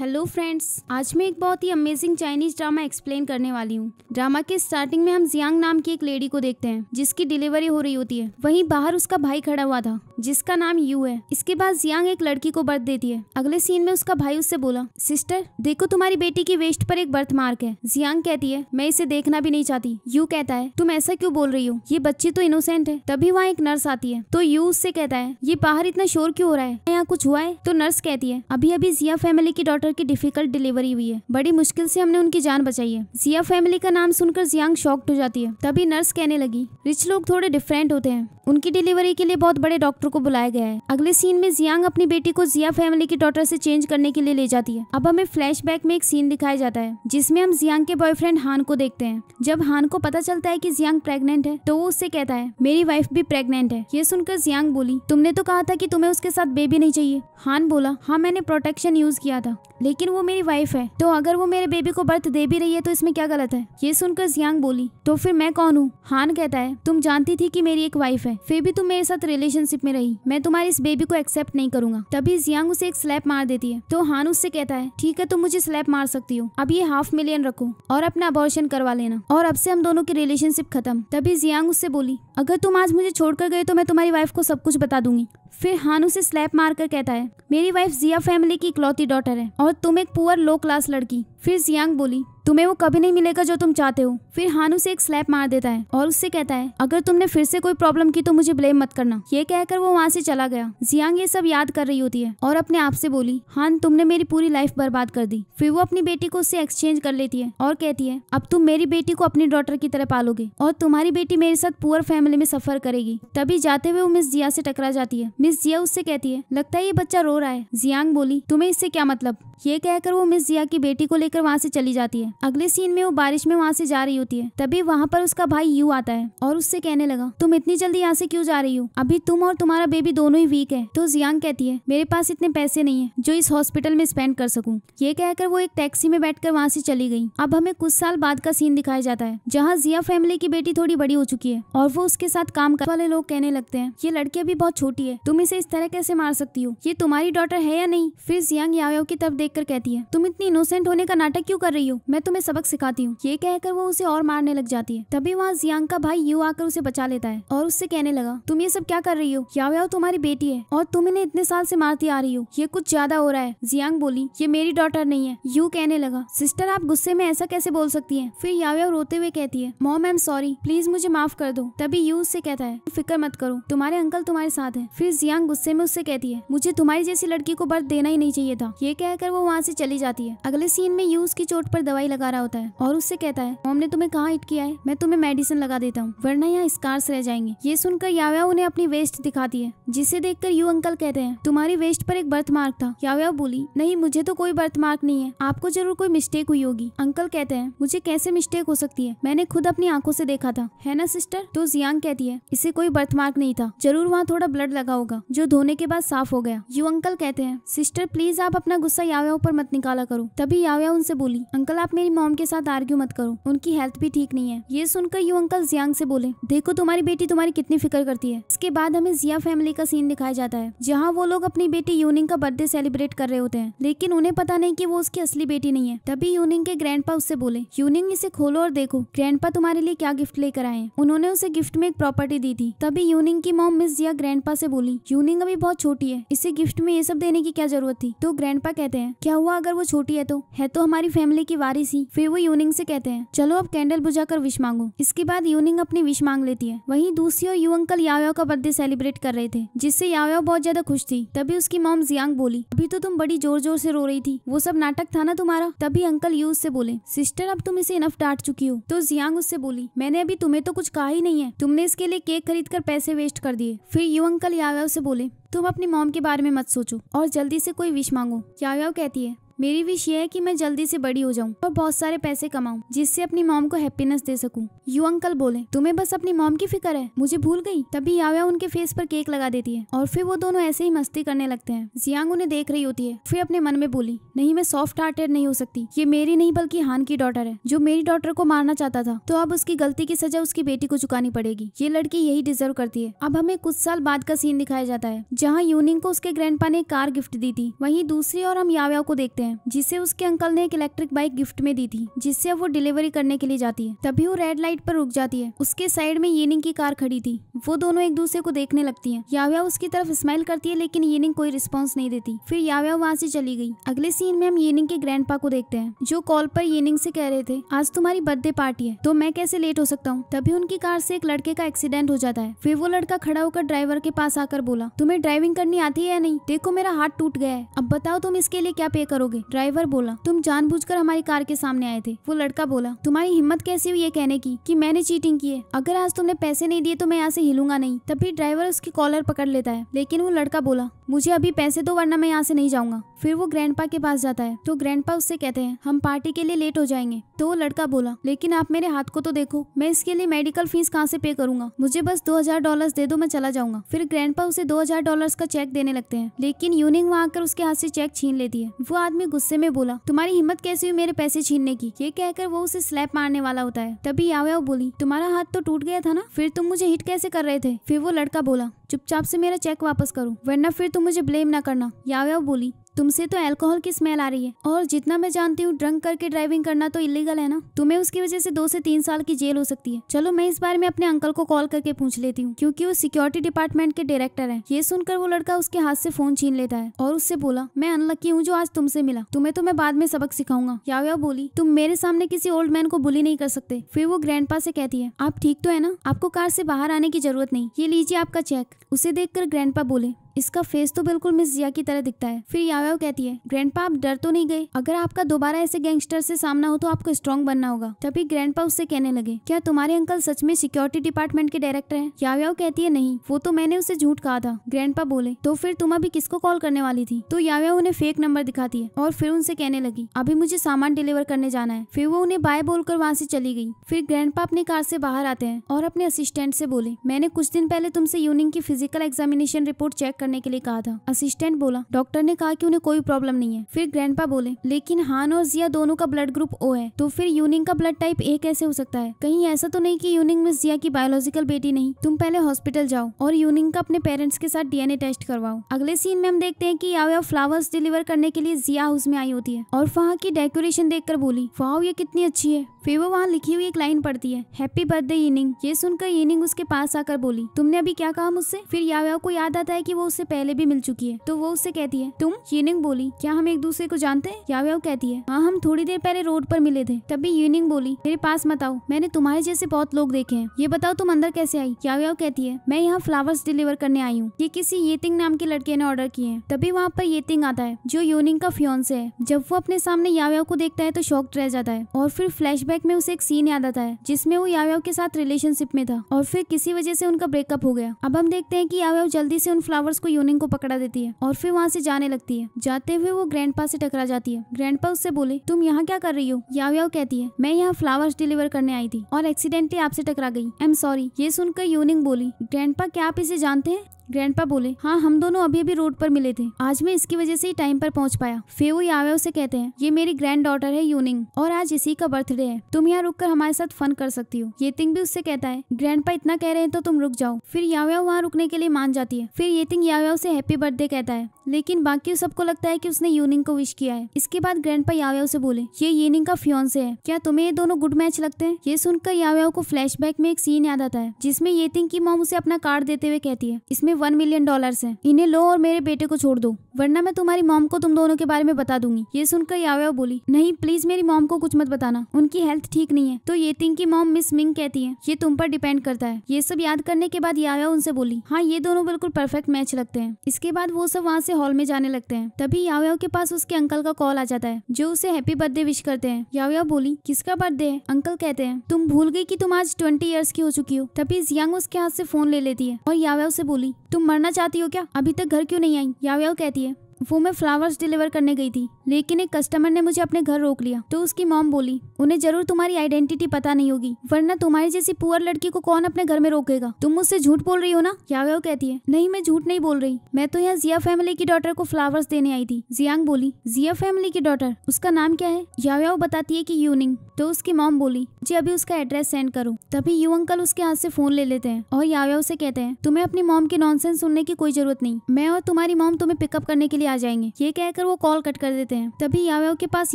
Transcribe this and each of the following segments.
Hello friends आज मैं एक बहुत ही अमेजिंग चाइनीज ड्रामा एक्सप्लेन करने वाली हूँ ड्रामा के स्टार्टिंग में हम जियांग नाम की एक लेडी को देखते हैं जिसकी डिलीवरी हो रही होती है वहीं बाहर उसका भाई खड़ा हुआ था जिसका नाम यू है इसके बाद जियांग एक लड़की को बर्थ देती है अगले सीन में उसका भाई उससे बोला सिस्टर देखो तुम्हारी बेटी की वेस्ट पर एक बर्थ मार्क है जियांग कहती है मैं इसे देखना भी नहीं चाहती यू कहता है तुम ऐसा क्यों बोल रही हो ये बच्ची तो इनोसेंट है तभी वहाँ एक नर्स आती है तो यू उससे कहता है ये बाहर इतना शोर क्यों हो रहा है यहाँ कुछ हुआ है तो नर्स कहती है अभी अभी जिया फैमिली की डॉट डॉटर की डिफिकल्ट डिलीवरी हुई है बड़ी मुश्किल से हमने उनकी जान बचाई है जिया फैमिली का नाम सुनकर जियांग शॉक्ट हो जाती है तभी नर्स कहने लगी रिच लोग थोड़े डिफरेंट होते हैं उनकी डिलीवरी के लिए बहुत बड़े डॉक्टर को बुलाया गया है अगले सीन में जियांग अपनी बेटी को जिया फैमिली की डॉटर से चेंज करने के लिए ले जाती है अब हमें फ्लैशबैक में एक सीन दिखाया जाता है जिसमें हम जियांग के बॉयफ्रेंड हान को देखते हैं जब हान को पता चलता है कि जियांग प्रेग्नेंट है तो वो उससे कहता है मेरी वाइफ भी प्रेग्नेंट है ये सुनकर जियांग बोली तुमने तो कहा था कि तुम्हें उसके साथ बेबी नहीं चाहिए हान बोला हाँ मैंने प्रोटेक्शन यूज किया था लेकिन वो मेरी वाइफ है तो अगर वो मेरे बेबी को बर्थ दे भी रही है तो इसमें क्या गलत है ये सुनकर जियांग बोली तो फिर मैं कौन हूँ हान कहता है तुम जानती थी की मेरी एक वाइफ है फिर भी तुम मेरे साथ रिलेशनशिप में रही मैं तुम्हारी इस बेबी को एक्सेप्ट नहीं करूंगा तभी जियांग उसे एक स्लैप मार देती है तो हान उससे कहता है ठीक है तुम मुझे स्लैप मार सकती हो अब ये हाफ मिलियन रखो और अपना अबॉर्शन करवा लेना और अब से हम दोनों की रिलेशनशिप खत्म तभी जियांग उससे बोली अगर तुम आज मुझे छोड़कर गए तो मैं तुम्हारी वाइफ को सब कुछ बता दूंगी फिर हान उसे स्लैप मारकर कहता है मेरी वाइफ जिया फैमिली की इकलौती डॉटर है और तुम एक पुअर लो क्लास लड़की फिर जियांग बोली तुम्हें वो कभी नहीं मिलेगा जो तुम चाहते हो फिर हान उसे एक स्लैप मार देता है और उससे कहता है अगर तुमने फिर से कोई प्रॉब्लम की तो मुझे ब्लेम मत करना ये कहकर वो वहाँ से चला गया जियांग ये सब याद कर रही होती है और अपने आप से बोली हान तुमने मेरी पूरी लाइफ बर्बाद कर दी फिर वो अपनी बेटी को उससे एक्सचेंज कर लेती है और कहती है अब तुम मेरी बेटी को अपनी डॉटर की तरह पालोगे और तुम्हारी बेटी मेरे साथ पुअर फैमिली में सफर करेगी तभी जाते हुए वो मिस जिया से टकरा जाती है मिस जिया उससे कहती है लगता है ये बच्चा रो रहा है जियांग बोली तुम्हें इससे क्या मतलब ये कहकर वो मिस जिया की बेटी को लेकर वहाँ से चली जाती है अगले सीन में वो बारिश में वहाँ से जा रही होती है तभी वहाँ पर उसका भाई यू आता है और उससे कहने लगा तुम इतनी जल्दी यहाँ से क्यों जा रही हो अभी तुम और तुम्हारा बेबी दोनों ही वीक है तो जियांग कहती है मेरे पास इतने पैसे नहीं है जो इस हॉस्पिटल में स्पेंड कर सकूँ ये कहकर वो एक टैक्सी में कर वहाँ से चली गयी अब हमें कुछ साल बाद का सीन दिखाया जाता है जहाँ जिया फैमिली की बेटी थोड़ी बड़ी हो चुकी है और वो उसके साथ काम करने वाले लोग कहने लगते हैं ये लड़की अभी बहुत छोटी है तुम इसे इस तरह कैसे मार सकती हो ये तुम्हारी डॉटर है या नहीं फिर जियांग याओ की तरफ देख देखकर कहती है तुम इतनी इनोसेंट होने का नाटक क्यों कर रही हो मैं तुम्हें सबक सिखाती हूँ ये कहकर वो उसे और मारने लग जाती है तभी वहाँ जियांग का भाई यू आकर उसे बचा लेता है और उससे कहने लगा तुम ये सब क्या कर रही हो क्या व्या तुम्हारी बेटी है और तुम इन्हें इतने साल से मारती आ रही हो ये कुछ ज्यादा हो रहा है जियांग बोली ये मेरी डॉटर नहीं है यू कहने लगा सिस्टर आप गुस्से में ऐसा कैसे बोल सकती है फिर याव्या रोते हुए कहती है mom I am sorry please मुझे माफ कर दो तभी यू उससे कहता है फिक्र मत करो तुम्हारे अंकल तुम्हारे साथ है फिर जियांग गुस्से में उससे कहती है मुझे तुम्हारी जैसी लड़की को बर्थ देना ही नहीं चाहिए था ये कहकर वो वहाँ से चली जाती है अगले सीन में यू उसकी चोट पर दवाई लगा रहा होता है और उससे कहता है मोम ने तुम्हें कहाँ हिट किया है मैं तुम्हें मेडिसिन लगा देता हूँ वरना यहाँ स्कार्स रह जाएंगे ये सुनकर याव्या उन्हें अपनी वेस्ट दिखाती है जिसे देखकर यू अंकल कहते हैं तुम्हारी वेस्ट पर एक बर्थ मार्क था याव्या बोली नहीं मुझे तो कोई बर्थ मार्क नहीं है आपको जरूर कोई मिस्टेक हुई होगी अंकल कहते हैं मुझे कैसे मिस्टेक हो सकती है मैंने खुद अपनी आंखों से देखा था है ना सिस्टर तो जियांग कहती है इसे कोई बर्थ मार्क नहीं था जरूर वहाँ थोड़ा ब्लड लगा होगा जो धोने के बाद साफ हो गया यू अंकल कहते हैं सिस्टर प्लीज आप अपना गुस्सा याव्या याव्या ऊपर मत निकाला करो तभी याव्या उनसे बोली अंकल आप मेरी मोम के साथ आर्ग्यू मत करो उनकी हेल्थ भी ठीक नहीं है ये सुनकर यू अंकल जियांग से बोले देखो तुम्हारी बेटी तुम्हारी कितनी फिक्र करती है इसके बाद हमें जिया फैमिली का सीन दिखाया जाता है जहाँ वो लोग अपनी बेटी यूनिंग का बर्थडे सेलिब्रेट कर रहे होते हैं लेकिन उन्हें पता नहीं की वो उसकी असली बेटी नहीं है तभी यूनिंग के ग्रैंड उससे बोले यूनिंग इसे खोलो और देखो ग्रैंड तुम्हारे लिए क्या गिफ्ट लेकर आए उन्होंने उसे गिफ्ट में एक प्रॉपर्टी दी थी तभी यूनिंग की मोम मिस जिया ग्रैंड से बोली यूनिंग अभी बहुत छोटी है इसे गिफ्ट में ये सब देने की क्या जरूरत थी तो ग्रैंड कहते हैं है क्या हुआ अगर वो छोटी है तो है तो हमारी फैमिली की वारिस ही फिर वो यूनिंग से कहते हैं चलो अब कैंडल बुझाकर विश मांगो इसके बाद यूनिंग अपनी विश मांग लेती है वही दूसरी और यू अंकल याओ का बर्थडे सेलिब्रेट कर रहे थे जिससे याओ बहुत ज्यादा खुश थी तभी उसकी मॉम जियांग बोली अभी तो तुम बड़ी जोर जोर से रो रही थी वो सब नाटक था ना तुम्हारा तभी अंकल यू उससे बोले सिस्टर अब तुम इसे इनफ डांट चुकी हो तो जियांग उससे बोली मैंने अभी तुम्हें तो कुछ कहा ही नहीं है तुमने इसके लिए केक खरीद कर पैसे वेस्ट कर दिए फिर यू अंकल याओ से बोले तुम अपनी मॉम के बारे में मत सोचो और जल्दी से कोई विश मांगो क्या याओ कहती है मेरी विश ये है कि मैं जल्दी से बड़ी हो जाऊं और बहुत सारे पैसे कमाऊं जिससे अपनी मॉम को हैप्पीनेस दे सकूं यू अंकल बोले तुम्हें बस अपनी मॉम की फिक्र है मुझे भूल गई तभी याव्या उनके फेस पर केक लगा देती है और फिर वो दोनों ऐसे ही मस्ती करने लगते हैं जियांग उन्हें देख रही होती है फिर अपने मन में बोली नहीं मैं सॉफ्ट हार्टेड नहीं हो सकती ये मेरी नहीं बल्कि हान की डॉटर है जो मेरी डॉटर को मारना चाहता था तो अब उसकी गलती की सजा उसकी बेटी को चुकानी पड़ेगी ये लड़की यही डिजर्व करती है अब हमें कुछ साल बाद का सीन दिखाया जाता है जहाँ यूनिंग को उसके ग्रैंड ने कार गिफ्ट दी थी वही दूसरी और हम याव्या को देखते हैं है जिसे उसके अंकल ने एक इलेक्ट्रिक बाइक गिफ्ट में दी थी जिससे अब वो डिलीवरी करने के लिए जाती है तभी वो रेड लाइट पर रुक जाती है उसके साइड में येनिंग की कार खड़ी थी वो दोनों एक दूसरे को देखने लगती है याव्या उसकी तरफ स्माइल करती है लेकिन येनिंग कोई रिस्पॉन्स नहीं देती फिर याव्या वहाँ से चली गई अगले सीन में हम येनिंग के ग्रैंड को देखते हैं जो कॉल पर येनिंग से कह रहे थे आज तुम्हारी बर्थडे पार्टी है तो मैं कैसे लेट हो सकता हूँ तभी उनकी कार से एक लड़के का एक्सीडेंट हो जाता है फिर वो लड़का खड़ा होकर ड्राइवर के पास आकर बोला तुम्हें ड्राइविंग करनी आती है या नहीं देखो मेरा हाथ टूट गया है अब बताओ तुम इसके लिए क्या पे करोगे ड्राइवर बोला तुम जानबूझकर हमारी कार के सामने आए थे वो लड़का बोला तुम्हारी हिम्मत कैसी हुई ये कहने की कि मैंने चीटिंग की है अगर आज तुमने पैसे नहीं दिए तो मैं यहाँ से हिलूंगा नहीं तभी ड्राइवर उसकी कॉलर पकड़ लेता है लेकिन वो लड़का बोला मुझे अभी पैसे दो वरना मैं यहाँ से नहीं जाऊंगा फिर वो ग्रैंड के पास जाता है तो ग्रैंड उससे कहते हैं हम पार्टी के लिए लेट हो जाएंगे तो वो लड़का बोला लेकिन आप मेरे हाथ को तो देखो मैं इसके लिए मेडिकल फीस कहाँ से पे करूंगा मुझे बस दो हजार डॉलर दे दो मैं चला जाऊंगा फिर ग्रैंड उसे दो हजार डॉलर का चेक देने लगते हैं लेकिन यूनिंग वहाँ आकर उसके हाथ से चेक छीन लेती है वो आदमी आदमी गुस्से में बोला तुम्हारी हिम्मत कैसी हुई मेरे पैसे छीनने की ये कहकर वो उसे स्लैप मारने वाला होता है तभी यावयाव बोली तुम्हारा हाथ तो टूट गया था ना फिर तुम मुझे हिट कैसे कर रहे थे फिर वो लड़का बोला चुपचाप से मेरा चेक वापस करो वरना फिर तुम मुझे ब्लेम ना करना यावयाव बोली तुमसे तो अल्कोहल की स्मेल आ रही है और जितना मैं जानती हूँ ड्रंक करके ड्राइविंग करना तो इलीगल है ना तुम्हें उसकी वजह से दो से तीन साल की जेल हो सकती है चलो मैं इस बारे में अपने अंकल को कॉल करके पूछ लेती हूँ क्योंकि वो सिक्योरिटी डिपार्टमेंट के डायरेक्टर है ये सुनकर वो लड़का उसके हाथ से फोन छीन लेता है और उससे बोला मैं अनलक्की हूँ जो आज तुमसे मिला तुम्हें तो मैं बाद में सबक सिखाऊंगा याव याव बोली तुम मेरे सामने किसी ओल्ड मैन को बुली नहीं कर सकते फिर वो ग्रैंड से कहती है आप ठीक तो है ना आपको कार से बाहर आने की जरूरत नहीं ये लीजिए आपका चेक उसे देख कर बोले इसका फेस तो बिल्कुल मिस जिया की तरह दिखता है फिर यावयाव कहती है ग्रैंड आप डर तो नहीं गए अगर आपका दोबारा ऐसे गैंगस्टर से सामना हो तो आपको स्ट्रॉन्ग बनना होगा तभी ग्रैंड उससे कहने लगे क्या तुम्हारे अंकल सच में सिक्योरिटी डिपार्टमेंट के डायरेक्टर है यावयाव कहती है नहीं वो तो मैंने उसे झूठ कहा था ग्रैंड बोले तो फिर तुम अभी किसको कॉल करने वाली थी तो यावयाव उन्हें फेक नंबर दिखाती है और फिर उनसे कहने लगी अभी मुझे सामान डिलीवर करने जाना है फिर वो उन्हें बाय बोलकर वहाँ से चली गई फिर ग्रैंड अपनी कार से बाहर आते हैं और अपने असिस्टेंट से बोले मैंने कुछ दिन पहले तुमसे यूनिंग की फिजिकल एग्जामिनेशन रिपोर्ट चेक करने के लिए कहा था असिस्टेंट बोला डॉक्टर ने कहा कि उन्हें कोई प्रॉब्लम नहीं है फिर ग्रैंड बोले लेकिन हान और जिया दोनों का ब्लड ग्रुप ओ है तो फिर यूनिंग का ब्लड टाइप ए कैसे हो सकता है कहीं ऐसा तो नहीं की यूनिंग में जिया की बायोलॉजिकल बेटी नहीं तुम पहले हॉस्पिटल जाओ और यूनिंग का अपने पेरेंट्स के साथ डीएनए टेस्ट करवाओ अगले सीन में हम देखते हैं की याव फ्लावर्स डिलीवर करने के लिए जिया हाउस में आई होती है और वहाँ की डेकोरेशन देखकर बोली वाह ये कितनी अच्छी है फिर वो वहाँ लिखी हुई एक लाइन पढ़ती है हैप्पी बर्थडे यूनिंग ये सुनकर यूनिंग उसके पास आकर बोली तुमने अभी क्या कहा मुझसे फिर याव्या को याद आता है की वो उससे पहले भी मिल चुकी है तो वो उससे कहती है तुम यूनिंग बोली क्या हम एक दूसरे को जानते हैं या कहती है हाँ हम थोड़ी देर पहले रोड पर मिले थे तभी यूनिंग बोली मेरे पास मत आओ मैंने तुम्हारे जैसे बहुत लोग देखे हैं ये बताओ तुम अंदर कैसे आई या व्याव कहती है मैं यहाँ फ्लावर्स डिलीवर करने आई हूँ ये किसी येतिंग नाम के लड़के ने ऑर्डर किए हैं तभी वहाँ पर येतिंग आता है जो यूनिंग का फ्योन्स है जब वो अपने सामने याव्याव को देखता है तो शॉक्ड रह जाता है और फिर फ्लैश में उसे एक सीन याद आता है जिसमे वो याव्याव के साथ रिलेशनशिप में था और फिर किसी वजह से उनका ब्रेकअप हो गया अब हम देखते हैं की याव्याव जल्दी से उन फ्लावर्स उसको यूनिंग को पकड़ा देती है और फिर वहाँ से जाने लगती है जाते हुए वो ग्रैंड से टकरा जाती है ग्रैंड उससे बोले तुम यहाँ क्या कर रही हो याव याव कहती है मैं यहाँ फ्लावर्स डिलीवर करने आई थी और एक्सीडेंटली आपसे टकरा गई आई एम सॉरी ये सुनकर यूनिंग बोली ग्रैंड क्या आप इसे जानते हैं ग्रैंडपा बोले हाँ हम दोनों अभी अभी रोड पर मिले थे आज मैं इसकी वजह से ही टाइम पर पहुंच पाया फेव यावे उसे कहते हैं ये मेरी ग्रैंड डॉटर है यूनिंग और आज इसी का बर्थडे है तुम यहाँ रुक कर हमारे साथ फन कर सकती हो ये तिंग भी उससे कहता है ग्रैंड इतना कह रहे हैं तो तुम रुक जाओ फिर याव्याव वहाँ रुकने के लिए मान जाती है फिर ये तिंग याव्याव उसे हैप्पी बर्थडे कहता है लेकिन बाकी सबको लगता है कि उसने यूनिंग को विश किया है इसके बाद ग्रैंड पा याव्याव उसे बोले ये येनिंग का से है क्या तुम्हें ये दोनों गुड मैच लगते हैं ये सुनकर याव्याव को फ्लैशबैक में एक सीन याद आता है जिसमें तिंग की माँ उसे अपना कार्ड देते हुए कहती है इसमें वन मिलियन डॉलर है इन्हें लो और मेरे बेटे को छोड़ दो वरना मैं तुम्हारी मॉम को तुम दोनों के बारे में बता दूंगी ये सुनकर यावयाओ बोली नहीं प्लीज मेरी मॉम को कुछ मत बताना उनकी हेल्थ ठीक नहीं है तो ये तिंग की मॉम मिस मिंग कहती है ये तुम पर डिपेंड करता है ये सब याद करने के बाद यावयाओ उनसे बोली हाँ ये दोनों बिल्कुल परफेक्ट मैच लगते हैं इसके बाद वो सब वहाँ से हॉल में जाने लगते हैं तभी यावयाओ के पास उसके अंकल का कॉल आ जाता है जो उसे हैप्पी बर्थडे विश करते हैं यावयाओ बोली किसका बर्थडे है अंकल कहते हैं तुम भूल गई की तुम आज ट्वेंटी ईयर्स की हो चुकी हो तभी जियांग उसके हाथ से फोन ले लेती है और यावयाओ से बोली तुम मरना चाहती हो क्या अभी तक घर क्यों नहीं आई याव्याव कहती है वो मैं फ्लावर्स डिलीवर करने गई थी लेकिन एक कस्टमर ने मुझे अपने घर रोक लिया तो उसकी मॉम बोली उन्हें जरूर तुम्हारी आइडेंटिटी पता नहीं होगी वरना तुम्हारी जैसी पुअर लड़की को कौन अपने घर में रोकेगा तुम मुझसे झूठ बोल रही हो ना क्या वो कहती है नहीं मैं झूठ नहीं बोल रही मैं तो यहाँ जिया फैमिली की डॉटर को फ्लावर्स देने आई थी जियांग बोली जिया फैमिली की डॉटर उसका नाम क्या है याव्याओ बताती है की यूनिंग तो उसकी मॉम बोली जी अभी उसका एड्रेस सेंड करो तभी यू अंकल उसके हाथ से फोन ले लेते हैं और याव्याओ से कहते हैं तुम्हें अपनी मॉम की नॉनसेंस सुनने की कोई जरूरत नहीं मैं और तुम्हारी मॉम तुम्हें पिकअप करने के लिए आ जाएंगे ये कहकर वो कॉल कट कर देते हैं तभी यावेओ के पास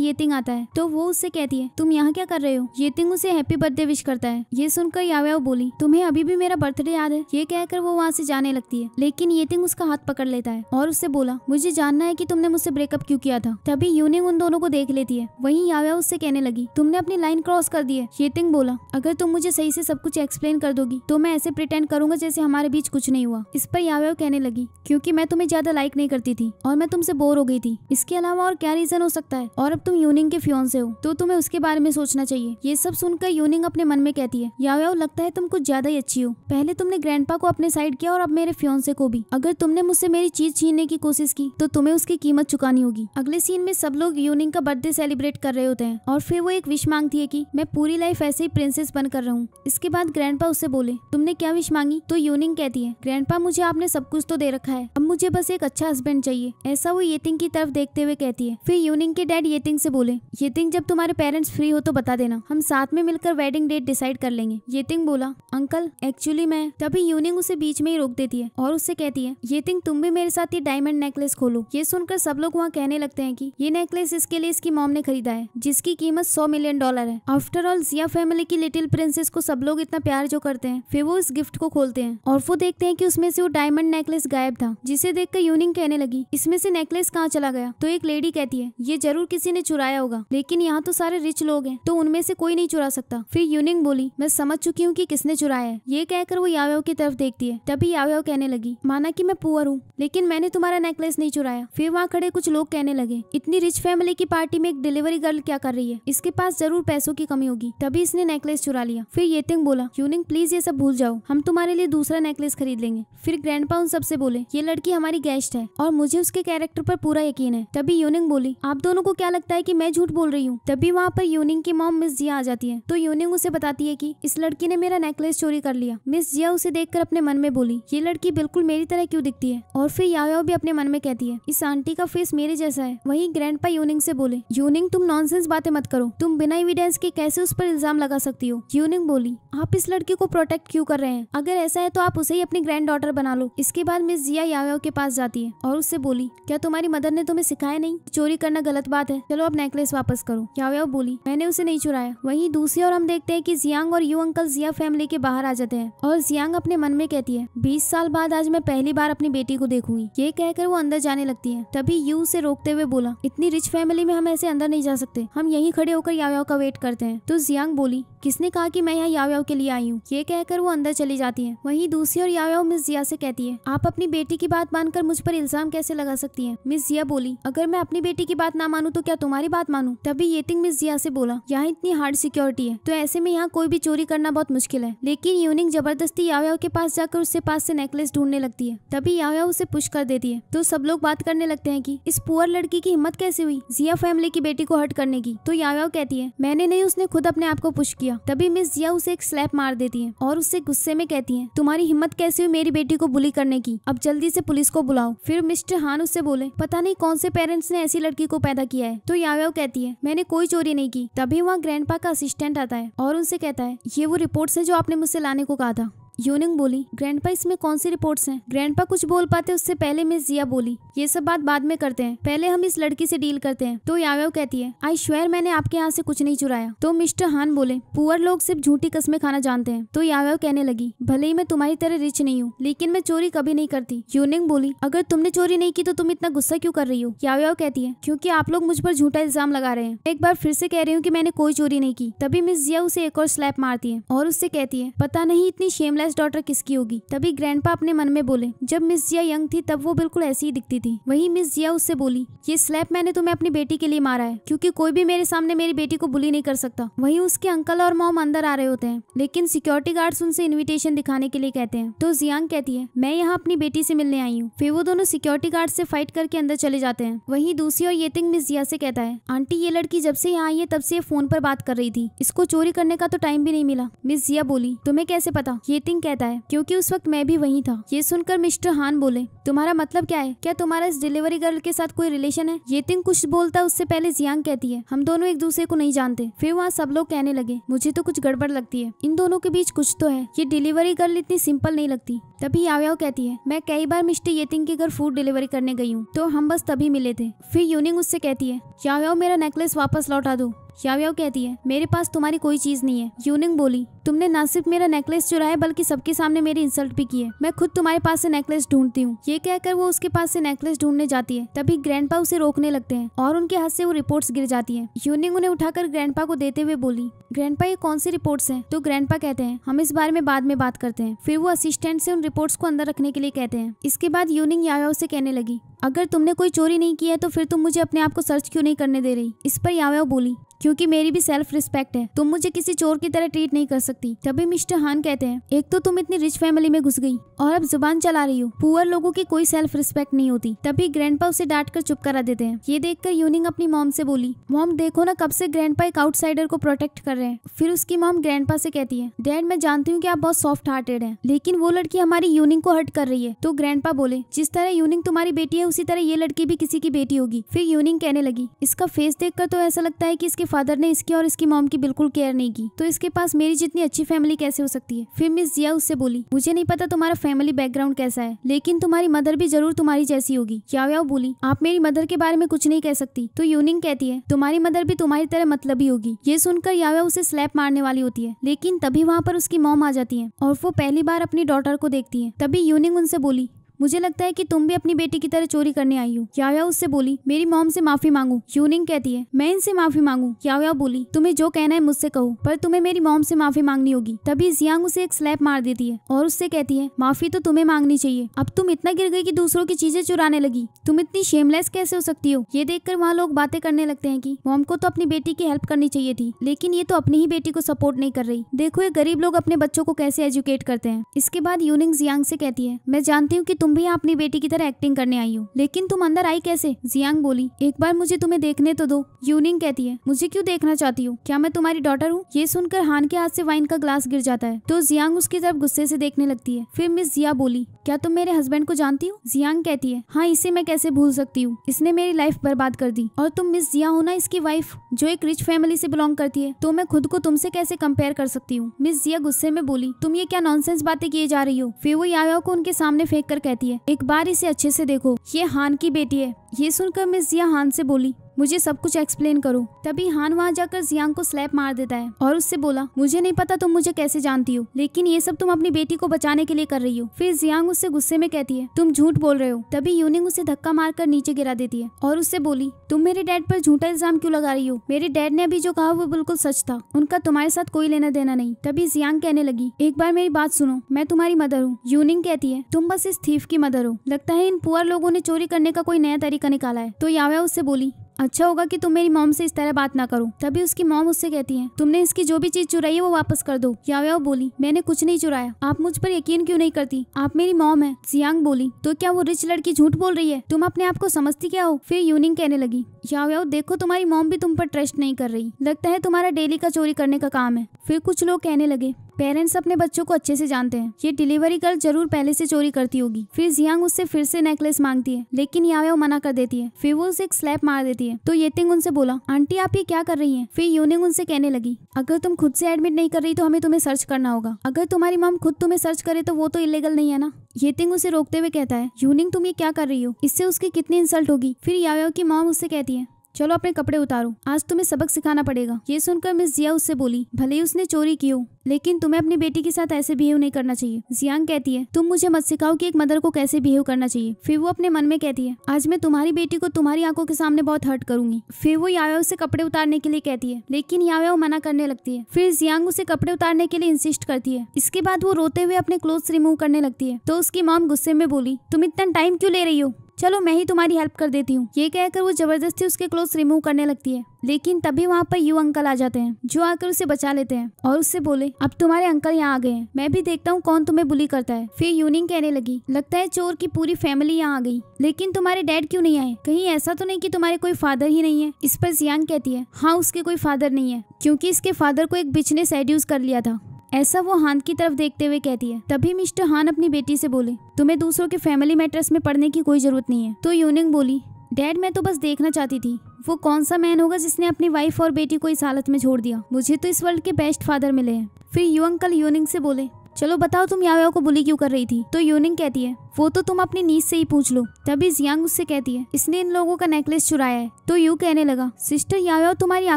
ये तिंग आता है तो वो उससे कहती है तुम यहाँ क्या कर रहे हो ये तिंग उसे हैप्पी बर्थडे विश करता है ये सुनकर यावेओ बोली तुम्हें अभी भी मेरा बर्थडे याद है ये कहकर वो वहाँ से जाने लगती है लेकिन ये तिंग उसका हाथ पकड़ लेता है और उससे बोला मुझे जानना है की तुमने मुझसे ब्रेकअप क्यूँ किया था तभी यूनिंग उन दोनों को देख लेती है वही यावेओ उससे कहने लगी तुमने अपनी लाइन क्रॉस कर दी है ये तिंग बोला अगर तुम मुझे सही से सब कुछ एक्सप्लेन कर दोगी तो मैं ऐसे प्रिटेंड करूंगा जैसे हमारे बीच कुछ नहीं हुआ इस पर यावेओ कहने लगी क्योंकि मैं तुम्हें ज्यादा लाइक नहीं करती थी और मैं मैं तुमसे बोर हो गई थी इसके अलावा और क्या रीजन हो सकता है और अब तुम यूनिंग के फ्योन से हो तो तुम्हें उसके बारे में सोचना चाहिए ये सब सुनकर यूनिंग अपने मन में कहती है याव याओ लगता है तुम कुछ ज्यादा ही अच्छी हो पहले तुमने ग्रैंड को अपने साइड किया और अब मेरे फ्योन को भी अगर तुमने मुझसे मेरी चीज छीनने की कोशिश की तो तुम्हें उसकी कीमत चुकानी होगी अगले सीन में सब लोग यूनिंग का बर्थडे सेलिब्रेट कर रहे होते हैं और फिर वो एक विश मांगती है की मैं पूरी लाइफ ऐसे ही प्रिंसेस बन कर रहूं इसके बाद ग्रैंड उससे बोले तुमने क्या विश मांगी तो यूनिंग कहती है ग्रैंड मुझे आपने सब कुछ तो दे रखा है अब मुझे बस एक अच्छा हस्बैंड चाहिए ऐसा वो येतिंग की तरफ देखते हुए कहती है फिर यूनिंग के डैड येतिंग से बोले येतिंग जब तुम्हारे पेरेंट्स फ्री हो तो बता देना हम साथ में मिलकर वेडिंग डेट डिसाइड कर लेंगे येतिंग बोला अंकल एक्चुअली मैं तभी यूनिंग उसे बीच में ही रोक देती है और उससे कहती है येतिंग तुम भी मेरे साथ ये डायमंड नेकलेस खोलो ये सुनकर सब लोग वहाँ कहने लगते हैं की ये नेकलेस इसके लिए इसकी मॉम ने खरीदा है जिसकी कीमत सौ मिलियन डॉलर है आफ्टर ऑल जिया फैमिली की लिटिल प्रिंसेस को सब लोग इतना प्यार जो करते हैं फिर वो इस गिफ्ट को खोलते हैं और वो देखते हैं की उसमें से वो डायमंड नेकलेस गायब था जिसे देखकर यूनिंग कहने लगी इसमें में से नेकलेस कहाँ चला गया तो एक लेडी कहती है ये जरूर किसी ने चुराया होगा लेकिन यहाँ तो सारे रिच लोग हैं तो उनमें से कोई नहीं चुरा सकता फिर यूनिंग बोली मैं समझ चुकी हूँ कि किसने चुराया है ये कहकर वो यावयो की तरफ देखती है तभी यावयो कहने लगी माना की मैं पुअर हूँ लेकिन मैंने तुम्हारा नेकलेस नहीं चुराया फिर वहाँ खड़े कुछ लोग कहने लगे इतनी रिच फैमिली की पार्टी में एक डिलीवरी गर्ल क्या कर रही है इसके पास जरूर पैसों की कमी होगी तभी इसने नेकलेस चुरा लिया फिर ये बोला यूनिंग प्लीज ये सब भूल जाओ हम तुम्हारे लिए दूसरा नेकलेस खरीद लेंगे फिर ग्रैंड उन सबसे बोले ये लड़की हमारी गेस्ट है और मुझे उसके कैरेक्टर पर पूरा यकीन है तभी यूनिंग बोली आप दोनों को क्या लगता है की मैं झूठ बोल रही हूँ तभी वहाँ पर यूनिंग की मॉम मिस जिया आ जाती है तो यूनिंग उसे बताती है की इस लड़की ने मेरा नेकलेस चोरी कर लिया मिस जिया उसे देखकर अपने मन में बोली ये लड़की बिल्कुल मेरी तरह क्यों दिखती है और फिर याओ भी अपने मन में कहती है इस आंटी का फेस मेरे जैसा है वही ग्रैंड पा यूनिंग से बोले यूनिंग तुम सेंस बातें मत करो तुम बिना एविडेंस के कैसे उस पर इल्जाम लगा सकती हो यूनिंग बोली आप इस लड़की को प्रोटेक्ट क्यों कर रहे हैं अगर ऐसा है तो आप उसे ही अपनी ग्रैंड डॉटर बना लो इसके बाद मिस जिया यावेव के पास जाती है और उससे बोली क्या तुम्हारी मदर ने तुम्हें सिखाया नहीं चोरी करना गलत बात है चलो अब नेकलेस वापस करो क्या हुआ बोली मैंने उसे नहीं चुराया वही दूसरी और हम देखते हैं कि जियांग और यू अंकल जिया फैमिली के बाहर आ जाते हैं और जियांग अपने मन में कहती है बीस साल बाद आज मैं पहली बार अपनी बेटी को देखूंगी ये कहकर वो अंदर जाने लगती है तभी यू उसे रोकते हुए बोला इतनी रिच फैमिली में हम ऐसे अंदर नहीं जा सकते हम यही खड़े होकर याव्याव का वेट करते हैं तो जियांग बोली किसने कहा कि मैं यहाँ याव्याव के लिए आई हूँ ये कहकर वो अंदर चली जाती है वहीं दूसरी और याव्याव मिस जिया से कहती है आप अपनी बेटी की बात मानकर मुझ पर इल्जाम कैसे लगा सकते सकती है मिस जिया बोली अगर मैं अपनी बेटी की बात ना मानूँ तो क्या तुम्हारी बात मानू तभी ये मिस जिया से बोला यहाँ इतनी हार्ड सिक्योरिटी है तो ऐसे में यहाँ कोई भी चोरी करना बहुत मुश्किल है लेकिन यूनिंग जबरदस्ती यावया के पास जाकर उससे पास से नेकलेस ढूंढने लगती है तभी यावया उसे पुश कर देती है तो सब लोग बात करने लगते हैं कि इस पुअर लड़की की हिम्मत कैसे हुई जिया फैमिली की बेटी को हर्ट करने की तो यावया कहती है मैंने नहीं उसने खुद अपने आप को पुश किया तभी मिस जिया उसे एक स्लैप मार देती है और उससे गुस्से में कहती है तुम्हारी हिम्मत कैसे हुई मेरी बेटी को बुली करने की अब जल्दी से पुलिस को बुलाओ फिर मिस्टर हान उससे से बोले पता नहीं कौन से पेरेंट्स ने ऐसी लड़की को पैदा किया है तो यावयाव कहती है मैंने कोई चोरी नहीं की तभी वहाँ ग्रैंडपा का असिस्टेंट आता है और उनसे कहता है ये वो रिपोर्ट्स है जो आपने मुझसे लाने को कहा था योनिंग बोली ग्रैंडपा इसमें कौन सी रिपोर्ट्स हैं ग्रैंडपा कुछ बोल पाते उससे पहले मिस जिया बोली ये सब बात बाद में करते हैं पहले हम इस लड़की से डील करते हैं तो यावयो कहती है आई श्वेर मैंने आपके यहाँ से कुछ नहीं चुराया तो मिस्टर हान बोले पुअर लोग सिर्फ झूठी कस्मे खाना जानते हैं तो यावयो कहने लगी भले ही मैं तुम्हारी तरह रिच नहीं हूँ लेकिन मैं चोरी कभी नहीं करती योनिंग बोली अगर तुमने चोरी नहीं की तो तुम इतना गुस्सा क्यों कर रही हो यावयो कहती है क्योंकि आप लोग मुझ पर झूठा इल्जाम लगा रहे हैं एक बार फिर से कह रही हूँ की मैंने कोई चोरी नहीं की तभी मिस जिया उसे एक और स्लैप मारती है और उससे कहती है पता नहीं इतनी शेमलेस लास्ट डॉटर किसकी होगी तभी ग्रैंडपा अपने मन में बोले जब मिस जिया यंग थी तब वो बिल्कुल ऐसी ही दिखती थी वही मिस जिया उससे बोली ये स्लैप मैंने तुम्हें अपनी बेटी के लिए मारा है क्योंकि कोई भी मेरे सामने मेरी बेटी को बुली नहीं कर सकता वही उसके अंकल और मोम अंदर आ रहे होते हैं लेकिन सिक्योरिटी गार्ड उनसे इन्विटेशन दिखाने के लिए कहते हैं तो जियांग कहती है मैं यहाँ अपनी बेटी से मिलने आई हूँ फिर वो दोनों सिक्योरिटी गार्ड से फाइट करके अंदर चले जाते हैं वही दूसरी और ये मिस जिया से कहता है आंटी ये लड़की जब से यहाँ आई है तब से ये फोन पर बात कर रही थी इसको चोरी करने का तो टाइम भी नहीं मिला मिस जिया बोली तुम्हें कैसे पता ये सिंह कहता है क्योंकि उस वक्त मैं भी वहीं था ये सुनकर मिस्टर हान बोले तुम्हारा मतलब क्या है क्या तुम्हारा इस डिलीवरी गर्ल के साथ कोई रिलेशन है तिंग कुछ बोलता उससे पहले जियांग कहती है हम दोनों एक दूसरे को नहीं जानते फिर वहाँ सब लोग कहने लगे मुझे तो कुछ गड़बड़ लगती है इन दोनों के बीच कुछ तो है ये डिलीवरी गर्ल इतनी सिंपल नहीं लगती तभी यावयाव कहती है मैं कई बार मिस्टर येतिंग के घर फूड डिलीवरी करने गई हूँ तो हम बस तभी मिले थे फिर यूनिंग उससे कहती है यावयाव मेरा नेकलेस वापस लौटा दो याव याव कहती है मेरे पास तुम्हारी कोई चीज नहीं है यूनिंग बोली तुमने न सिर्फ मेरा नेकलेस चुराया बल्कि सबके सामने मेरी इंसल्ट भी की है मैं खुद तुम्हारे पास से नेकलेस ढूंढती हूँ ये कहकर वो उसके पास से नेकलेस ढूंढने जाती है तभी ग्रैंड उसे रोकने लगते हैं और उनके हाथ से वो रिपोर्ट गिर जाती है यूनिंग उन्हें उठाकर ग्रैंड को देते हुए बोली ग्रैंड ये कौन सी रिपोर्ट है तो ग्रैंड कहते हैं हम इस बारे में बाद में बात करते हैं फिर वो असिस्टेंट से उन रिपोर्ट्स को अंदर रखने के लिए कहते हैं इसके बाद यूनिंग याव से कहने लगी अगर तुमने कोई चोरी नहीं की है तो फिर तुम मुझे अपने आप को सर्च क्यों नहीं करने दे रही इस पर याव बोली क्योंकि मेरी भी सेल्फ रिस्पेक्ट है तुम मुझे किसी चोर की तरह ट्रीट नहीं कर सकती तभी मिस्टर हान कहते हैं एक तो तुम इतनी रिच फैमिली में घुस गई और अब जुबान चला रही हो पुअर लोगों की कोई सेल्फ रिस्पेक्ट नहीं होती तभी ग्रैंड उसे डांट कर चुप करा देते हैं ये देखकर यूनिंग अपनी मॉम से बोली मॉम देखो ना कब से ग्रैंड एक आउटसाइडर को प्रोटेक्ट कर रहे हैं फिर उसकी मॉम ग्रैंड से कहती है डैड मैं जानती हूँ की आप बहुत सॉफ्ट हार्टेड है लेकिन वो लड़की हमारी यूनिंग को हर्ट कर रही है तो ग्रैंड बोले जिस तरह यूनिंग तुम्हारी बेटी है उसी तरह ये लड़की भी किसी की बेटी होगी फिर यूनिंग कहने लगी इसका फेस देख तो ऐसा लगता है की इसके फादर ने इसकी और इसकी मॉम की बिल्कुल केयर नहीं की तो इसके पास मेरी जितनी अच्छी फैमिली कैसे हो सकती है फिर मिस जिया उससे बोली मुझे नहीं पता तुम्हारा फैमिली बैकग्राउंड कैसा है लेकिन तुम्हारी मदर भी जरूर तुम्हारी जैसी होगी क्या व्या बोली आप मेरी मदर के बारे में कुछ नहीं कह सकती तो यूनिंग कहती है तुम्हारी मदर भी तुम्हारी तरह मतलब ही होगी ये सुनकर याव्या उसे स्लैप मारने वाली होती है लेकिन तभी वहाँ पर उसकी मॉम आ जाती है और वो पहली बार अपनी डॉटर को देखती है तभी यूनिंग उनसे बोली मुझे लगता है कि तुम भी अपनी बेटी की तरह चोरी करने आई हो याओया उससे बोली मेरी मॉम से माफी मांगू यूनिंग कहती है मैं इनसे माफी मांगू याओया बोली तुम्हें जो कहना है मुझसे कहो पर तुम्हें मेरी मॉम से माफी मांगनी होगी तभी जियांग उसे एक स्लैप मार देती है और उससे कहती है माफी तो तुम्हें मांगनी चाहिए अब तुम इतना गिर गई की दूसरों की चीजें चुराने लगी तुम इतनी शेमलेस कैसे हो सकती हो ये कर वहाँ लोग बातें करने लगते हैं की मॉम को तो अपनी बेटी की हेल्प करनी चाहिए थी लेकिन ये तो अपनी ही बेटी को सपोर्ट नहीं कर रही देखो ये गरीब लोग अपने बच्चों को कैसे एजुकेट करते हैं इसके बाद यूनिंग जियांग से कहती है मैं जानती हूँ की तुम तुम भी अपनी बेटी की तरह एक्टिंग करने आई हो लेकिन तुम अंदर आई कैसे जियांग बोली एक बार मुझे तुम्हें देखने तो दो यूनिंग कहती है मुझे क्यों देखना चाहती हो क्या मैं तुम्हारी डॉटर हूँ ये सुनकर हान के हाथ से वाइन का ग्लास गिर जाता है तो जियांग उसकी तरफ गुस्से से देखने लगती है फिर मिस जिया बोली क्या तुम मेरे हस्बैंड को जानती हो जियांग कहती है हाँ इसे मैं कैसे भूल सकती हूँ इसने मेरी लाइफ बर्बाद कर दी और तुम मिस जिया हो ना इसकी वाइफ जो एक रिच फैमिली से बिलोंग करती है तो मैं खुद को तुमसे कैसे कंपेयर कर सकती हूँ मिस जिया गुस्से में बोली तुम ये क्या नॉनसेंस बातें किए जा रही हो फिर वो यायो को उनके सामने फेंक कर कहती बैठी है एक बार इसे अच्छे से देखो ये हान की बेटी है ये सुनकर मिस जिया हान से बोली मुझे सब कुछ एक्सप्लेन करो तभी हान वहाँ जाकर जियांग को स्लैप मार देता है और उससे बोला मुझे नहीं पता तुम मुझे कैसे जानती हो लेकिन ये सब तुम अपनी बेटी को बचाने के लिए कर रही हो फिर जियांग उससे गुस्से में कहती है तुम झूठ बोल रहे हो तभी यूनिंग उसे धक्का मारकर नीचे गिरा देती है और उससे बोली तुम मेरे डैड पर झूठा इल्जाम क्यों लगा रही हो मेरे डैड ने अभी जो कहा वो बिल्कुल सच था उनका तुम्हारे साथ कोई लेना देना नहीं तभी जियांग कहने लगी एक बार मेरी बात सुनो मैं तुम्हारी मदर हूँ यूनिंग कहती है तुम बस इस थीफ की मदर हो लगता है इन पुअर लोगों ने चोरी करने का कोई नया तरीका निकाला है तो यावया उससे बोली अच्छा होगा कि तुम मेरी मॉम से इस तरह बात ना करो तभी उसकी मॉम उससे कहती है तुमने इसकी जो भी चीज चुराई है वो वापस कर दो याओ बोली मैंने कुछ नहीं चुराया आप मुझ पर यकीन क्यों नहीं करती आप मेरी मॉम है सियांग बोली तो क्या वो रिच लड़की झूठ बोल रही है तुम अपने आप को समझती क्या हो फिर यूनिंग कहने लगी याओ देखो तुम्हारी मॉम भी तुम पर ट्रस्ट नहीं कर रही लगता है तुम्हारा डेली का चोरी करने का काम है फिर कुछ लोग कहने लगे पेरेंट्स अपने बच्चों को अच्छे से जानते हैं ये डिलीवरी गर्ल जरूर पहले से चोरी करती होगी फिर जियांग उससे फिर से नेकलेस मांगती है लेकिन यावे मना कर देती है फिर वो उसे एक स्लैप मार देती है तो तिंग उनसे बोला आंटी आप ये क्या कर रही है फिर यूनिंग उनसे कहने लगी अगर तुम खुद से एडमिट नहीं कर रही तो हमें तुम्हें सर्च करना होगा अगर तुम्हारी मम खुद तुम्हें सर्च करे तो वो तो इलीगल नहीं है ना तिंग उसे रोकते हुए कहता है यूनिंग तुम ये क्या कर रही हो इससे उसकी कितनी इंसल्ट होगी फिर यावे की मॉम उससे कहती है चलो अपने कपड़े उतारो आज तुम्हें सबक सिखाना पड़ेगा ये सुनकर मिस जिया उससे बोली भले ही उसने चोरी की हो लेकिन तुम्हें अपनी बेटी के साथ ऐसे बिहेव नहीं करना चाहिए जियांग कहती है तुम मुझे मत सिखाओ कि एक मदर को कैसे बिहेव करना चाहिए फिर वो अपने मन में कहती है आज मैं तुम्हारी बेटी को तुम्हारी आंखों के सामने बहुत हर्ट करूंगी फिर वो याव्याव उसे कपड़े उतारने के लिए कहती है लेकिन याव्याव मना करने लगती है फिर जियांग उसे कपड़े उतारने के लिए इंसिस्ट करती है इसके बाद वो रोते हुए अपने क्लोथ रिमूव करने लगती है तो उसकी मॉम गुस्से में बोली तुम इतना टाइम क्यों ले रही हो चलो मैं ही तुम्हारी हेल्प कर देती हूँ ये कहकर वो जबरदस्ती उसके क्लोथ रिमूव करने लगती है लेकिन तभी वहाँ पर यू अंकल आ जाते हैं जो आकर उसे बचा लेते हैं और उससे बोले अब तुम्हारे अंकल यहाँ आ गए हैं मैं भी देखता हूँ कौन तुम्हें बुली करता है फिर यूनिंग कहने लगी लगता है चोर की पूरी फैमिली यहाँ आ गई लेकिन तुम्हारे डैड क्यों नहीं आए कहीं ऐसा तो नहीं की तुम्हारे कोई फादर ही नहीं है इस पर जियांग कहती है हाँ उसके कोई फादर नहीं है क्यूँकी इसके फादर को एक बिच ने कर लिया था ऐसा वो हान की तरफ देखते हुए कहती है तभी मिस्टर हान अपनी बेटी से बोले तुम्हें दूसरों के फैमिली मैटर्स में पढ़ने की कोई जरूरत नहीं है तो यूनिंग बोली डैड मैं तो बस देखना चाहती थी वो कौन सा मैन होगा जिसने अपनी वाइफ और बेटी को इस हालत में छोड़ दिया मुझे तो इस वर्ल्ड के बेस्ट फादर मिले हैं फिर यू अंकल यूनिंग से बोले चलो बताओ तुम याओ को बुली क्यों कर रही थी तो यूनिंग कहती है वो तो तुम अपनी नीच से ही पूछ लो तभी जियांग उससे कहती है इसने इन लोगों का नेकलेस चुराया है तो यू कहने लगा सिस्टर याओ तुम्हारी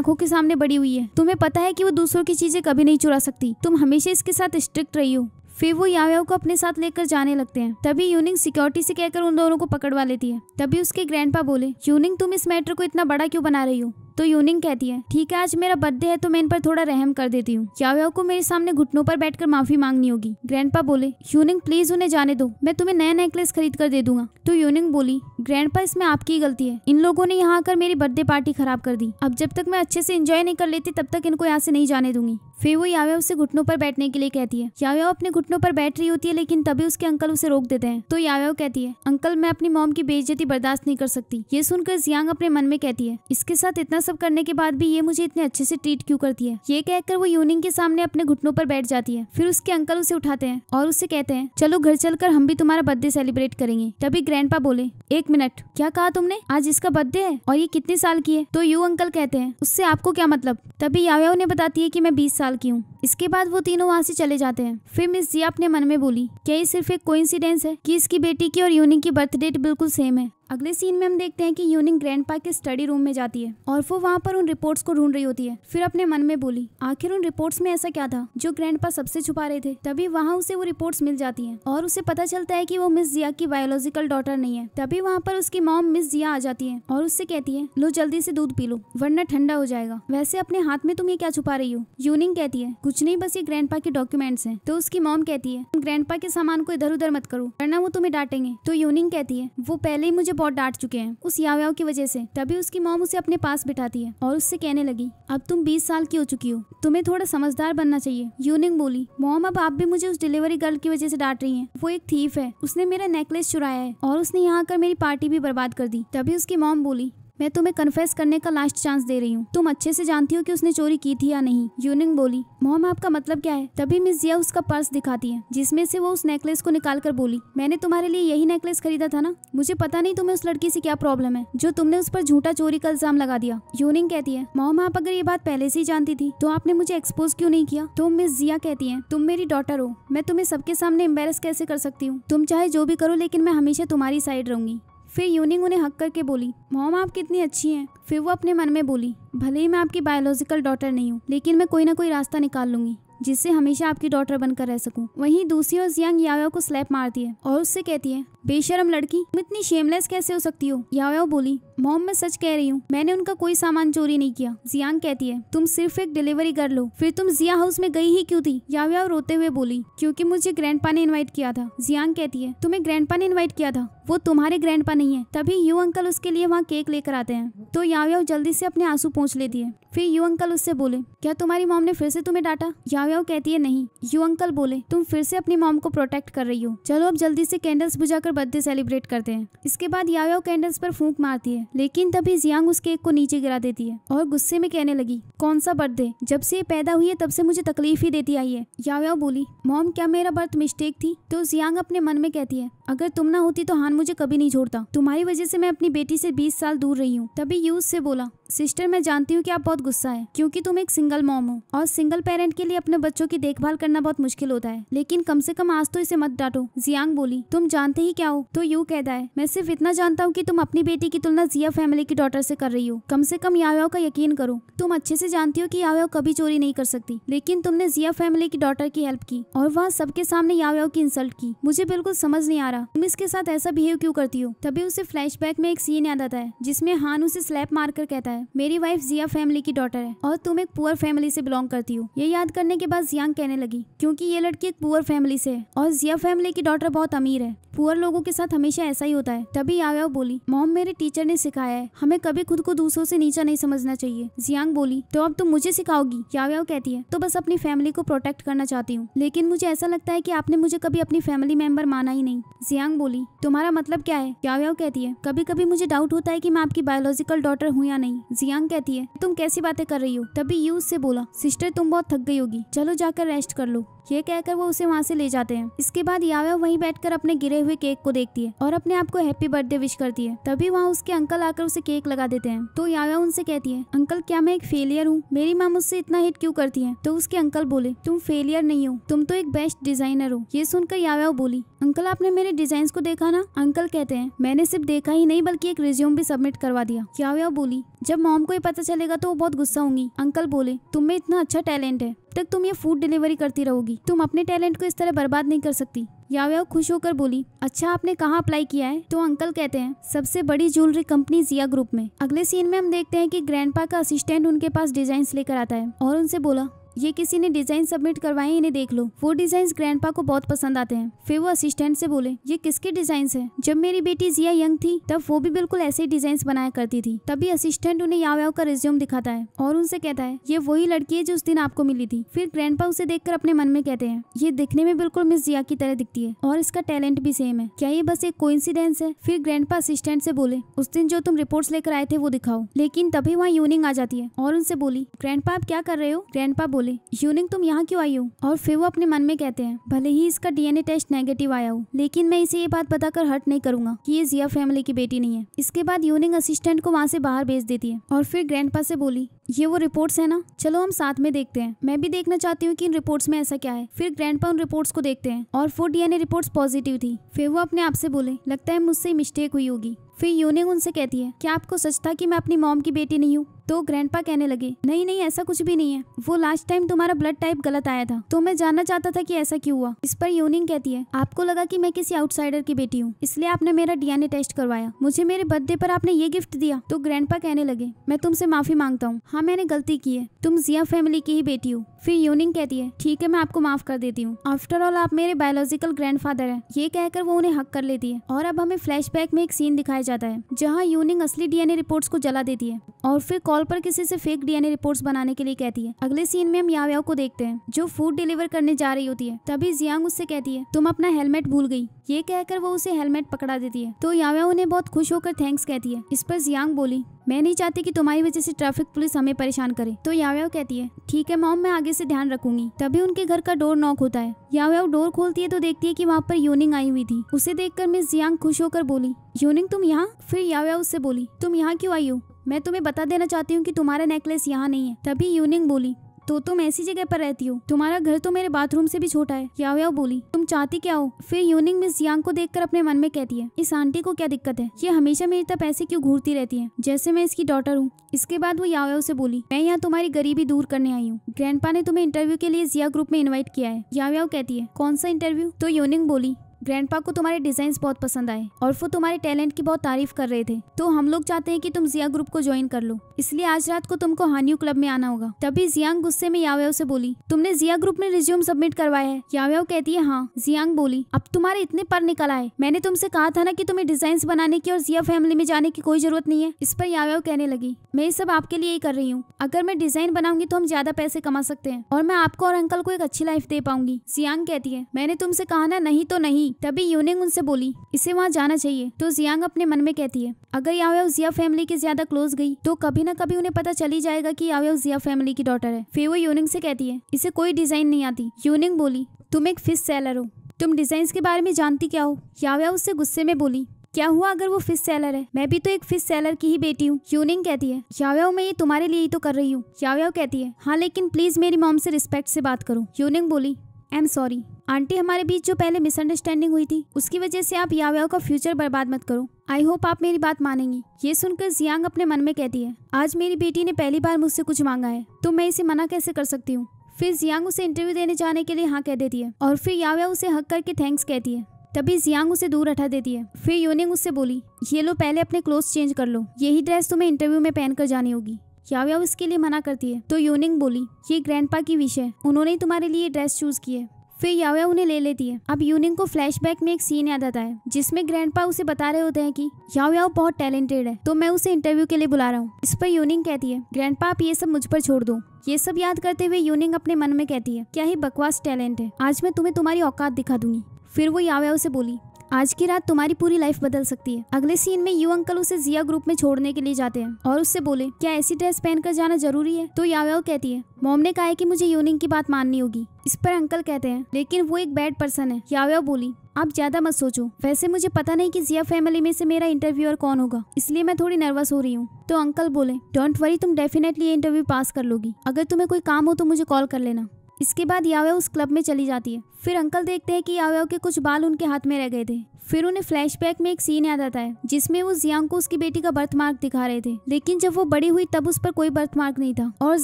आंखों के सामने बड़ी हुई है तुम्हें पता है की वो दूसरों की चीजें कभी नहीं चुरा सकती तुम हमेशा इसके साथ स्ट्रिक्ट रही हो फिर वो यावयाओ को अपने साथ लेकर जाने लगते हैं तभी यूनिंग सिक्योरिटी से कहकर उन दोनों को पकड़वा लेती है तभी उसके ग्रैंडपा बोले यूनिंग तुम इस मैटर को इतना बड़ा क्यों बना रही हो तो यूनिंग कहती है ठीक है आज मेरा बर्थडे है तो मैं इन पर थोड़ा रहम कर देती हूँ याओ को मेरे सामने घुटनों पर बैठकर माफी मांगनी होगी ग्रैंड बोले यूनिंग प्लीज उन्हें जाने दो मैं तुम्हें नया नेकलेस खरीद कर दे दूंगा तो यूनिंग बोली ग्रैंड इसमें आपकी गलती है इन लोगों ने यहाँ आकर मेरी बर्थडे पार्टी खराब कर दी अब जब तक मैं अच्छे से इंजॉय नहीं कर लेती तब तक इनको यहाँ से नहीं जाने दूंगी फिर वो यावे उसे घुटनों पर बैठने के लिए कहती है यावे अपने घुटनों पर बैठ रही होती है लेकिन तभी उसके अंकल उसे रोक देते हैं तो यावे कहती है अंकल मैं अपनी मोम की बेइज्जती बर्दाश्त नहीं कर सकती ये सुनकर जियांग अपने मन में कहती है इसके साथ इतना सब करने के बाद भी ये मुझे इतने अच्छे से ट्रीट क्यों करती है ये कहकर वो यूनिंग के सामने अपने घुटनों पर बैठ जाती है फिर उसके अंकल उसे उठाते हैं और उससे कहते हैं चलो घर चलकर हम भी तुम्हारा बर्थडे सेलिब्रेट करेंगे तभी ग्रैंड बोले एक मिनट क्या कहा तुमने आज इसका बर्थडे है और ये कितने साल की है तो यू अंकल कहते हैं उससे आपको क्या मतलब तभी याव्या उन्हें बताती है की मैं बीस साल की हूँ इसके बाद वो तीनों वहाँ से चले जाते हैं फिर मिस जिया अपने मन में बोली क्या ये सिर्फ एक कोइंसिडेंस है कि इसकी बेटी की और यूनिंग की बर्थ डेट बिल्कुल सेम है अगले सीन में हम देखते हैं कि यूनिंग पा के स्टडी रूम में जाती है और वो वहाँ पर उन रिपोर्ट्स को ढूंढ रही होती है फिर अपने मन में बोली आखिर उन रिपोर्ट्स में ऐसा क्या था जो पा सबसे छुपा रहे थे तभी वहाँ उसे वो रिपोर्ट्स मिल जाती है और उसे पता चलता है की वो मिस जिया की बायोलॉजिकल डॉटर नहीं है तभी वहाँ पर उसकी मॉम मिस जिया आ जाती है और उससे कहती है लो जल्दी से दूध पी लो वरना ठंडा हो जाएगा वैसे अपने हाथ में तुम ये क्या छुपा रही हो यूनिंग कहती है कुछ नहीं बस ये ग्रैंड के डॉक्यूमेंट्स हैं तो उसकी मॉम कहती है ग्रैंड के सामान को इधर उधर मत करो वरना वो तुम्हें डांटेंगे तो यूनिंग कहती है वो पहले ही मुझे बहुत डांट चुके हैं उस यावयाव की वजह से तभी उसकी मोम उसे अपने पास बिठाती है और उससे कहने लगी अब तुम बीस साल की हो चुकी हो तुम्हें थोड़ा समझदार बनना चाहिए यूनिंग बोली मोम अब आप भी मुझे उस डिलीवरी गर्ल की वजह से डांट रही है वो एक थीफ है उसने मेरा नेकलेस चुराया है और उसने यहाँ आकर मेरी पार्टी भी बर्बाद कर दी तभी उसकी मोम बोली मैं तुम्हें कन्फेस करने का लास्ट चांस दे रही हूँ तुम अच्छे से जानती हो कि उसने चोरी की थी या नहीं यूनिंग बोली मोम आपका मतलब क्या है तभी मिस जिया उसका पर्स दिखाती है जिसमें से वो उस नेकलेस को निकाल कर बोली मैंने तुम्हारे लिए यही नेकलेस खरीदा था ना मुझे पता नहीं तुम्हें उस लड़की से क्या प्रॉब्लम है जो तुमने उस पर झूठा चोरी का इल्जाम लगा दिया यूनिंग कहती है मोम आप अगर ये बात पहले से ही जानती थी तो आपने मुझे एक्सपोज क्यों नहीं किया तुम तो मिस जिया कहती है तुम मेरी डॉटर हो मैं तुम्हें सबके सामने एम्बेरस कैसे कर सकती हूँ तुम चाहे जो भी करो लेकिन मैं हमेशा तुम्हारी साइड रहूंगी फिर यूनिंग उन्हें हक करके बोली मोम आप कितनी अच्छी हैं फिर वो अपने मन में बोली भले ही मैं आपकी बायोलॉजिकल डॉटर नहीं हूँ लेकिन मैं कोई ना कोई रास्ता निकाल लूंगी जिससे हमेशा आपकी डॉटर बनकर रह सकूं। वहीं दूसरी ओर जियांग याओ को स्लैप मारती है और उससे कहती है बेशरम लड़की तुम इतनी शेमलेस कैसे हो सकती हो याओ बोली मोम मैं सच कह रही हूँ मैंने उनका कोई सामान चोरी नहीं किया जियांग कहती है तुम सिर्फ एक डिलीवरी कर लो फिर तुम जिया हाउस में गई ही क्यों थी याव्या रोते हुए बोली क्योंकि मुझे ग्रैंड ने इन्वाइट किया था जियांग कहती है तुम्हें ग्रैंड ने इन्वाइट किया था वो तुम्हारे ग्रैंड नहीं है तभी यू अंकल उसके लिए वहाँ केक लेकर आते हैं तो याव्याव जल्दी से अपने आंसू पहुँच लेती है फिर यू अंकल उससे बोले क्या तुम्हारी मॉम ने फिर से तुम्हें डांटा याव्याव कहती है नहीं यू अंकल बोले तुम फिर से अपनी मोम को प्रोटेक्ट कर रही हो चलो अब जल्दी से कैंडल्स बुझाकर बर्थडे सेलिब्रेट करते हैं इसके बाद याव्याव कैंडल्स पर फूंक मारती है लेकिन तभी जियांग उस केक को नीचे गिरा देती है और गुस्से में कहने लगी कौन सा बर्थडे जब से पैदा हुई है तब से मुझे तकलीफ ही देती आई है याव याव बोली मॉम क्या मेरा बर्थ मिस्टेक थी तो जियांग अपने मन में कहती है अगर तुम ना होती तो हान मुझे कभी नहीं छोड़ता तुम्हारी वजह से मैं अपनी बेटी से बीस साल दूर रही हूँ तभी यूज से बोला सिस्टर मैं जानती हूँ कि आप बहुत गुस्सा है क्योंकि तुम एक सिंगल मॉम हो और सिंगल पेरेंट के लिए अपने बच्चों की देखभाल करना बहुत मुश्किल होता है लेकिन कम से कम आज तो इसे मत डांटो जियांग बोली तुम जानते ही क्या हो तो यू कहता है मैं सिर्फ इतना जानता हूँ कि तुम अपनी बेटी की तुलना जिया फैमिली की डॉटर से कर रही हो कम से कम यावयाव का यकीन करो तुम अच्छे से जानती हो कि यावयाव कभी चोरी नहीं कर सकती लेकिन तुमने जिया फैमिली की डॉटर की हेल्प की और वहाँ सबके सामने यावयाव की इंसल्ट की मुझे बिल्कुल समझ नहीं आ रहा तुम इसके साथ ऐसा बिहेव क्यों करती हो तभी उसे बैक में एक सीन याद आता है जिसमे हान उसे स्लैप मार कर कहता है मेरी वाइफ जिया फैमिली की डॉटर है और तुम एक पुअर फैमिली से बिलोंग करती हो ये याद करने के बाद जियांग कहने लगी क्योंकि ये लड़की एक पुअर फैमिली से है और जिया फैमिली की डॉटर बहुत अमीर है पुअर लोगों के साथ हमेशा ऐसा ही होता है तभी यावयाव बोली मॉम मेरे टीचर ने सिखाया है हमें कभी खुद को दूसरों से नीचा नहीं समझना चाहिए जियांग बोली तो अब तुम मुझे सिखाओगी व्या कहती है तो बस अपनी फैमिली को प्रोटेक्ट करना चाहती हूँ लेकिन मुझे ऐसा लगता है की आपने मुझे कभी अपनी फैमिली मेंबर माना ही नहीं जियांग बोली तुम्हारा मतलब क्या है व्या कहती है कभी कभी मुझे डाउट होता है की मैं आपकी बायोलॉजिकल डॉटर हूँ या नहीं जियांग कहती है तुम कैसी बातें कर रही हो तभी यू उससे बोला सिस्टर तुम बहुत थक गई होगी चलो जाकर रेस्ट कर लो ये कहकर वो उसे वहाँ से ले जाते हैं इसके बाद याव्या वहीं बैठकर अपने गिरे हुए केक को देखती है और अपने आप को हैप्पी बर्थडे विश करती है तभी वहाँ उसके अंकल अंकल आकर उसे केक लगा देते हैं तो याया उनसे कहती है अंकल क्या मैं एक फेलियर हूँ मेरी माँ मुझसे इतना हिट क्यों करती है तो उसके अंकल बोले तुम फेलियर नहीं हो तुम तो एक बेस्ट डिजाइनर हो ये सुनकर याव्या बोली अंकल आपने मेरे डिजाइन को देखा ना अंकल कहते हैं मैंने सिर्फ देखा ही नहीं बल्कि एक रिज्यूम भी सबमिट करवा दिया याया बोली जब मॉम को ये पता चलेगा तो वो बहुत गुस्सा होंगी अंकल बोले तुम में इतना अच्छा टैलेंट है तक तुम ये फूड डिलीवरी करती रहोगी तुम अपने टैलेंट को इस तरह बर्बाद नहीं कर सकती याव्याव खुश होकर बोली अच्छा आपने कहाँ अप्लाई किया है तो अंकल कहते हैं सबसे बड़ी ज्वेलरी कंपनी जिया ग्रुप में अगले सीन में हम देखते हैं कि ग्रैंडपा का असिस्टेंट उनके पास डिजाइन लेकर आता है और उनसे बोला ये किसी ने डिजाइन सबमिट करवाए इन्हें देख लो वो डिजाइन ग्रैंड को बहुत पसंद आते हैं फिर वो असिस्टेंट से बोले ये किसके डिजाइन है जब मेरी बेटी जिया यंग थी तब वो भी बिल्कुल ऐसे डिजाइन बनाया करती थी तभी असिस्टेंट उन्हें याव का रिज्यूम दिखाता है और उनसे कहता है ये वही लड़की है जो उस दिन आपको मिली थी फिर ग्रैंड उसे देखकर अपने मन में कहते हैं ये दिखने में बिल्कुल मिस जिया की तरह दिखती है और इसका टैलेंट भी सेम है क्या ये बस एक कोइंसिडेंस है फिर ग्रैंड असिस्टेंट से बोले उस दिन जो तुम रिपोर्ट्स लेकर आए थे वो दिखाओ लेकिन तभी वहाँ यूनिंग आ जाती है और उनसे बोली ग्रैंड आप क्या कर रहे हो ग्रैंड बोले बोले यूनिंग तुम यहाँ क्यों आई हो और फिर वो अपने मन में कहते हैं भले ही इसका डीएनए टेस्ट नेगेटिव आया हो लेकिन मैं इसे ये बात बताकर हर्ट नहीं करूंगा कि ये जिया फैमिली की बेटी नहीं है इसके बाद यूनिंग असिस्टेंट को वहाँ से बाहर भेज देती है और फिर पा से बोली ये वो रिपोर्ट्स है ना चलो हम साथ में देखते हैं मैं भी देखना चाहती हूँ कि इन रिपोर्ट्स में ऐसा क्या है फिर पा उन रिपोर्ट्स को देखते हैं और फोर डीएनए रिपोर्ट्स पॉजिटिव थी फिर वो अपने आप से बोले लगता है मुझसे मिस्टेक हुई होगी फिर यूनिंग उनसे कहती है क्या आपको सच था कि मैं अपनी मॉम की बेटी नहीं हूँ तो ग्रैंडपा कहने लगे नहीं नहीं ऐसा कुछ भी नहीं है वो लास्ट टाइम तुम्हारा ब्लड टाइप गलत आया था तो मैं जानना चाहता था कि ऐसा क्यों हुआ इस पर यूनिंग कहती है आपको लगा कि मैं किसी आउटसाइडर की बेटी हूँ इसलिए आपने मेरा डीएनए टेस्ट करवाया मुझे मेरे बर्थडे पर आपने ये गिफ्ट दिया तो ग्रैंड कहने लगे मैं तुमसे माफी मांगता हूँ हाँ मैंने गलती की है तुम जिया फैमिली की ही बेटी हो फिर यूनिंग कहती है ठीक है मैं आपको माफ कर देती हूँ आफ्टर ऑल आप मेरे बायोलॉजिकल ग्रैंडफादर हैं ये कहकर वो उन्हें हक कर लेती है और अब हमें फ्लैशबैक में एक सीन दिखाया जाता है जहाँ यूनिंग असली डीएनए रिपोर्ट्स को जला देती है और फिर कॉल कॉल पर किसी से फेक डीएनए रिपोर्ट्स बनाने के लिए कहती है अगले सीन में हम याव्याव को देखते हैं जो फूड डिलीवर करने जा रही होती है तभी जियांग उससे कहती है तुम अपना हेलमेट भूल गई ये कहकर वो उसे हेलमेट पकड़ा देती है तो याव्याव उन्हें बहुत खुश होकर थैंक्स कहती है इस पर जियांग बोली मैं नहीं चाहती कि तुम्हारी वजह से ट्रैफिक पुलिस हमें परेशान करे तो याव्याव कहती है ठीक है मॉम मैं आगे से ध्यान रखूंगी तभी उनके घर का डोर नॉक होता है याव्याव डोर खोलती है तो देखती है कि वहाँ पर यूनिंग आई हुई थी उसे देखकर मिस जियांग खुश होकर बोली यूनिंग तुम यहाँ फिर याव्याव उससे बोली तुम यहाँ क्यों आई हो मैं तुम्हें बता देना चाहती हूँ कि तुम्हारा नेकलेस यहाँ नहीं है तभी यूनिंग बोली तो तुम ऐसी जगह पर रहती हो तुम्हारा घर तो मेरे बाथरूम से भी छोटा है क्या हुआ बोली तुम चाहती क्या हो फिर यूनिंग मिस यांग को देखकर अपने मन में कहती है इस आंटी को क्या दिक्कत है ये हमेशा मेरी तरफ ऐसे क्यों घूरती रहती है जैसे मैं इसकी डॉटर हूँ इसके बाद वो याओ से बोली मैं यहाँ तुम्हारी गरीबी दूर करने आई हूँ ग्रैंडपा ने तुम्हें इंटरव्यू के लिए जिया ग्रुप में इन्वाइट किया है याओ कहती है कौन सा इंटरव्यू तो यूनिंग बोली ग्रैंडपा को तुम्हारे डिजाइन बहुत पसंद आए और वो तुम्हारे टैलेंट की बहुत तारीफ कर रहे थे तो हम लोग चाहते हैं कि तुम जिया ग्रुप को ज्वाइन कर लो इसलिए आज रात को तुमको हानियू क्लब में आना होगा तभी जियांग गुस्से में यावेव से बोली तुमने जिया ग्रुप में रिज्यूम सबमिट करवाया है यावेव कहती है हाँ जियांग बोली अब तुम्हारे इतने पर निकल आए मैंने तुमसे कहा था ना की तुम्हें डिजाइन बनाने की और जिया फैमिली में जाने की कोई जरूरत नहीं है इस पर यावेव कहने लगी मैं ये सब आपके लिए ही कर रही हूँ अगर मैं डिजाइन बनाऊंगी तो हम ज्यादा पैसे कमा सकते हैं और मैं आपको और अंकल को एक अच्छी लाइफ दे पाऊंगी जियांग कहती है मैंने तुमसे कहा ना नहीं तो नहीं थी तभी यूनिंग उनसे बोली इसे वहाँ जाना चाहिए तो जियांग अपने मन में कहती है अगर याओयाओ जिया फैमिली के ज्यादा क्लोज गई तो कभी ना कभी उन्हें पता चली जाएगा कि याओयाओ जिया फैमिली की डॉटर है फिर वो यूनिंग से कहती है इसे कोई डिजाइन नहीं आती यूनिंग बोली तुम एक फिश सेलर हो तुम डिजाइन के बारे में जानती क्या हो याओयाओ उससे गुस्से में बोली क्या हुआ अगर वो फिश सेलर है मैं भी तो एक फिश सेलर की ही बेटी हूँ यूनिंग कहती है याव्याओ मैं ये तुम्हारे लिए ही तो कर रही हूँ याव्याओ कहती है हाँ लेकिन प्लीज मेरी मॉम से रिस्पेक्ट से बात करो यूनिंग बोली आई एम सॉरी आंटी हमारे बीच जो पहले मिसअंडरस्टैंडिंग हुई थी उसकी वजह से आप याव्याओ का फ्यूचर बर्बाद मत करो आई होप आप मेरी बात मानेंगी ये सुनकर जियांग अपने मन में कहती है आज मेरी बेटी ने पहली बार मुझसे कुछ मांगा है तो मैं इसे मना कैसे कर सकती हूँ फिर जियांग उसे इंटरव्यू देने जाने के लिए हाँ कह देती है और फिर याव्या उसे हक करके थैंक्स कहती है तभी जियांग उसे दूर हटा देती है फिर योनिंग उससे बोली ये लो पहले अपने क्लोथ चेंज कर लो यही ड्रेस तुम्हें इंटरव्यू में पहन कर जानी होगी क्या व्या उसके लिए मना करती है तो यूनिंग बोली ये ग्रैंड की विश है उन्होंने तुम्हारे लिए ड्रेस चूज की है फिर यावया उन्हें ले लेती है अब यूनिंग को फ्लैशबैक में एक सीन याद आता है जिसमें ग्रैंडपा उसे बता रहे होते हैं कि याव्या बहुत टैलेंटेड है तो मैं उसे इंटरव्यू के लिए बुला रहा हूँ इस पर यूनिंग कहती है ग्रैंडपा आप ये सब मुझ पर छोड़ दो ये सब याद करते हुए यूनिंग अपने मन में कहती है क्या ही बकवास टैलेंट है आज मैं तुम्हें तुम्हारी औकात दिखा दूंगी फिर वो यावया उसे बोली आज की रात तुम्हारी पूरी लाइफ बदल सकती है अगले सीन में यू अंकल उसे जिया ग्रुप में छोड़ने के लिए जाते हैं और उससे बोले क्या ऐसी ड्रेस पहनकर जाना जरूरी है तो याव्याओ कहती है मोम ने कहा है कि मुझे यूनिंग की बात माननी होगी इस पर अंकल कहते हैं लेकिन वो एक बैड पर्सन है याव्याओ बोली आप ज्यादा मत सोचो वैसे मुझे पता नहीं कि जिया फैमिली में से मेरा इंटरव्यूअर कौन होगा इसलिए मैं थोड़ी नर्वस हो रही हूँ तो अंकल बोले डोंट वरी तुम डेफिनेटली इंटरव्यू पास कर लोगी अगर तुम्हें कोई काम हो तो मुझे कॉल कर लेना इसके बाद यावया उस क्लब में चली जाती है फिर अंकल देखते हैं कि यावया के कुछ बाल उनके हाथ में रह गए थे फिर उन्हें फ्लैशबैक में एक सीन याद आता है जिसमें वो जियांग को उसकी बेटी का बर्थ मार्क दिखा रहे थे लेकिन जब वो बड़ी हुई तब उस पर कोई बर्थ मार्क नहीं था और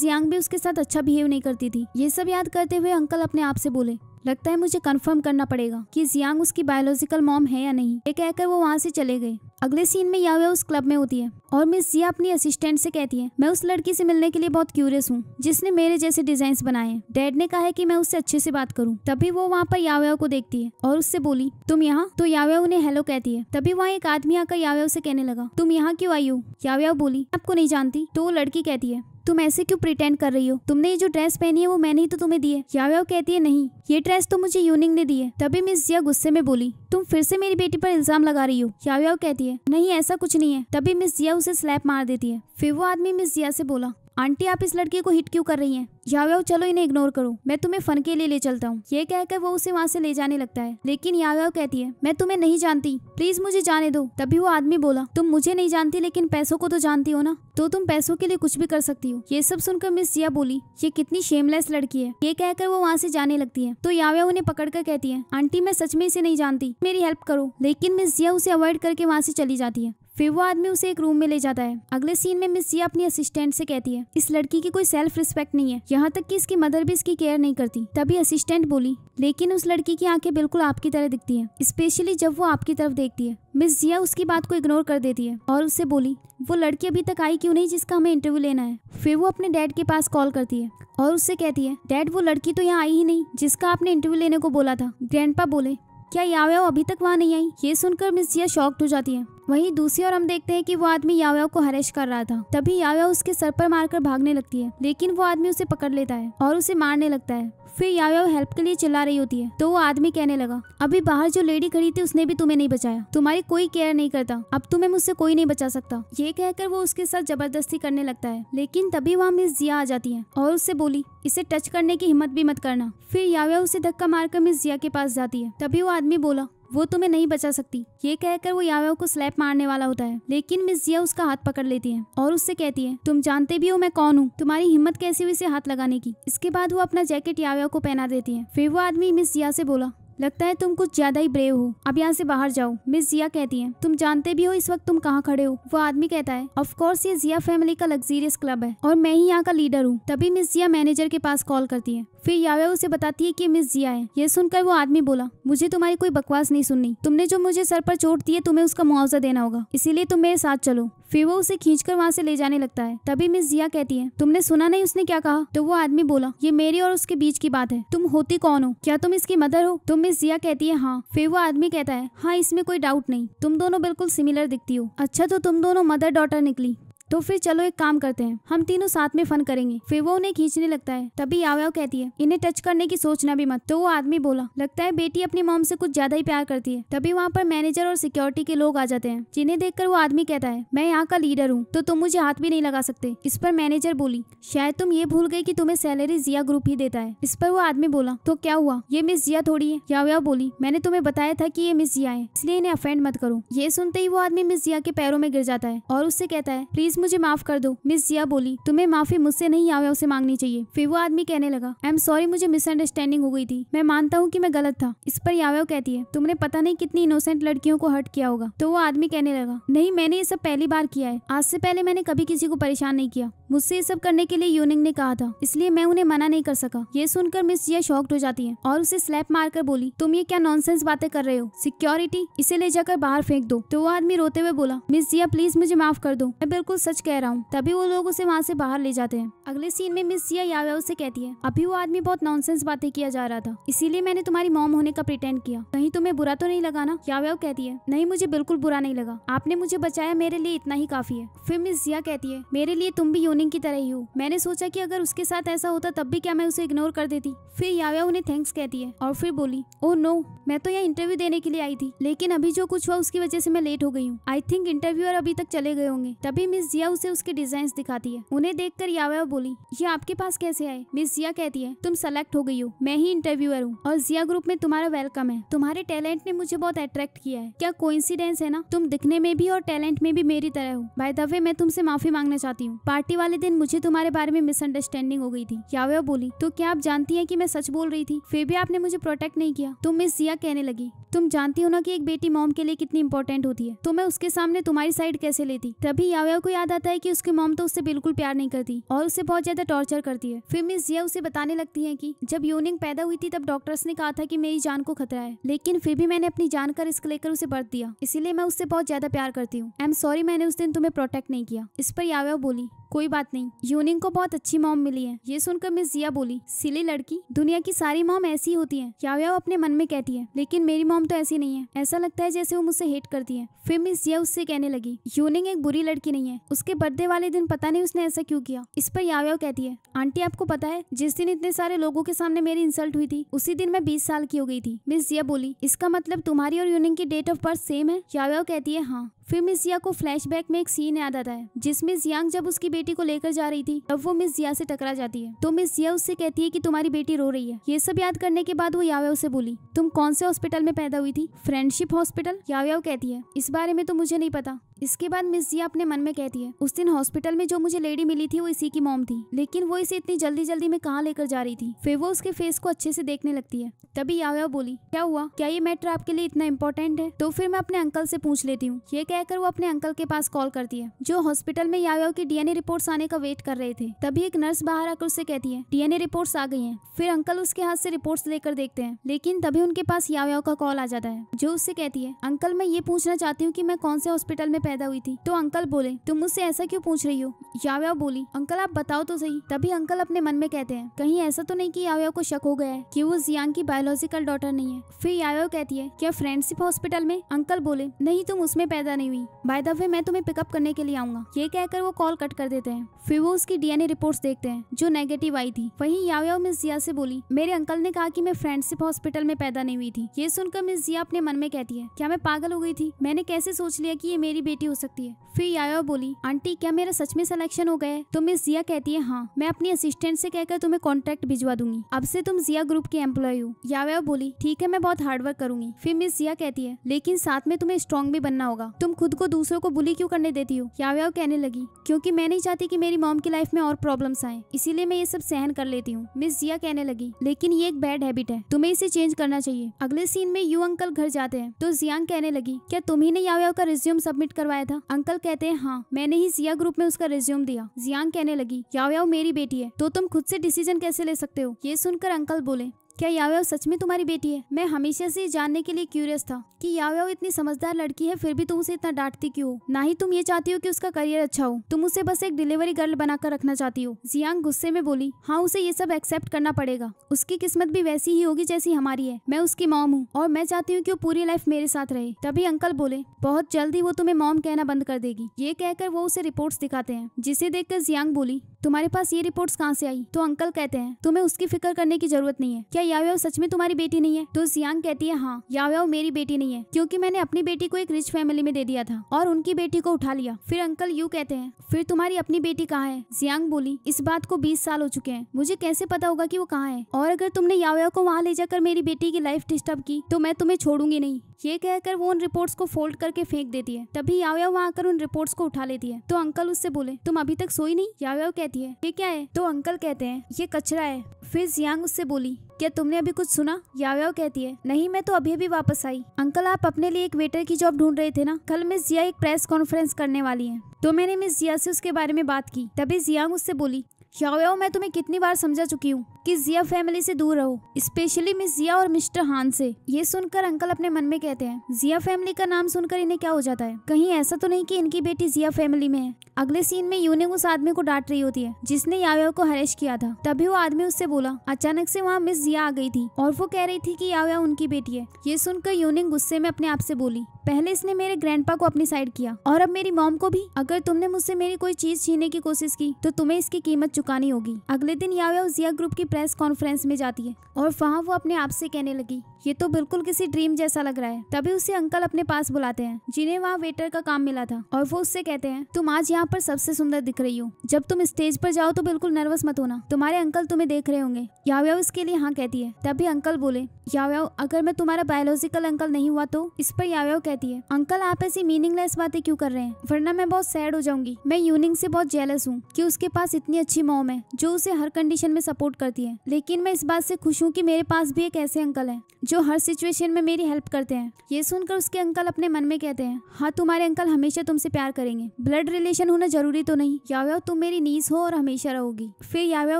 जियांग भी उसके साथ अच्छा बिहेव नहीं करती थी ये सब याद करते हुए अंकल अपने आप से बोले लगता है मुझे कंफर्म करना पड़ेगा कि जियांग उसकी बायोलॉजिकल मॉम है या नहीं ये कहकर वो वहाँ से चले गए अगले सीन में यावे उस क्लब में होती है और मिस जिया अपनी असिस्टेंट से कहती है मैं उस लड़की से मिलने के लिए बहुत क्यूरियस हूँ जिसने मेरे जैसे डिजाइन बनाए हैं डैड ने कहा है कि मैं उससे अच्छे से बात करूँ तभी वो वहाँ पर यावे को देखती है और उससे बोली तुम यहाँ तो यावे उन्हें हेलो कहती है तभी वहाँ एक आदमी आकर यावे से कहने लगा तुम यहाँ क्यों आई हो यावे बोली आपको नहीं जानती तो वो लड़की कहती है तुम ऐसे क्यों प्रिटेंड कर रही हो तुमने ये जो ड्रेस पहनी है वो मैंने ही तो तुम्हें दी है याव्याव कहती है नहीं ये ड्रेस तो मुझे यूनिंग ने दी है तभी मिस जिया गुस्से में बोली तुम फिर से मेरी बेटी पर इल्जाम लगा रही हो याव्याव कहती है नहीं ऐसा कुछ नहीं है तभी मिस जिया उसे स्लैप मार देती है फिर वो आदमी मिस जिया से बोला आंटी आप इस लड़की को हिट क्यों कर रही हैं याव्याव चलो इन्हें इग्नोर करो मैं तुम्हें फन के लिए ले चलता हूँ ये कहकर वो उसे वहाँ से ले जाने लगता है लेकिन याव्याव कहती है मैं तुम्हें नहीं जानती प्लीज मुझे जाने दो तभी वो आदमी बोला तुम मुझे नहीं जानती लेकिन पैसों को तो जानती हो ना तो तुम पैसों के लिए कुछ भी कर सकती हो ये सब सुनकर मिस जिया बोली ये कितनी शेमलेस लड़की है ये कहकर वो वहाँ से जाने लगती है तो याव्या उन्हें पकड़ कर कहती है आंटी मैं सच में इसे नहीं जानती मेरी हेल्प करो लेकिन मिस जिया उसे अवॉइड करके वहाँ से चली जाती है फिर वो आदमी उसे एक रूम में ले जाता है अगले सीन में मिस जिया अपनी असिस्टेंट से कहती है इस लड़की की कोई सेल्फ रिस्पेक्ट नहीं है यहाँ तक कि इसकी मदर भी इसकी केयर नहीं करती तभी असिस्टेंट बोली लेकिन उस लड़की की आंखें बिल्कुल आपकी तरह दिखती है स्पेशली जब वो आपकी तरफ देखती है मिस जिया उसकी बात को इग्नोर कर देती है और उससे बोली वो लड़की अभी तक आई क्यों नहीं जिसका हमें इंटरव्यू लेना है फिर वो अपने डैड के पास कॉल करती है और उससे कहती है डैड वो लड़की तो यहाँ आई ही नहीं जिसका आपने इंटरव्यू लेने को बोला था ग्रैंडपा बोले क्या यावयाव अभी तक वहाँ नहीं आई ये सुनकर मिस जिया शॉक्ट हो जाती है वहीं दूसरी ओर हम देखते हैं कि वो आदमी यावयाव को हरेश कर रहा था तभी यावयाव उसके सर पर मारकर भागने लगती है लेकिन वो आदमी उसे पकड़ लेता है और उसे मारने लगता है फिर यायो हेल्प के लिए चिल्ला रही होती है तो वो आदमी कहने लगा अभी बाहर जो लेडी खड़ी थी उसने भी तुम्हें नहीं बचाया तुम्हारी कोई केयर नहीं करता अब तुम्हें मुझसे कोई नहीं बचा सकता ये कहकर वो उसके साथ जबरदस्ती करने लगता है लेकिन तभी वहाँ मिस जिया आ जाती है और उससे बोली इसे टच करने की हिम्मत भी मत करना फिर याव्या उसे धक्का मारकर मिस जिया के पास जाती है तभी वो आदमी बोला वो तुम्हें नहीं बचा सकती ये कहकर वो यावेव को स्लैप मारने वाला होता है लेकिन मिस जिया उसका हाथ पकड़ लेती है और उससे कहती है तुम जानते भी हो मैं कौन हूँ तुम्हारी हिम्मत कैसी हुई इसे हाथ लगाने की इसके बाद वो अपना जैकेट यावेव को पहना देती है फिर वो आदमी मिस जिया से बोला लगता है तुम कुछ ज्यादा ही ब्रेव हो अब यहाँ से बाहर जाओ मिस जिया कहती है तुम जानते भी हो इस वक्त तुम कहाँ खड़े हो वो आदमी कहता है ऑफ कोर्स ये जिया फैमिली का लग्जीरियस क्लब है और मैं ही यहाँ का लीडर हूँ तभी मिस जिया मैनेजर के पास कॉल करती है फिर यावे उसे बताती है कि मिस जिया है ये सुनकर वो आदमी बोला मुझे तुम्हारी कोई बकवास नहीं सुननी तुमने जो मुझे सर पर चोट दी है तुम्हें उसका मुआवजा देना होगा इसीलिए तुम मेरे साथ चलो फिर वो उसे खींचकर वहाँ से ले जाने लगता है तभी मिस जिया कहती है तुमने सुना नहीं उसने क्या कहा तो वो आदमी बोला ये मेरी और उसके बीच की बात है तुम होती कौन हो क्या तुम इसकी मदर हो तुम तो मिस जिया कहती है हाँ फिर वो आदमी कहता है हाँ इसमें कोई डाउट नहीं तुम दोनों बिल्कुल सिमिलर दिखती हो अच्छा तो तुम दोनों मदर डॉटर निकली तो फिर चलो एक काम करते हैं हम तीनों साथ में फन करेंगे फिर वो उन्हें खींचने लगता है तभी याव याव कहती है इन्हें टच करने की सोचना भी मत तो वो आदमी बोला लगता है बेटी अपनी मोम से कुछ ज्यादा ही प्यार करती है तभी वहाँ पर मैनेजर और सिक्योरिटी के लोग आ जाते हैं जिन्हें देखकर वो आदमी कहता है मैं यहाँ का लीडर हूँ तो तुम मुझे हाथ भी नहीं लगा सकते इस पर मैनेजर बोली शायद तुम ये भूल गयी की तुम्हें सैलरी जिया ग्रुप ही देता है इस पर वो आदमी बोला तो क्या हुआ ये मिस जिया थोड़ी है याव याव बोली मैंने तुम्हें बताया था की ये मिस जिया है इसलिए इन्हें अफेंड मत करो ये सुनते ही वो आदमी मिस जिया के पैरों में गिर जाता है और उससे कहता है प्लीज मुझे माफ कर दो मिस जिया बोली तुम्हें माफी मुझसे नहीं आवे उसे मांगनी चाहिए फिर वो आदमी कहने लगा आई एम सॉरी मुझे मिसअंडरस्टैंडिंग हो गई थी मैं मानता हूँ की मैं गलत था इस पर यावे कहती है तुमने पता नहीं कितनी इनोसेंट लड़कियों को हर्ट किया होगा तो वो आदमी कहने लगा नहीं मैंने ये सब पहली बार किया है आज से पहले मैंने कभी किसी को परेशान नहीं किया मुझसे ये सब करने के लिए यूनिंग ने कहा था इसलिए मैं उन्हें मना नहीं कर सका ये सुनकर मिस जिया शॉक्ड हो जाती है और उसे स्लैप मारकर बोली तुम ये क्या नॉनसेंस बातें कर रहे हो सिक्योरिटी इसे ले जाकर बाहर फेंक दो तो वो आदमी रोते हुए बोला मिस जिया प्लीज मुझे माफ कर दो मैं बिल्कुल सच कह रहा हूँ तभी वो लोग उसे वहाँ से बाहर ले जाते हैं अगले सीन में मिस सिया याव्या उसे कहती है अभी वो आदमी बहुत नॉनसेंस बातें किया जा रहा था इसीलिए मैंने तुम्हारी मॉम होने का प्रिटेंड किया कहीं तुम्हें बुरा तो नहीं लगा ना याव्या कहती है नहीं मुझे बिल्कुल बुरा नहीं लगा आपने मुझे बचाया मेरे लिए इतना ही काफी है फिर मिस जिया कहती है मेरे लिए तुम भी यूनिंग की तरह ही हो मैंने सोचा की अगर उसके साथ ऐसा होता तब भी क्या मैं उसे इग्नोर कर देती फिर याव्या उन्हें थैंक्स कहती है और फिर बोली ओ oh नो मैं तो यहाँ इंटरव्यू देने के लिए आई थी लेकिन अभी जो कुछ हुआ उसकी वजह से मैं लेट हो गई हूँ आई थिंक इंटरव्यूअर अभी तक चले गए होंगे तभी मिस सिया उसे उसके डिजाइन दिखाती है उन्हें देख कर यावा बोली ये आपके पास कैसे आए मिस जिया कहती है तुम सेलेक्ट हो गई हो मैं ही इंटरव्यूअर हूँ और जिया ग्रुप में तुम्हारा वेलकम है तुम्हारे टैलेंट ने मुझे बहुत अट्रैक्ट किया है क्या कोइंसिडेंस है ना तुम दिखने में भी और टैलेंट में भी मेरी तरह हो बाय द वे मैं तुमसे माफी मांगना चाहती हूँ पार्टी वाले दिन मुझे तुम्हारे बारे में मिसअंडरस्टैंडिंग हो गई थी यावे बोली तो क्या आप जानती है की मैं सच बोल रही थी फिर भी आपने मुझे प्रोटेक्ट नहीं किया तुम मिस जिया कहने लगी तुम जानती हो ना कि एक बेटी मॉम के लिए कितनी इंपॉर्टेंट होती है तो मैं उसके सामने तुम्हारी साइड कैसे लेती तभी यावया को याद याद आता है कि उसकी मॉम तो उससे बिल्कुल प्यार नहीं करती और उसे बहुत ज्यादा टॉर्चर करती है फिर मिस जिया उसे बताने लगती है कि जब यूनिंग पैदा हुई थी तब डॉक्टर्स ने कहा था कि मेरी जान को खतरा है लेकिन फिर भी मैंने अपनी जान का रिस्क लेकर उसे बर्थ दिया इसीलिए मैं उससे बहुत ज्यादा प्यार करती हूँ आई एम सॉरी मैंने उस दिन तुम्हें प्रोटेक्ट नहीं किया इस पर याव बोली कोई बात नहीं यूनिंग को बहुत अच्छी मॉम मिली है ये सुनकर मिस जिया बोली सिली लड़की दुनिया की सारी मॉम ऐसी होती है वो अपने मन में कहती है लेकिन मेरी मॉम तो ऐसी नहीं है ऐसा लगता है जैसे वो मुझसे हेट करती है फिर मिस जिया उससे कहने लगी यूनिंग एक बुरी लड़की नहीं है उसके बर्थडे वाले दिन पता नहीं उसने ऐसा क्यों किया इस पर याव्याव कहती है आंटी आपको पता है जिस दिन इतने सारे लोगों के सामने मेरी इंसल्ट हुई थी उसी दिन मैं बीस साल की हो गई थी मिस जिया बोली इसका मतलब तुम्हारी और यूनिंग की डेट ऑफ बर्थ सेम है याव्या कहती है हाँ फिर मिस जिया को फ्लैशबैक में एक सीन याद आता है जिसमें जियांग जब उसकी बेटी को लेकर जा रही थी तब वो मिस जिया से टकरा जाती है तो मिस जिया उससे कहती है कि तुम्हारी बेटी रो रही है ये सब याद करने के बाद वो यावे उसे बोली तुम कौन से हॉस्पिटल में पैदा हुई थी फ्रेंडशिप हॉस्पिटल याव्या कहती है इस बारे में तो मुझे नहीं पता इसके बाद मिस जिया अपने मन में कहती है उस दिन हॉस्पिटल में जो मुझे लेडी मिली थी वो इसी की मोम थी लेकिन वो इसे इतनी जल्दी जल्दी में कहाँ लेकर जा रही थी फिर वो उसके फेस को अच्छे से देखने लगती है तभी याव्या बोली क्या हुआ क्या ये मैटर आपके लिए इतना इम्पोर्टेंट है तो फिर मैं अपने अंकल से पूछ लेती हूँ ये कह कहकर वो अपने अंकल के पास कॉल करती है जो हॉस्पिटल में यावयाव की डीएनए रिपोर्ट्स आने का वेट कर रहे थे तभी एक नर्स बाहर आकर उससे कहती है डीएनए रिपोर्ट्स आ गई हैं फिर अंकल उसके हाथ से रिपोर्ट्स लेकर देखते हैं लेकिन तभी उनके पास यावयाव का कॉल आ जाता है जो उससे कहती है अंकल मैं ये पूछना चाहती हूँ की मैं कौन से हॉस्पिटल में पैदा हुई थी तो अंकल बोले तुम मुझसे ऐसा क्यों पूछ रही हो यावयाव बोली अंकल आप बताओ तो सही तभी अंकल अपने मन में कहते हैं कहीं ऐसा तो नहीं की यावयाव को शक हो गया है की वो जियांग की बायोलॉजिकल डॉटर नहीं है फिर यावयाव कहती है क्या फ्रेंडशिप हॉस्पिटल में अंकल बोले नहीं तुम उसमें पैदा नहीं आई हुई बाय द वे मैं तुम्हें पिकअप करने के लिए आऊंगा ये कहकर वो कॉल कट कर देते हैं फिर वो उसकी डीएनए रिपोर्ट्स देखते हैं जो नेगेटिव आई थी वहीं यावयाव मिस जिया से बोली मेरे अंकल ने कहा कि मैं फ्रेंडशिप हॉस्पिटल में पैदा नहीं हुई थी ये सुनकर मिस जिया अपने मन में कहती है क्या मैं पागल हो गई थी मैंने कैसे सोच लिया की ये मेरी बेटी हो सकती है फिर यावयाव बोली आंटी क्या मेरा सच में सिलेक्शन हो गया तो मिस जिया कहती है हाँ मैं अपनी असिस्टेंट से कहकर तुम्हें कॉन्ट्रैक्ट भिजवा दूंगी अब से तुम जिया ग्रुप की एम्प्लॉय हो यावयाव बोली ठीक है मैं बहुत हार्डवर्क करूंगी फिर मिस जिया कहती है लेकिन साथ में तुम्हें स्ट्रॉन्ग भी बनना होगा तुम खुद को दूसरों को बुली क्यों करने देती हूँ याव्याव कहने लगी क्योंकि मैं नहीं चाहती कि मेरी मॉम की लाइफ में और प्रॉब्लम्स आए इसीलिए मैं ये सब सहन कर लेती हूँ मिस जिया कहने लगी लेकिन ये एक बैड हैबिट है तुम्हें इसे चेंज करना चाहिए अगले सीन में यू अंकल घर जाते हैं तो जियांग कहने लगी क्या तुम्ही ने याव्याव का रिज्यूम सबमिट करवाया था अंकल कहते हैं हाँ मैंने ही जिया ग्रुप में उसका रिज्यूम दिया जियांग कहने लगी याव्याव मेरी बेटी है तो तुम खुद से डिसीजन कैसे ले सकते हो ये सुनकर अंकल बोले क्या यावयाव सच में तुम्हारी बेटी है मैं हमेशा से जानने के लिए क्यूरियस था कि यावयाव इतनी समझदार लड़की है फिर भी तुम उसे इतना डांटती क्यों हो ना ही तुम ये चाहती हो कि उसका करियर अच्छा हो तुम उसे बस एक डिलीवरी गर्ल बनाकर रखना चाहती हो जियांग गुस्से में बोली हाँ उसे ये सब एक्सेप्ट करना पड़ेगा उसकी किस्मत भी वैसी ही होगी जैसी हमारी है मैं उसकी मॉम हूँ और मैं चाहती हूँ की वो पूरी लाइफ मेरे साथ रहे तभी अंकल बोले बहुत जल्दी वो तुम्हें मॉम कहना बंद कर देगी ये कहकर वो उसे रिपोर्ट दिखाते हैं जिसे देख जियांग बोली तुम्हारे पास ये रिपोर्ट कहाँ से आई तो अंकल कहते हैं तुम्हें उसकी फिक्र करने की जरूरत नहीं है क्या याव्या सच में तुम्हारी बेटी नहीं है तो सियांग कहती है हाँ याव्या मेरी बेटी नहीं है क्योंकि मैंने अपनी बेटी को एक रिच फैमिली में दे दिया था और उनकी बेटी को उठा लिया फिर अंकल यू कहते हैं फिर तुम्हारी अपनी बेटी कहाँ है जियांग बोली इस बात को बीस साल हो चुके हैं मुझे कैसे पता होगा की वो कहाँ है और अगर तुमने याव्या को वहाँ ले जाकर मेरी बेटी की लाइफ डिस्टर्ब की तो मैं तुम्हें छोड़ूंगी नहीं ये कहकर वो उन रिपोर्ट्स को फोल्ड करके फेंक देती है तभी यावयाव वहाँ आकर उन रिपोर्ट्स को उठा लेती है तो अंकल उससे बोले तुम अभी तक सोई नहीं यावयाव कहती है ये क्या है तो अंकल कहते हैं ये कचरा है फिर जियांग उससे बोली क्या तुमने अभी कुछ सुना यावयाव कहती है नहीं मैं तो अभी अभी वापस आई अंकल आप अपने लिए एक वेटर की जॉब ढूंढ रहे थे ना कल मिस जिया एक प्रेस कॉन्फ्रेंस करने वाली है तो मैंने मिस जिया से उसके बारे में बात की तभी जियांग उससे बोली शाओयाओ मैं तुम्हें कितनी बार समझा चुकी हूँ कि जिया फैमिली से दूर रहो स्पेशली मिस जिया और मिस्टर हान से ये सुनकर अंकल अपने मन में कहते हैं जिया फैमिली का नाम सुनकर इन्हें क्या हो जाता है कहीं ऐसा तो नहीं कि इनकी बेटी जिया फैमिली में है अगले सीन में यूनिंग उस आदमी को डांट रही होती है जिसने यावयाओ को हरेश किया था तभी वो आदमी उससे बोला अचानक से वहाँ मिस जिया आ गई थी और वो कह रही थी कि यावयाओ उनकी बेटी है ये सुनकर यूनिंग गुस्से में अपने आप से बोली पहले इसने मेरे ग्रैंडपा को अपनी साइड किया और अब मेरी मॉम को भी अगर तुमने मुझसे मेरी कोई चीज छीनने की कोशिश की तो तुम्हें इसकी कीमत चुकानी होगी अगले दिन याव्या जिया ग्रुप की प्रेस कॉन्फ्रेंस में जाती है और वहाँ वो अपने आप से कहने लगी ये तो बिल्कुल किसी ड्रीम जैसा लग रहा है तभी उसे अंकल अपने पास बुलाते हैं जिन्हें वहाँ वेटर का काम मिला था और वो उससे कहते हैं तुम आज यहाँ पर सबसे सुंदर दिख रही हो जब तुम स्टेज पर जाओ तो बिल्कुल नर्वस मत होना तुम्हारे अंकल तुम्हें देख रहे होंगे याव्याव इसके लिए हाँ कहती है तभी अंकल बोले याव्याव अगर मैं तुम्हारा बायोलॉजिकल अंकल नहीं हुआ तो इस पर याव्याव कहती है अंकल आप ऐसी मीनिंगलेस बातें क्यों कर रहे हैं वरना मैं बहुत सैड हो जाऊंगी मैं यूनिंग से बहुत जेलस हूँ की उसके पास इतनी अच्छी मॉम है जो उसे हर कंडीशन में सपोर्ट करती है लेकिन मैं इस बात से खुश हूँ कि मेरे पास भी एक ऐसे अंकल हैं जो हर सिचुएशन में मेरी हेल्प करते हैं ये सुनकर उसके अंकल अपने मन में कहते हैं हाँ तुम्हारे अंकल हमेशा तुमसे प्यार करेंगे ब्लड रिलेशन होना जरूरी तो नहीं याव्या तुम मेरी नीस हो और हमेशा रहोगी फिर याव्या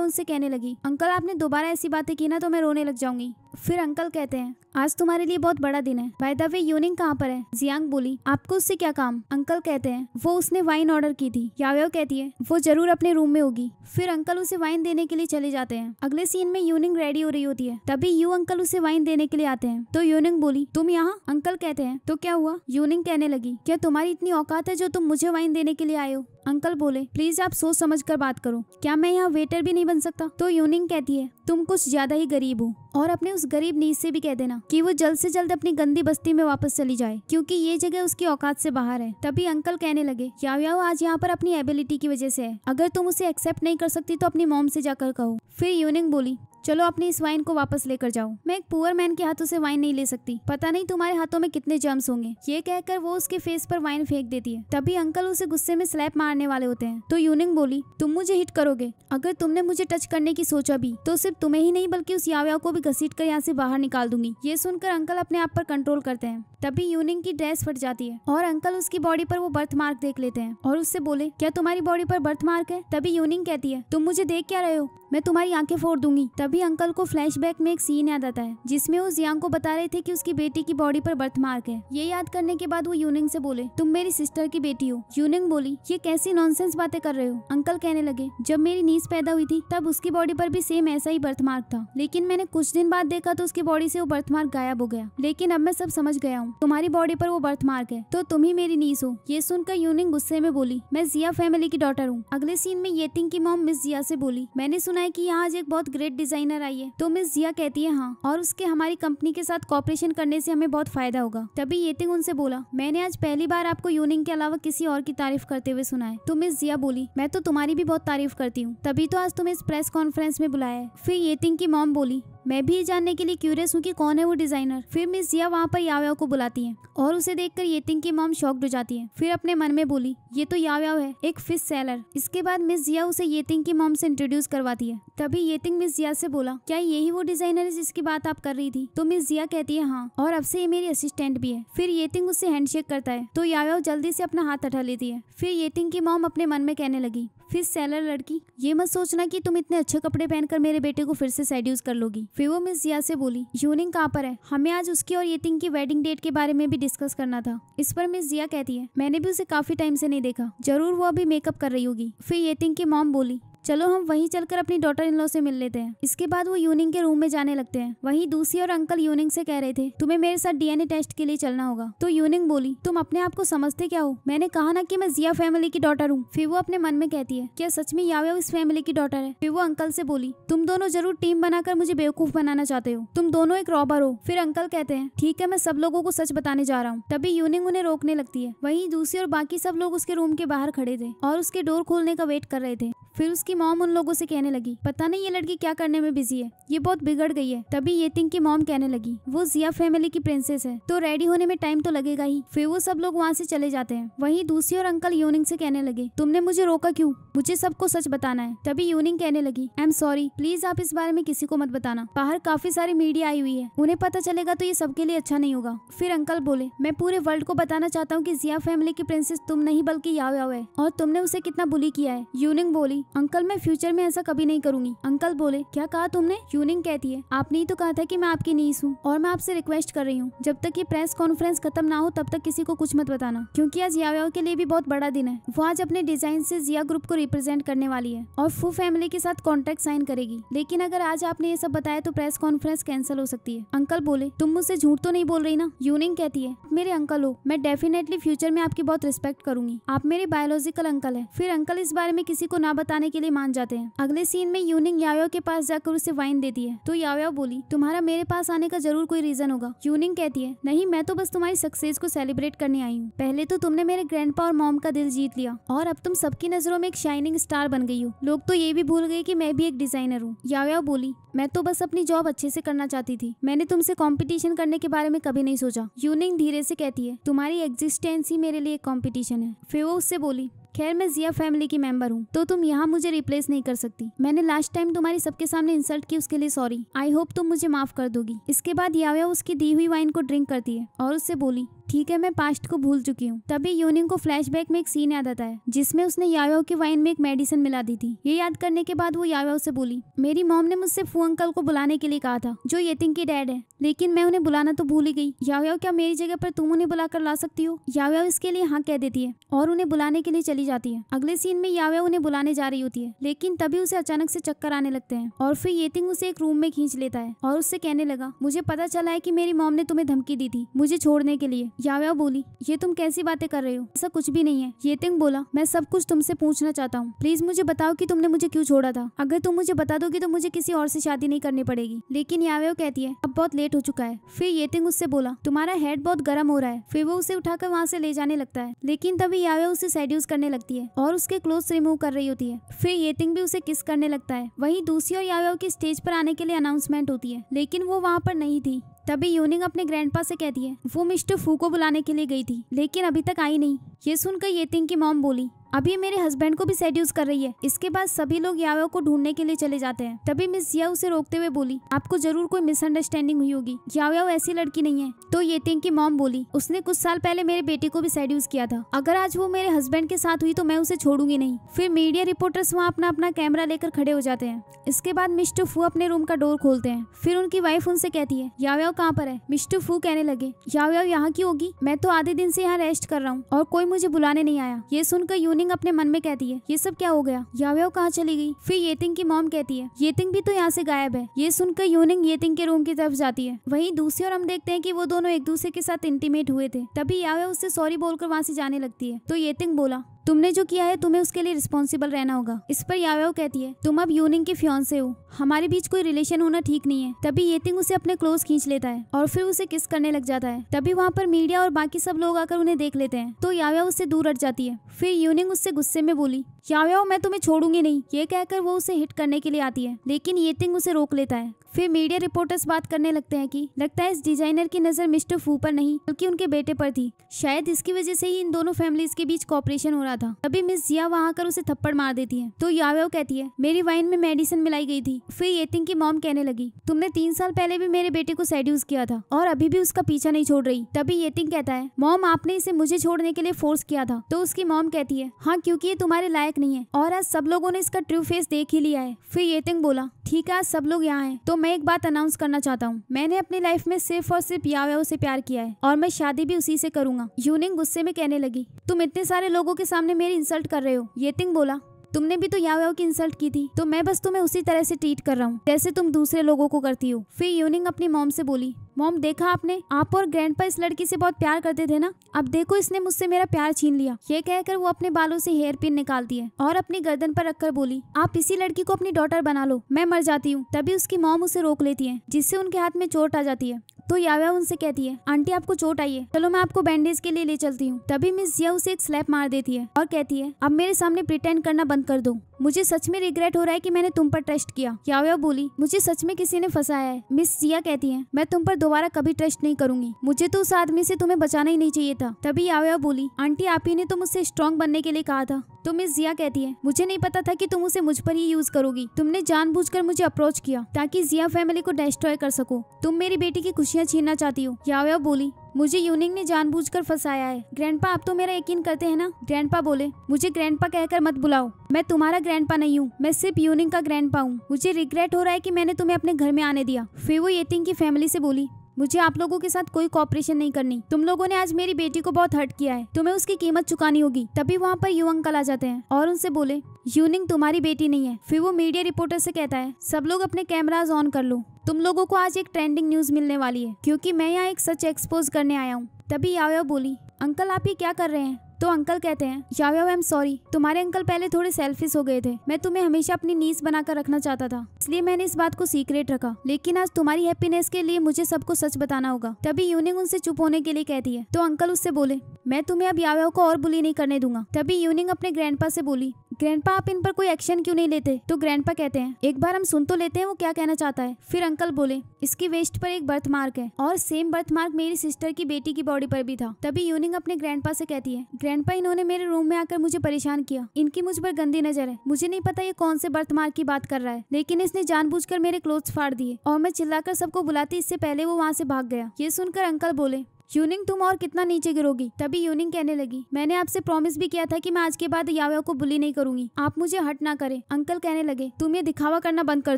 उनसे कहने लगी अंकल आपने दोबारा ऐसी बातें की ना तो मैं रोने लग जाऊंगी फिर अंकल कहते हैं आज तुम्हारे लिए बहुत बड़ा दिन है बाय द वे यूनिंग कहाँ पर है जियांग बोली आपको उससे क्या काम अंकल कहते हैं वो उसने वाइन ऑर्डर की थी याव्या कहती है वो जरूर अपने रूम में होगी फिर अंकल उसे वाइन देने के लिए चले जाते हैं अगले सीन में यूनिंग रेडी हो रही होती है तभी यू अंकल उसे वाइन देने के लिए आते हैं तो यूनिंग बोली तुम यहाँ अंकल कहते हैं तो क्या हुआ यूनिंग कहने लगी क्या तुम्हारी इतनी औकात है जो तुम मुझे वाइन देने के लिए आयो अंकल बोले प्लीज आप सोच समझ कर बात करो क्या मैं यहाँ वेटर भी नहीं बन सकता तो यूनिंग कहती है तुम कुछ ज्यादा ही गरीब हो और अपने उस गरीब नीच से भी कह देना कि वो जल्द से जल्द अपनी गंदी बस्ती में वापस चली जाए क्योंकि ये जगह उसकी औकात से बाहर है तभी अंकल कहने लगे क्या याव आज यहाँ पर अपनी एबिलिटी की वजह से है अगर तुम उसे एक्सेप्ट नहीं कर सकती तो अपनी मोम से जाकर कहो फिर यूनिंग बोली चलो अपने इस वाइन को वापस लेकर जाओ मैं एक पुअर मैन के हाथों से वाइन नहीं ले सकती पता नहीं तुम्हारे हाथों में कितने जर्म्स होंगे ये कहकर वो उसके फेस पर वाइन फेंक देती है तभी अंकल उसे गुस्से में स्लैप मारने वाले होते हैं तो यूनिंग बोली तुम मुझे हिट करोगे अगर तुमने मुझे टच करने की सोचा भी तो सिर्फ तुम्हें ही नहीं बल्कि उस यावया को भी घसीट कर यहाँ से बाहर निकाल दूंगी ये सुनकर अंकल अपने आप पर कंट्रोल करते हैं तभी यूनिंग की ड्रेस फट जाती है और अंकल उसकी बॉडी पर वो बर्थ मार्क देख लेते हैं और उससे बोले क्या तुम्हारी बॉडी पर बर्थ मार्क है तभी यूनिंग कहती है तुम मुझे देख क्या रहे हो मैं तुम्हारी आंखें फोड़ दूंगी तभी अंकल को फ्लैशबैक में एक सीन याद आता है जिसमें वो जियांग को बता रहे थे कि उसकी बेटी की बॉडी पर बर्थ मार्क है ये याद करने के बाद वो यूनिंग से बोले तुम मेरी सिस्टर की बेटी हो यूनिंग बोली ये कैसी नॉनसेंस बातें कर रहे हो अंकल कहने लगे जब मेरी नीस पैदा हुई थी तब उसकी बॉडी पर भी सेम ऐसा ही बर्थ मार्क था लेकिन मैंने कुछ दिन बाद देखा तो उसकी बॉडी से वो बर्थ मार्क गायब हो गया लेकिन अब मैं सब समझ गया हूँ तुम्हारी बॉडी पर वो बर्थ मार्क है तो तुम ही मेरी नीस हो ये सुनकर यूनिंग गुस्से में बोली मैं जिया फैमिली की डॉटर हूँ अगले सीन में ये की मॉम मिस जिया से बोली मैंने सुना है की यहाँ आज एक बहुत ग्रेट डिजाइन डिजाइनर आई है तो मिस जिया कहती है हाँ और उसके हमारी कंपनी के साथ कॉपरेशन करने से हमें बहुत फायदा होगा तभी ये उनसे बोला मैंने आज पहली बार आपको यूनिंग के अलावा किसी और की तारीफ करते हुए सुना है तो मिस जिया बोली मैं तो तुम्हारी भी बहुत तारीफ करती हूँ तभी तो आज तुम्हें इस प्रेस कॉन्फ्रेंस में बुलाया है फिर ये की मॉम बोली मैं भी ये जानने के लिए क्यूरियस हूँ कि कौन है वो डिजाइनर फिर मिस जिया वहाँ पर याव को बुलाती है और उसे देखकर येतिंग की मॉम शॉक्ड हो जाती है फिर अपने मन में बोली ये तो याव्याव है एक फिश सेलर इसके बाद मिस जिया उसे येतिंग की मॉम से इंट्रोड्यूस करवाती है तभी येतिंग मिस जिया से बोला क्या यही वो डिजाइनर है जिसकी बात आप कर रही थी तो मिस जिया कहती है हाँ और अब से ये मेरी असिस्टेंट भी है फिर येतिंग उससे हैंडशेक करता है तो याव्याव जल्दी से अपना हाथ हटा लेती है फिर येतिंग की मॉम अपने मन में कहने लगी फिर सेलर लड़की ये मत सोचना कि तुम इतने अच्छे कपड़े पहनकर मेरे बेटे को फिर से सेड्यूस कर लोगी फिर वो मिस जिया से बोली यूनिंग कहाँ पर है हमें आज उसकी और यतिंग की वेडिंग डेट के बारे में भी डिस्कस करना था इस पर मिस जिया कहती है मैंने भी उसे काफी टाइम से नहीं देखा जरूर वो अभी मेकअप कर रही होगी फिर यतिंग की मॉम बोली चलो हम वहीं चलकर अपनी डॉटर इन लॉ से मिल लेते हैं इसके बाद वो यूनिंग के रूम में जाने लगते हैं वहीं दूसरी और अंकल यूनिंग से कह रहे थे तुम्हें मेरे साथ डीएनए टेस्ट के लिए चलना होगा तो यूनिंग बोली तुम अपने आप को समझते क्या हो मैंने कहा ना की मैं जिया फैमिली की डॉटर हूँ फिर वो अपने मन में कहती है क्या सच में यावे इस फैमिली की डॉटर है फिर वो अंकल से बोली तुम दोनों जरूर टीम बनाकर मुझे बेवकूफ बनाना चाहते हो तुम दोनों एक रॉबर हो फिर अंकल कहते हैं ठीक है मैं सब लोगों को सच बताने जा रहा हूँ तभी यूनिंग उन्हें रोकने लगती है वहीं दूसरी और बाकी सब लोग उसके रूम के बाहर खड़े थे और उसके डोर खोलने का वेट कर रहे थे फिर उसकी मॉम उन लोगों से कहने लगी पता नहीं ये लड़की क्या करने में बिजी है ये बहुत बिगड़ गई है तभी ये तिंग की मॉम कहने लगी वो जिया फैमिली की प्रिंसेस है तो रेडी होने में टाइम तो लगेगा ही फिर वो सब लोग वहाँ से चले जाते हैं वही दूसरी और अंकल यूनिंग से कहने लगे तुमने मुझे रोका क्यूँ मुझे सबको सच बताना है तभी यूनिंग कहने लगी आई एम सॉरी प्लीज आप इस बारे में किसी को मत बताना बाहर काफी सारी मीडिया आई हुई है उन्हें पता चलेगा तो ये सबके लिए अच्छा नहीं होगा फिर अंकल बोले मैं पूरे वर्ल्ड को बताना चाहता हूँ की जिया फैमिली की प्रिंसेस तुम नहीं बल्कि याव याव है और तुमने उसे कितना बुली किया है यूनिंग बोली अंकल मैं फ्यूचर में ऐसा कभी नहीं करूंगी अंकल बोले क्या कहा तुमने यूनिंग कहती है आपने ही तो कहा था की मैं आपकी नीस हूँ और मैं आपसे रिक्वेस्ट कर रही हूँ जब तक ये प्रेस कॉन्फ्रेंस खत्म ना हो तब तक किसी को कुछ मत बताना क्यूँकी आज याव्याओ के लिए भी बहुत बड़ा दिन है वो आज अपने डिजाइन से जिया ग्रुप को रिप्रेजेंट करने वाली है और फू फैमिली के साथ कॉन्ट्रैक्ट साइन करेगी लेकिन अगर आज आपने ये सब बताया तो प्रेस कॉन्फ्रेंस कैंसिल हो सकती है अंकल बोले तुम मुझसे झूठ तो नहीं बोल रही ना यूनिंग कहती है मेरे अंकल हो मैं डेफिनेटली फ्यूचर में आपकी बहुत रिस्पेक्ट करूंगी आप मेरे बायोलॉजिकल अंकल है फिर अंकल इस बारे में किसी को ना बताने के लिए लिए मान जाते हैं अगले सीन में यूनिंग यायो के पास जाकर उसे वाइन देती है तो यायो बोली तुम्हारा मेरे पास आने का जरूर कोई रीजन होगा यूनिंग कहती है नहीं मैं तो बस तुम्हारी सक्सेस को सेलिब्रेट करने आई हूँ पहले तो तुमने मेरे ग्रैंड और मॉम का दिल जीत लिया और अब तुम सबकी नजरों में एक शाइनिंग स्टार बन गई हो लोग तो ये भी भूल गए की मैं भी एक डिजाइनर हूँ यायो बोली मैं तो बस अपनी जॉब अच्छे से करना चाहती थी मैंने तुमसे कॉम्पिटिशन करने के बारे में कभी नहीं सोचा यूनिंग धीरे से कहती है तुम्हारी एग्जिस्टेंस ही मेरे लिए कॉम्पिटिशन है फिर वो उससे बोली खैर मैं जिया फैमिली की मेंबर हूँ तो तुम यहाँ मुझे रिप्लेस नहीं कर सकती मैंने लास्ट टाइम तुम्हारी सबके सामने इंसल्ट की उसके लिए सॉरी आई होप तुम मुझे माफ कर दोगी इसके बाद याव्या उसकी दी हुई वाइन को ड्रिंक करती है और उससे बोली ठीक है मैं पास्ट को भूल चुकी हूँ तभी यूनिंग को फ्लैश में एक सीन याद आता है जिसमे उसने यायो की वाइन में एक मेडिसिन मिला दी थी ये याद करने के बाद वो यायो से बोली मेरी मॉम ने मुझसे फू अंकल को बुलाने के लिए कहा था जो ये की डैड है लेकिन मैं उन्हें बुलाना तो भूल ही गई यायो क्या मेरी जगह पर तुम उन्हें बुलाकर ला सकती हो यायो इसके लिए हाँ कह देती है और उन्हें बुलाने के लिए चली जाती है अगले सीन में यायो उन्हें बुलाने जा रही होती है लेकिन तभी उसे अचानक से चक्कर आने लगते हैं और फिर येतिंग उसे एक रूम में खींच लेता है और उससे कहने लगा मुझे पता चला है की मेरी मॉम ने तुम्हें धमकी दी थी मुझे छोड़ने के लिए याव्या बोली ये तुम कैसी बातें कर रहे हो ऐसा कुछ भी नहीं है ये तिंग बोला मैं सब कुछ तुमसे पूछना चाहता हूँ प्लीज मुझे बताओ कि तुमने मुझे क्यों छोड़ा था अगर तुम मुझे बता दोगी तो मुझे किसी और से शादी नहीं करनी पड़ेगी लेकिन याव्या कहती है अब बहुत लेट हो चुका है फिर ये तिंग उससे बोला तुम्हारा हेड बहुत गर्म हो रहा है फिर वो उसे उठाकर वहाँ से ले जाने लगता है लेकिन तभी याव्या उसे सेड्यूस करने लगती है और उसके क्लोथ रिमूव कर रही होती है फिर ये तिंग भी उसे किस करने लगता है वही दूसरी और याव्या की स्टेज पर आने के लिए अनाउंसमेंट होती है लेकिन वो वहाँ पर नहीं थी तभी यूनिंग अपने ग्रैंडपा से कहती है वो मिस्टर फू को बुलाने के लिए गई थी लेकिन अभी तक आई नहीं ये सुनकर येतिंग की मॉम बोली अभी मेरे हस्बैंड को भी सेड्यूस कर रही है इसके बाद सभी लोग यावो को ढूंढने के लिए चले जाते हैं तभी मिस या उसे रोकते हुए बोली आपको जरूर कोई मिसअंडरस्टैंडिंग हुई होगी यावो ऐसी लड़की नहीं है तो येतिंग की मॉम बोली उसने कुछ साल पहले मेरे बेटे को भी सेड्यूस किया था अगर आज वो मेरे हस्बैंड के साथ हुई तो मैं उसे छोड़ूंगी नहीं फिर मीडिया रिपोर्टर्स वहाँ अपना अपना कैमरा लेकर खड़े हो जाते हैं इसके बाद मिस्टर फू अपने रूम का डोर खोलते हैं फिर उनकी वाइफ उनसे कहती है यावो कहाँ पर है मिस्टर फू कहने लगे यावो यहाँ की होगी मैं तो आधे दिन से यहाँ रेस्ट कर रहा हूँ और कोई मुझे बुलाने नहीं आया ये सुनकर यूनिंग अपने मन में कहती है ये सब क्या हो गया याव्य कहाँ चली गई फिर येतिंग की मॉम कहती है येतिंग भी तो यहाँ से गायब है ये सुनकर यूनिंग येतिंग के रूम की तरफ जाती है वही दूसरी और हम देखते हैं की वो दोनों एक दूसरे के साथ इंटीमेट हुए थे तभी याव्य उससे सॉरी बोलकर वहाँ से जाने लगती है तो येतिंग बोला तुमने जो किया है तुम्हें उसके लिए रिस्पॉन्सिबल रहना होगा इस पर यावेव कहती है तुम अब यूनिंग के फ्योन से हो हमारे बीच कोई रिलेशन होना ठीक नहीं है तभी येतिंग उसे अपने क्लोज खींच लेता है और फिर उसे किस करने लग जाता है तभी वहाँ पर मीडिया और बाकी सब लोग आकर उन्हें देख लेते हैं तो यावेव उससे दूर हट जाती है फिर यूनिंग उससे गुस्से में बोली यावेव मैं तुम्हें छोड़ूंगी नहीं ये कहकर वो उसे हिट करने के लिए आती है लेकिन येतिंग उसे रोक लेता है फिर मीडिया रिपोर्टर्स बात करने लगते हैं कि लगता है इस डिजाइनर की नजर मिस्टर फू पर नहीं बल्कि उनके बेटे पर थी शायद इसकी वजह से ही इन दोनों फैमिलीज के बीच कॉपरेशन हो रहा था तभी मिस जिया वहाँ कर उसे थप्पड़ मार देती है तो यावेव कहती है मेरी वाइन में मेडिसिन मिलाई गई थी फिर येतिंग की मॉम कहने लगी तुमने तीन साल पहले भी मेरे बेटे को सेड्यूस किया था और अभी भी उसका पीछा नहीं छोड़ रही तभी येतिंग कहता है मॉम आपने इसे मुझे छोड़ने के लिए फोर्स किया था तो उसकी मॉम कहती है हाँ क्यूँकी ये तुम्हारे लायक नहीं है और आज सब लोगों ने इसका ट्रू फेस देख ही लिया है फिर येतिंग बोला ठीक है आज सब लोग यहाँ है तो मैं एक बात अनाउंस करना चाहता हूँ मैंने अपनी लाइफ में सिर्फ और सिर्फ यावेव से प्यार किया है और मैं शादी भी उसी से करूंगा यूनिंग गुस्से में कहने लगी तुम इतने सारे लोगों के सामने सामने मेरी इंसल्ट कर रहे हो ये तिंग बोला तुमने भी तो याव की इंसल्ट की थी तो मैं बस तुम्हें उसी तरह से ट्रीट कर रहा हूँ जैसे तुम दूसरे लोगों को करती हो फिर यूनिंग अपनी मॉम से बोली मॉम देखा आपने आप और ग्रैंड इस लड़की से बहुत प्यार करते थे ना अब देखो इसने मुझसे मेरा प्यार छीन लिया ये कहकर वो अपने बालों से हेयर पिन निकालती है और अपनी गर्दन पर रखकर बोली आप इसी लड़की को अपनी डॉटर बना लो मैं मर जाती हूँ तभी उसकी मॉम उसे रोक लेती है जिससे उनके हाथ में चोट आ जाती है तो याव्या उनसे कहती है आंटी आपको चोट आई है चलो मैं आपको बैंडेज के लिए ले चलती हूँ तभी मिस जिया उसे एक स्लैप मार देती है और कहती है अब मेरे सामने प्रिटेंड करना बंद कर दो मुझे सच में रिग्रेट हो रहा है कि मैंने तुम पर ट्रस्ट किया याव्या बोली मुझे सच में किसी ने फंसाया है मिस जिया कहती है मैं तुम पर दोबारा कभी ट्रस्ट नहीं करूंगी मुझे तो उस आदमी से तुम्हें बचाना ही नहीं चाहिए था तभी याव्या बोली आंटी आप ही ने तो मुझसे स्ट्रॉन्ग बनने के लिए कहा था तो मिस जिया कहती है मुझे नहीं पता था कि तुम उसे मुझ पर ही यूज करोगी तुमने जानबूझकर मुझे अप्रोच किया ताकि जिया फैमिली को डिस्ट्रॉय कर सको तुम मेरी बेटी की खुशी खुशियाँ छीनना चाहती हो याओयाओ बोली मुझे यूनिंग ने जानबूझकर फंसाया है ग्रैंडपा आप तो मेरा यकीन करते हैं ना ग्रैंडपा बोले मुझे ग्रैंडपा कहकर मत बुलाओ मैं तुम्हारा ग्रैंडपा नहीं हूँ मैं सिर्फ यूनिंग का ग्रैंडपा हूँ मुझे रिग्रेट हो रहा है कि मैंने तुम्हें अपने घर में आने दिया फिर वो येतिंग की फैमिली से बोली मुझे आप लोगों के साथ कोई कॉपरेशन नहीं करनी तुम लोगों ने आज मेरी बेटी को बहुत हर्ट किया है तुम्हें उसकी कीमत चुकानी होगी तभी वहाँ पर यू अंकल आ जाते हैं और उनसे बोले यूनिंग तुम्हारी बेटी नहीं है फिर वो मीडिया रिपोर्टर से कहता है सब लोग अपने कैमराज ऑन कर लो तुम लोगों को आज एक ट्रेंडिंग न्यूज मिलने वाली है क्योंकि मैं यहाँ एक सच एक्सपोज करने आया हूँ तभी याओ बोली अंकल आप ये क्या कर रहे हैं तो अंकल कहते हैं याव्या आई एम सॉरी तुम्हारे अंकल पहले थोड़े सेल्फिश हो गए थे मैं तुम्हें हमेशा अपनी नीस बनाकर रखना चाहता था इसलिए मैंने इस बात को सीक्रेट रखा लेकिन आज तुम्हारी हैप्पीनेस के लिए मुझे सबको सच बताना होगा तभी यूनिंग उनसे चुप होने के लिए कहती है तो अंकल उससे बोले मैं तुम्हें अब यावे को और बुली नहीं करने दूंगा तभी यूनिंग अपने ग्रैंड से बोली ग्रैंड आप इन पर कोई एक्शन क्यों नहीं लेते तो ग्रैंड कहते हैं एक बार हम सुन तो लेते हैं वो क्या कहना चाहता है फिर अंकल बोले इसकी वेस्ट पर एक बर्थ मार्क है और सेम बर्थ मार्क मेरी सिस्टर की बेटी की बॉडी पर भी था तभी यूनिंग अपने ग्रैंड से कहती है ग्रैंडपा इन्होंने मेरे रूम में आकर मुझे परेशान किया इनकी मुझ पर गंदी नजर है मुझे नहीं पता ये कौन से बर्थ मार्क की बात कर रहा है लेकिन इसने जानबूझकर मेरे क्लोथ्स फाड़ दिए और मैं चिल्लाकर सबको बुलाती इससे पहले वो वहाँ से भाग गया ये सुनकर अंकल बोले यूनिंग तुम और कितना नीचे गिरोगी तभी यूनिंग कहने लगी मैंने आपसे प्रॉमिस भी किया था कि मैं आज के बाद यावया को बुली नहीं करूंगी आप मुझे हट ना करें अंकल कहने लगे तुम ये दिखावा करना बंद कर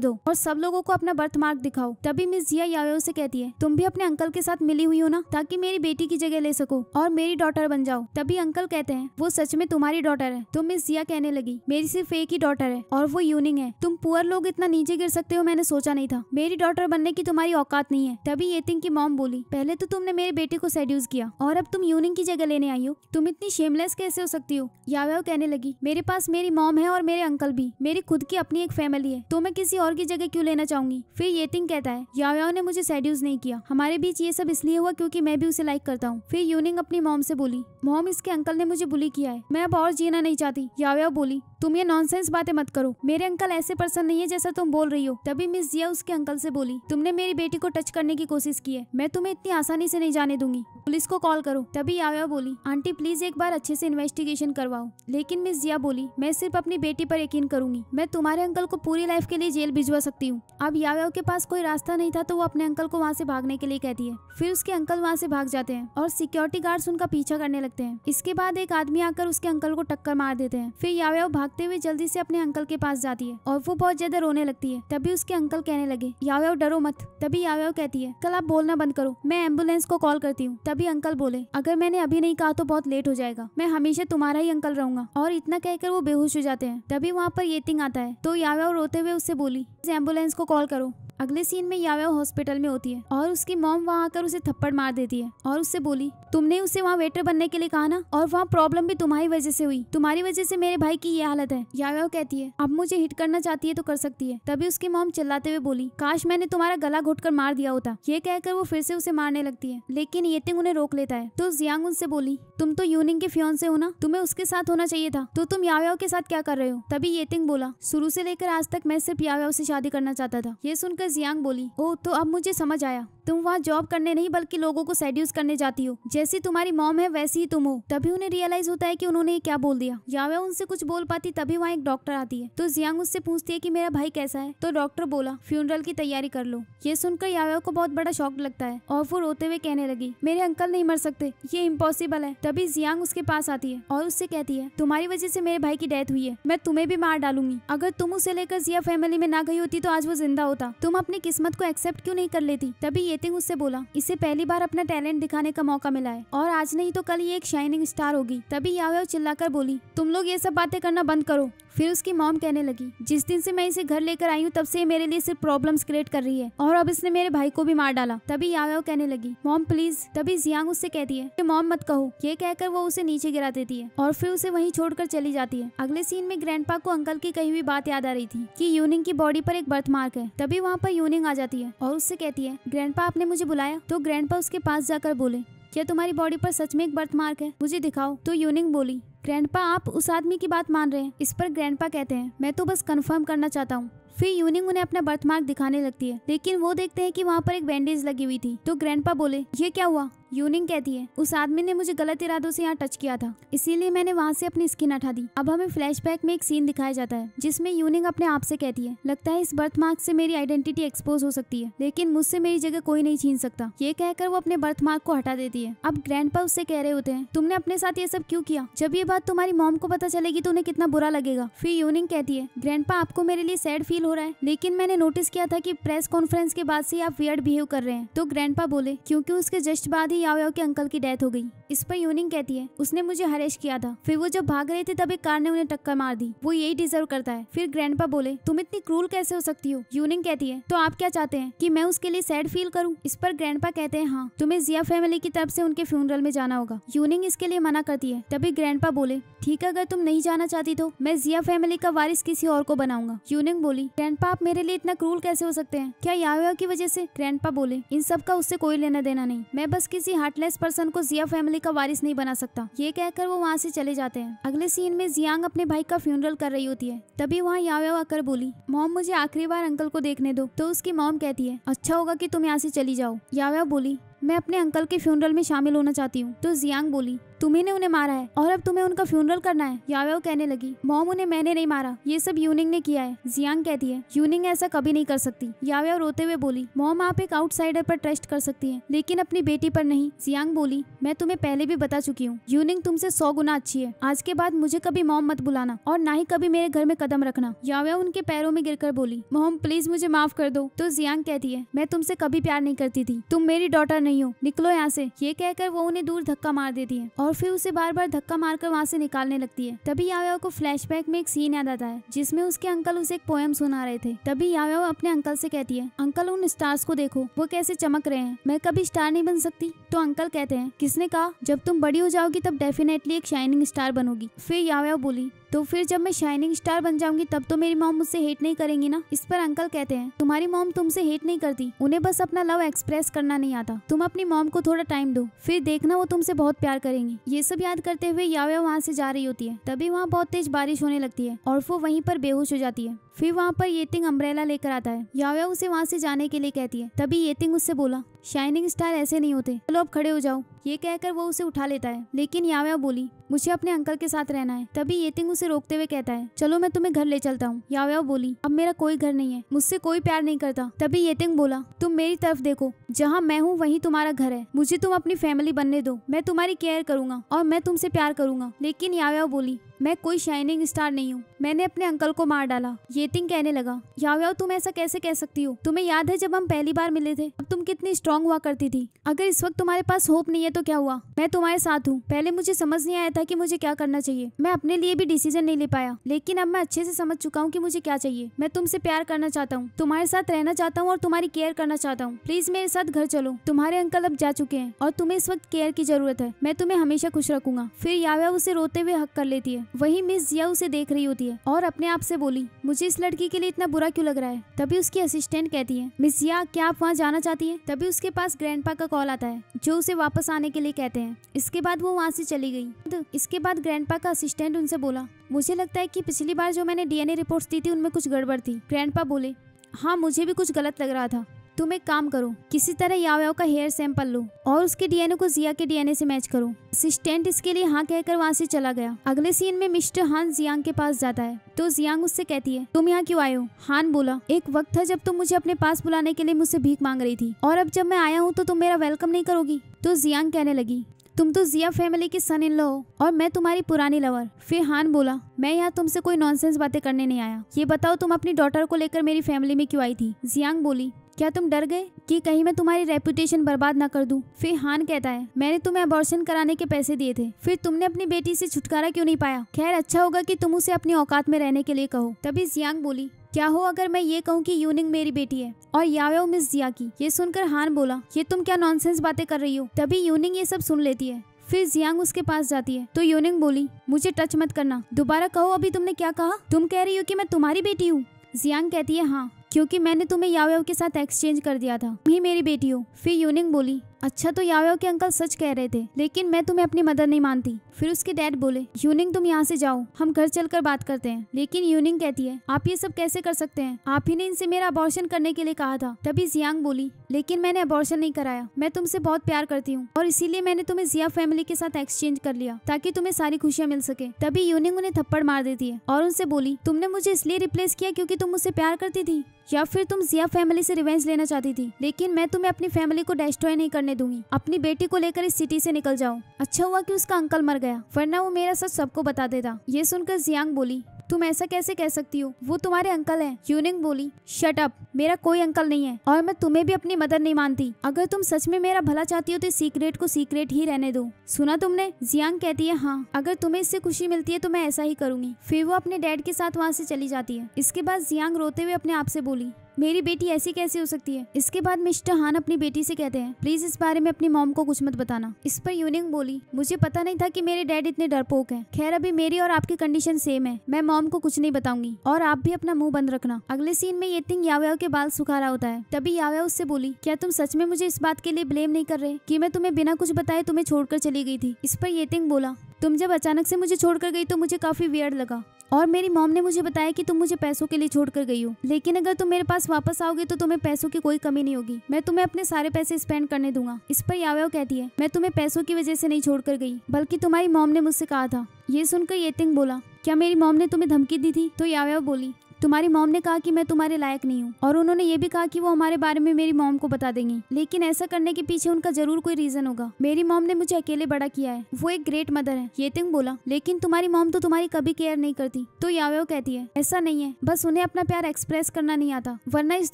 दो और सब लोगों को अपना बर्थ मार्क दिखाओ तभी मिस जिया यावया से कहती है तुम भी अपने अंकल के साथ मिली हुई हो ना ताकि मेरी बेटी की जगह ले सको और मेरी डॉटर बन जाओ तभी अंकल कहते हैं वो सच में तुम्हारी डॉटर है तुम मिस जिया कहने लगी मेरी सिर्फ एक ही डॉटर है और वो यूनिंग है तुम पुअर लोग इतना नीचे गिर सकते हो मैंने सोचा नहीं था मेरी डॉटर बनने की तुम्हारी औकात नहीं है तभी ये थिंग की मॉम बोली पहले तो तुमने मेरे बेटे को सेड्यूस किया और अब तुम यूनिंग की जगह लेने आई हो तुम इतनी शेमलेस कैसे हो सकती हो याव्याव कहने लगी मेरे पास मेरी मॉम है और मेरे अंकल भी मेरी खुद की अपनी एक फैमिली है तो मैं किसी और की जगह क्यों लेना चाहूंगी फिर ये कहता है याव्याव ने मुझे सेड्यूज नहीं किया हमारे बीच ये सब इसलिए हुआ क्यूँकी मैं भी उसे लाइक करता हूँ फिर यूनिंग अपनी मॉम ऐसी बोली मॉम इसके अंकल ने मुझे बुली किया है मैं अब और जीना नहीं चाहती याव्याव बोली तुम ये नॉनसेंस बातें मत करो मेरे अंकल ऐसे पर्सन नहीं है जैसा तुम बोल रही हो तभी मिस जिया उसके अंकल से बोली तुमने मेरी बेटी को टच करने की कोशिश की है मैं तुम्हें इतनी आसानी से नहीं जाने दूंगी दूंगी पुलिस को कॉल करो तभी याया बोली आंटी प्लीज एक बार अच्छे से इन्वेस्टिगेशन करवाओ लेकिन मिस जिया बोली मैं सिर्फ अपनी बेटी पर यकीन करूंगी मैं तुम्हारे अंकल को पूरी लाइफ के लिए जेल भिजवा सकती हूँ अब याया के पास कोई रास्ता नहीं था तो वो अपने अंकल को वहाँ से भागने के लिए कहती है फिर उसके अंकल वहाँ से भाग जाते हैं और सिक्योरिटी गार्ड्स उनका पीछा करने लगते हैं इसके बाद एक आदमी आकर उसके अंकल को टक्कर मार देते हैं फिर यावया भागते हुए जल्दी से अपने अंकल के पास जाती है और वो बहुत ज्यादा रोने लगती है तभी उसके अंकल कहने लगे यावया डरो मत तभी यावया कहती है कल आप बोलना बंद करो मैं एम्बुलेंस को कॉल करती देती हूँ तभी अंकल बोले अगर मैंने अभी नहीं कहा तो बहुत लेट हो जाएगा मैं हमेशा तुम्हारा ही अंकल रहूंगा और इतना कहकर वो बेहोश हो जाते हैं तभी वहाँ पर येतिंग आता है तो याव्याव रोते हुए उससे बोली एम्बुलेंस को कॉल करो अगले सीन में याव्या हॉस्पिटल में होती है और उसकी मॉम वहाँ आकर उसे थप्पड़ मार देती है और उससे बोली तुमने उसे वहाँ वेटर बनने के लिए कहा ना और वहाँ प्रॉब्लम भी तुम्हारी वजह से हुई तुम्हारी वजह से मेरे भाई की ये हालत है याव्याव कहती है अब मुझे हिट करना चाहती है तो कर सकती है तभी उसकी मॉम चिल्लाते हुए बोली काश मैंने तुम्हारा गला घुट मार दिया होता ये कहकर वो फिर से उसे मारने लगती है लेकिन येतिंग उन्हें रोक लेता है तो जियांग उनसे बोली तुम तो यूनिंग के से हो ना तुम्हें उसके साथ होना चाहिए था तो तुम याओ के साथ क्या कर रहे हो तभी येतिंग बोला शुरू से लेकर आज तक मैं सिर्फ याओ से शादी करना चाहता था ये सुनकर जियांग बोली ओ तो अब मुझे समझ आया तुम वहाँ जॉब करने नहीं बल्कि लोगों को सेड्यूस करने जाती हो जैसी तुम्हारी मॉम है वैसी ही तुम हो तभी उन्हें रियलाइज होता है कि उन्होंने क्या बोल दिया याव्या उनसे कुछ बोल पाती तभी वहाँ एक डॉक्टर आती है तो जियांग उससे पूछती है कि मेरा भाई कैसा है तो डॉक्टर बोला फ्यूनरल की तैयारी कर लो ये सुनकर याव्या को बहुत बड़ा शौक लगता है और वो रोते हुए कहने लगी मेरे अंकल नहीं मर सकते ये इम्पोसिबल है तभी जियांग उसके पास आती है और उससे कहती है तुम्हारी वजह से मेरे भाई की डेथ हुई है मैं तुम्हें भी मार डालूंगी अगर तुम उसे लेकर जिया फैमिली में ना गई होती तो आज वो जिंदा होता तुम अपनी किस्मत को एक्सेप्ट क्यों नहीं कर लेती तभी ये तिंग उससे बोला इसे पहली बार अपना टैलेंट दिखाने का मौका मिला है और आज नहीं तो कल ये एक शाइनिंग स्टार होगी तभी यावे चिल्लाकर बोली तुम लोग ये सब बातें करना बंद करो फिर उसकी मॉम कहने लगी जिस दिन से मैं इसे घर लेकर आई हूँ तब से मेरे लिए सिर्फ प्रॉब्लम्स क्रिएट कर रही है और अब इसने मेरे भाई को भी मार डाला तभी यागाओ कहने लगी मॉम प्लीज तभी जियांग उससे कहती है मॉम मत कहो ये कहकर वो उसे नीचे गिरा देती है और फिर उसे वही छोड़कर चली जाती है अगले सीन में ग्रैंड को अंकल की कही हुई बात याद आ रही थी की यूनिंग की बॉडी पर एक बर्थ मार्क है तभी वहाँ पर यूनिंग आ जाती है और उससे कहती है ग्रैंड आपने मुझे बुलाया तो ग्रैंड उसके पास जाकर बोले क्या तुम्हारी बॉडी पर सच में एक बर्थ मार्क है मुझे दिखाओ तो यूनिंग बोली ग्रैंडपा आप उस आदमी की बात मान रहे हैं इस पर ग्रैंडपा कहते हैं मैं तो बस कंफर्म करना चाहता हूँ फिर यूनिंग उन्हें अपना बर्थ मार्क दिखाने लगती है लेकिन वो देखते हैं कि वहाँ पर एक बैंडेज लगी हुई थी तो ग्रैंडपा बोले ये क्या हुआ यूनिंग कहती है उस आदमी ने मुझे गलत इरादों से यहाँ टच किया था इसीलिए मैंने वहाँ से अपनी स्किन हटा दी अब हमें फ्लैशबैक में एक सीन दिखाया जाता है जिसमें यूनिंग अपने आप से कहती है लगता है इस बर्थ मार्क से मेरी आइडेंटिटी एक्सपोज हो सकती है लेकिन मुझसे मेरी जगह कोई नहीं छीन सकता ये कहकर वो अपने बर्थ मार्क को हटा देती है अब ग्रैंड उससे कह रहे होते हैं तुमने अपने साथ ये सब क्यूँ किया जब ये बात तुम्हारी मॉम को पता चलेगी तो उन्हें कितना बुरा लगेगा फिर यूनिंग कहती है ग्रैंड आपको मेरे लिए सैड फील हो रहा है लेकिन मैंने नोटिस किया था की प्रेस कॉन्फ्रेंस के बाद से आप वियर्ड बिहेव कर रहे हैं तो ग्रैंड बोले क्यूँकी उसके जस्ट बाद ही याओ याओ के अंकल की डेथ हो गई इस पर यूनिंग कहती है उसने मुझे हरेश किया था फिर वो जब भाग रहे थे तब एक कार ने उन्हें टक्कर मार दी वो यही डिजर्व करता है फिर ग्रैंड बोले तुम इतनी क्रूल कैसे हो सकती हो यूनिंग कहती है तो आप क्या चाहते हैं कि मैं उसके लिए सैड फील करूं इस पर ग्रैंड कहते हैं हाँ तुम्हें जिया फैमिली की तरफ से उनके फ्यूनरल में जाना होगा यूनिंग इसके लिए मना करती है तभी ग्रैंड बोले ठीक है अगर तुम नहीं जाना चाहती तो मैं जिया फैमिली का वारिस किसी और को बनाऊंगा यूनिंग बोली ग्रैंड आप मेरे लिए इतना क्रूल कैसे हो सकते हैं क्या याओ की वजह से ग्रैंड बोले इन सब का उससे कोई लेना देना नहीं मैं बस किसी किसी हार्टलेस पर्सन को जिया फैमिली का वारिस नहीं बना सकता ये कहकर वो वहाँ से चले जाते हैं अगले सीन में जियांग अपने भाई का फ्यूनरल कर रही होती है तभी वहाँ याव्या आकर बोली मोम मुझे आखिरी बार अंकल को देखने दो तो उसकी मोम कहती है अच्छा होगा की तुम यहाँ से चली जाओ याव्या बोली मैं अपने अंकल के फ्यूनरल में शामिल होना चाहती हूँ तो जियांग बोली तुम्हें ने उन्हें मारा है और अब तुम्हें उनका फ्यूनरल करना है यावेओ कहने लगी मॉम उन्हें मैंने नहीं मारा ये सब यूनिंग ने किया है जियांग कहती है यूनिंग ऐसा कभी नहीं कर सकती यावेओ रोते हुए बोली मॉम आप एक आउटसाइडर पर ट्रस्ट कर सकती है लेकिन अपनी बेटी पर नहीं जियांग बोली मैं तुम्हें पहले भी बता चुकी हूँ यूनिंग तुमसे सौ गुना अच्छी है आज के बाद मुझे कभी मॉम मत बुलाना और ना ही कभी मेरे घर में कदम रखना यावेओ उनके पैरों में गिर बोली मोम प्लीज मुझे माफ कर दो तो जियांग कहती है मैं तुमसे कभी प्यार नहीं करती थी तुम मेरी डॉटर नहीं हो निकलो यहाँ से ये कहकर वो उन्हें दूर धक्का मार देती है और फिर उसे बार बार धक्का मारकर वहाँ से निकालने लगती है तभी यावया को फ्लैशबैक में एक सीन याद आता है जिसमें उसके अंकल उसे एक पोएम सुना रहे थे तभी यावया अपने अंकल से कहती है अंकल उन स्टार्स को देखो वो कैसे चमक रहे हैं मैं कभी स्टार नहीं बन सकती तो अंकल कहते हैं किसने कहा जब तुम बड़ी हो जाओगी तब डेफिनेटली एक शाइनिंग स्टार बनोगी फिर यावया बोली तो फिर जब मैं शाइनिंग स्टार बन जाऊंगी तब तो मेरी मॉम मुझसे हेट नहीं करेंगी ना इस पर अंकल कहते हैं तुम्हारी मॉम तुमसे हेट नहीं करती उन्हें बस अपना लव एक्सप्रेस करना नहीं आता तुम अपनी मॉम को थोड़ा टाइम दो फिर देखना वो तुमसे बहुत प्यार करेंगी ये सब याद करते हुए यावे वहाँ से जा रही होती है तभी वहाँ बहुत तेज बारिश होने लगती है और वो वहीं पर बेहोश हो जाती है फिर वहाँ पर येतिंग अम्ब्रेला लेकर आता है याव्या उसे वहाँ से जाने के लिए कहती है तभी येतिंग उससे बोला शाइनिंग स्टार ऐसे नहीं होते चलो अब खड़े हो जाओ ये कहकर वो उसे उठा लेता है लेकिन याव्या बोली मुझे अपने अंकल के साथ रहना है तभी येतिंग उसे रोकते हुए कहता है चलो मैं तुम्हें घर ले चलता हूँ याव्या बोली अब मेरा कोई घर नहीं है मुझसे कोई प्यार नहीं करता तभी येतिंग बोला तुम मेरी तरफ देखो जहाँ मैं हूँ वही तुम्हारा घर है मुझे तुम अपनी फैमिली बनने दो मैं तुम्हारी केयर करूंगा और मैं तुमसे प्यार करूंगा लेकिन याव्या बोली मैं कोई शाइनिंग स्टार नहीं हूँ मैंने अपने अंकल को मार डाला ये चीटिंग कहने लगा याओ याओ तुम ऐसा कैसे कह सकती हो तुम्हें याद है जब हम पहली बार मिले थे अब तुम कितनी स्ट्रांग हुआ करती थी अगर इस वक्त तुम्हारे पास होप नहीं है तो क्या हुआ मैं तुम्हारे साथ हूँ पहले मुझे समझ नहीं आया था की मुझे क्या करना चाहिए मैं अपने लिए भी डिसीजन नहीं ले पाया लेकिन अब मैं अच्छे से समझ चुका हूँ की मुझे क्या चाहिए मैं तुमसे प्यार करना चाहता हूँ तुम्हारे साथ रहना चाहता हूँ और तुम्हारी केयर करना चाहता हूँ प्लीज मेरे साथ घर चलो तुम्हारे अंकल अब जा चुके हैं और तुम्हें इस वक्त केयर की जरूरत है मैं तुम्हें हमेशा खुश रखूंगा फिर याव्या उसे रोते हुए हक कर लेती है वही मिस जिया उसे देख रही होती है और अपने आप से बोली मुझे इस लड़की के लिए इतना बुरा क्यों लग रहा है तभी उसकी असिस्टेंट कहती है मिस या क्या आप वहाँ जाना चाहती है तभी उसके पास ग्रैंड का कॉल आता है जो उसे वापस आने के लिए कहते हैं इसके बाद वो वहाँ से चली गई तो इसके बाद ग्रैंड का असिस्टेंट उनसे बोला मुझे लगता है की पिछली बार जो मैंने डी रिपोर्ट्स दी थी उनमें कुछ गड़बड़ थी ग्रैंड बोले हाँ मुझे भी कुछ गलत लग रहा था तुम एक काम करो किसी तरह याव का हेयर सैंपल लो और उसके डीएनए को जिया के डीएनए से मैच करो असिस्टेंट इसके लिए हाँ कहकर वहाँ से चला गया अगले सीन में मिस्टर हान जियांग के पास जाता है तो जियांग उससे कहती है तुम यहाँ क्यों आयो हो हान बोला एक वक्त था जब तुम मुझे अपने पास बुलाने के लिए मुझसे भीख मांग रही थी और अब जब मैं आया हूँ तो तुम मेरा वेलकम नहीं करोगी तो जियांग कहने लगी तुम तो जिया फैमिली की सन इन लॉ हो और मैं तुम्हारी पुरानी लवर फिर हान बोला मैं यहाँ तुमसे कोई नॉनसेंस बातें करने नहीं आया ये बताओ तुम अपनी डॉटर को लेकर मेरी फैमिली में क्यों आई थी जियांग बोली क्या तुम डर गए कि कहीं मैं तुम्हारी रेपुटेशन बर्बाद ना कर दूं? फिर हान कहता है मैंने तुम्हें अबॉर्शन कराने के पैसे दिए थे फिर तुमने अपनी बेटी से छुटकारा क्यों नहीं पाया खैर अच्छा होगा कि तुम उसे अपनी औकात में रहने के लिए कहो तभी जियांग बोली क्या हो अगर मैं ये कहूँ कि यूनिंग मेरी बेटी है और यावेओ मिस जिया की ये सुनकर हान बोला ये तुम क्या नॉनसेंस बातें कर रही हो तभी यूनिंग ये सब सुन लेती है फिर जियांग उसके पास जाती है तो यूनिंग बोली मुझे टच मत करना दोबारा कहो अभी तुमने क्या कहा तुम कह रही हो कि मैं तुम्हारी बेटी हूँ जियांग कहती है हाँ क्योंकि मैंने तुम्हें याव याव के साथ एक्सचेंज कर दिया था ही मेरी बेटी हो फिर यूनिंग बोली अच्छा तो यावे के अंकल सच कह रहे थे लेकिन मैं तुम्हें अपनी मदर नहीं मानती फिर उसके डैड बोले यूनिंग तुम यहाँ से जाओ हम घर चलकर बात करते हैं लेकिन यूनिंग कहती है आप ये सब कैसे कर सकते हैं आप ही ने इनसे मेरा अबॉर्शन करने के लिए कहा था तभी जियांग बोली लेकिन मैंने अबॉर्शन नहीं कराया मैं तुमसे बहुत प्यार करती हूँ और इसीलिए मैंने तुम्हें जिया फैमिली के साथ एक्सचेंज कर लिया ताकि तुम्हें सारी खुशियाँ मिल सके तभी यूनिंग उन्हें थप्पड़ मार देती है और उनसे बोली तुमने मुझे इसलिए रिप्लेस किया क्योंकि तुम मुझसे प्यार करती थी या फिर तुम जिया फैमिली से रिवेंज लेना चाहती थी लेकिन मैं तुम्हें अपनी फैमिली को डिस्ट्रॉय नहीं करने करने दूंगी अपनी बेटी को लेकर इस सिटी से निकल जाओ अच्छा हुआ कि उसका अंकल मर गया वरना वो मेरा सच सबको बता देता ये सुनकर जियांग बोली तुम ऐसा कैसे कह सकती हो वो तुम्हारे अंकल हैं यूनिंग बोली शट अप मेरा कोई अंकल नहीं है और मैं तुम्हें भी अपनी मदर नहीं मानती अगर तुम सच में मेरा भला चाहती हो तो सीक्रेट को सीक्रेट ही रहने दो सुना तुमने जियांग कहती है हाँ अगर तुम्हें इससे खुशी मिलती है तो मैं ऐसा ही करूंगी फिर वो अपने डैड के साथ वहाँ से चली जाती है इसके बाद जियांग रोते हुए अपने आप से बोली मेरी बेटी ऐसी कैसे हो सकती है इसके बाद मिस्टर हान अपनी बेटी से कहते हैं प्लीज इस बारे में अपनी मॉम को कुछ मत बताना इस पर यूनिंग बोली मुझे पता नहीं था कि मेरे डैड इतने डरपोक हैं खैर अभी मेरी और आपकी कंडीशन सेम है मैं मॉम को कुछ नहीं बताऊंगी और आप भी अपना मुंह बंद रखना अगले सीन में ये तिंग यावयाव के बाल सुखा रहा होता है तभी यावयाव उससे बोली क्या तुम सच में मुझे इस बात के लिए ब्लेम नहीं कर रहे की मैं तुम्हें बिना कुछ बताए तुम्हें छोड़कर चली गई थी इस पर ये तिंग बोला तुम जब अचानक से मुझे छोड़कर गई तो मुझे काफ़ी वियर्ड लगा और मेरी मॉम ने मुझे बताया कि तुम मुझे पैसों के लिए छोड़कर गई हो लेकिन अगर तुम मेरे पास वापस आओगे तो तुम्हें पैसों की कोई कमी नहीं होगी मैं तुम्हें अपने सारे पैसे स्पेंड करने दूंगा इस पर यावे कहती है मैं तुम्हें पैसों की वजह से नहीं छोड़कर गई बल्कि तुम्हारी मॉम ने मुझसे कहा था ये सुनकर ये बोला क्या मेरी मॉम ने तुम्हें धमकी दी थी तो यावे बोली तुम्हारी मॉम ने कहा कि मैं तुम्हारे लायक नहीं हूँ और उन्होंने ये भी कहा कि वो हमारे बारे में मेरी मॉम को बता देंगी लेकिन ऐसा करने के पीछे उनका जरूर कोई रीजन होगा मेरी मॉम ने मुझे अकेले बड़ा किया है वो एक ग्रेट मदर है ये तिंग बोला लेकिन तुम्हारी मॉम तो तुम्हारी कभी केयर नहीं करती तो यावे कहती है ऐसा नहीं है बस उन्हें अपना प्यार एक्सप्रेस करना नहीं आता वरना इस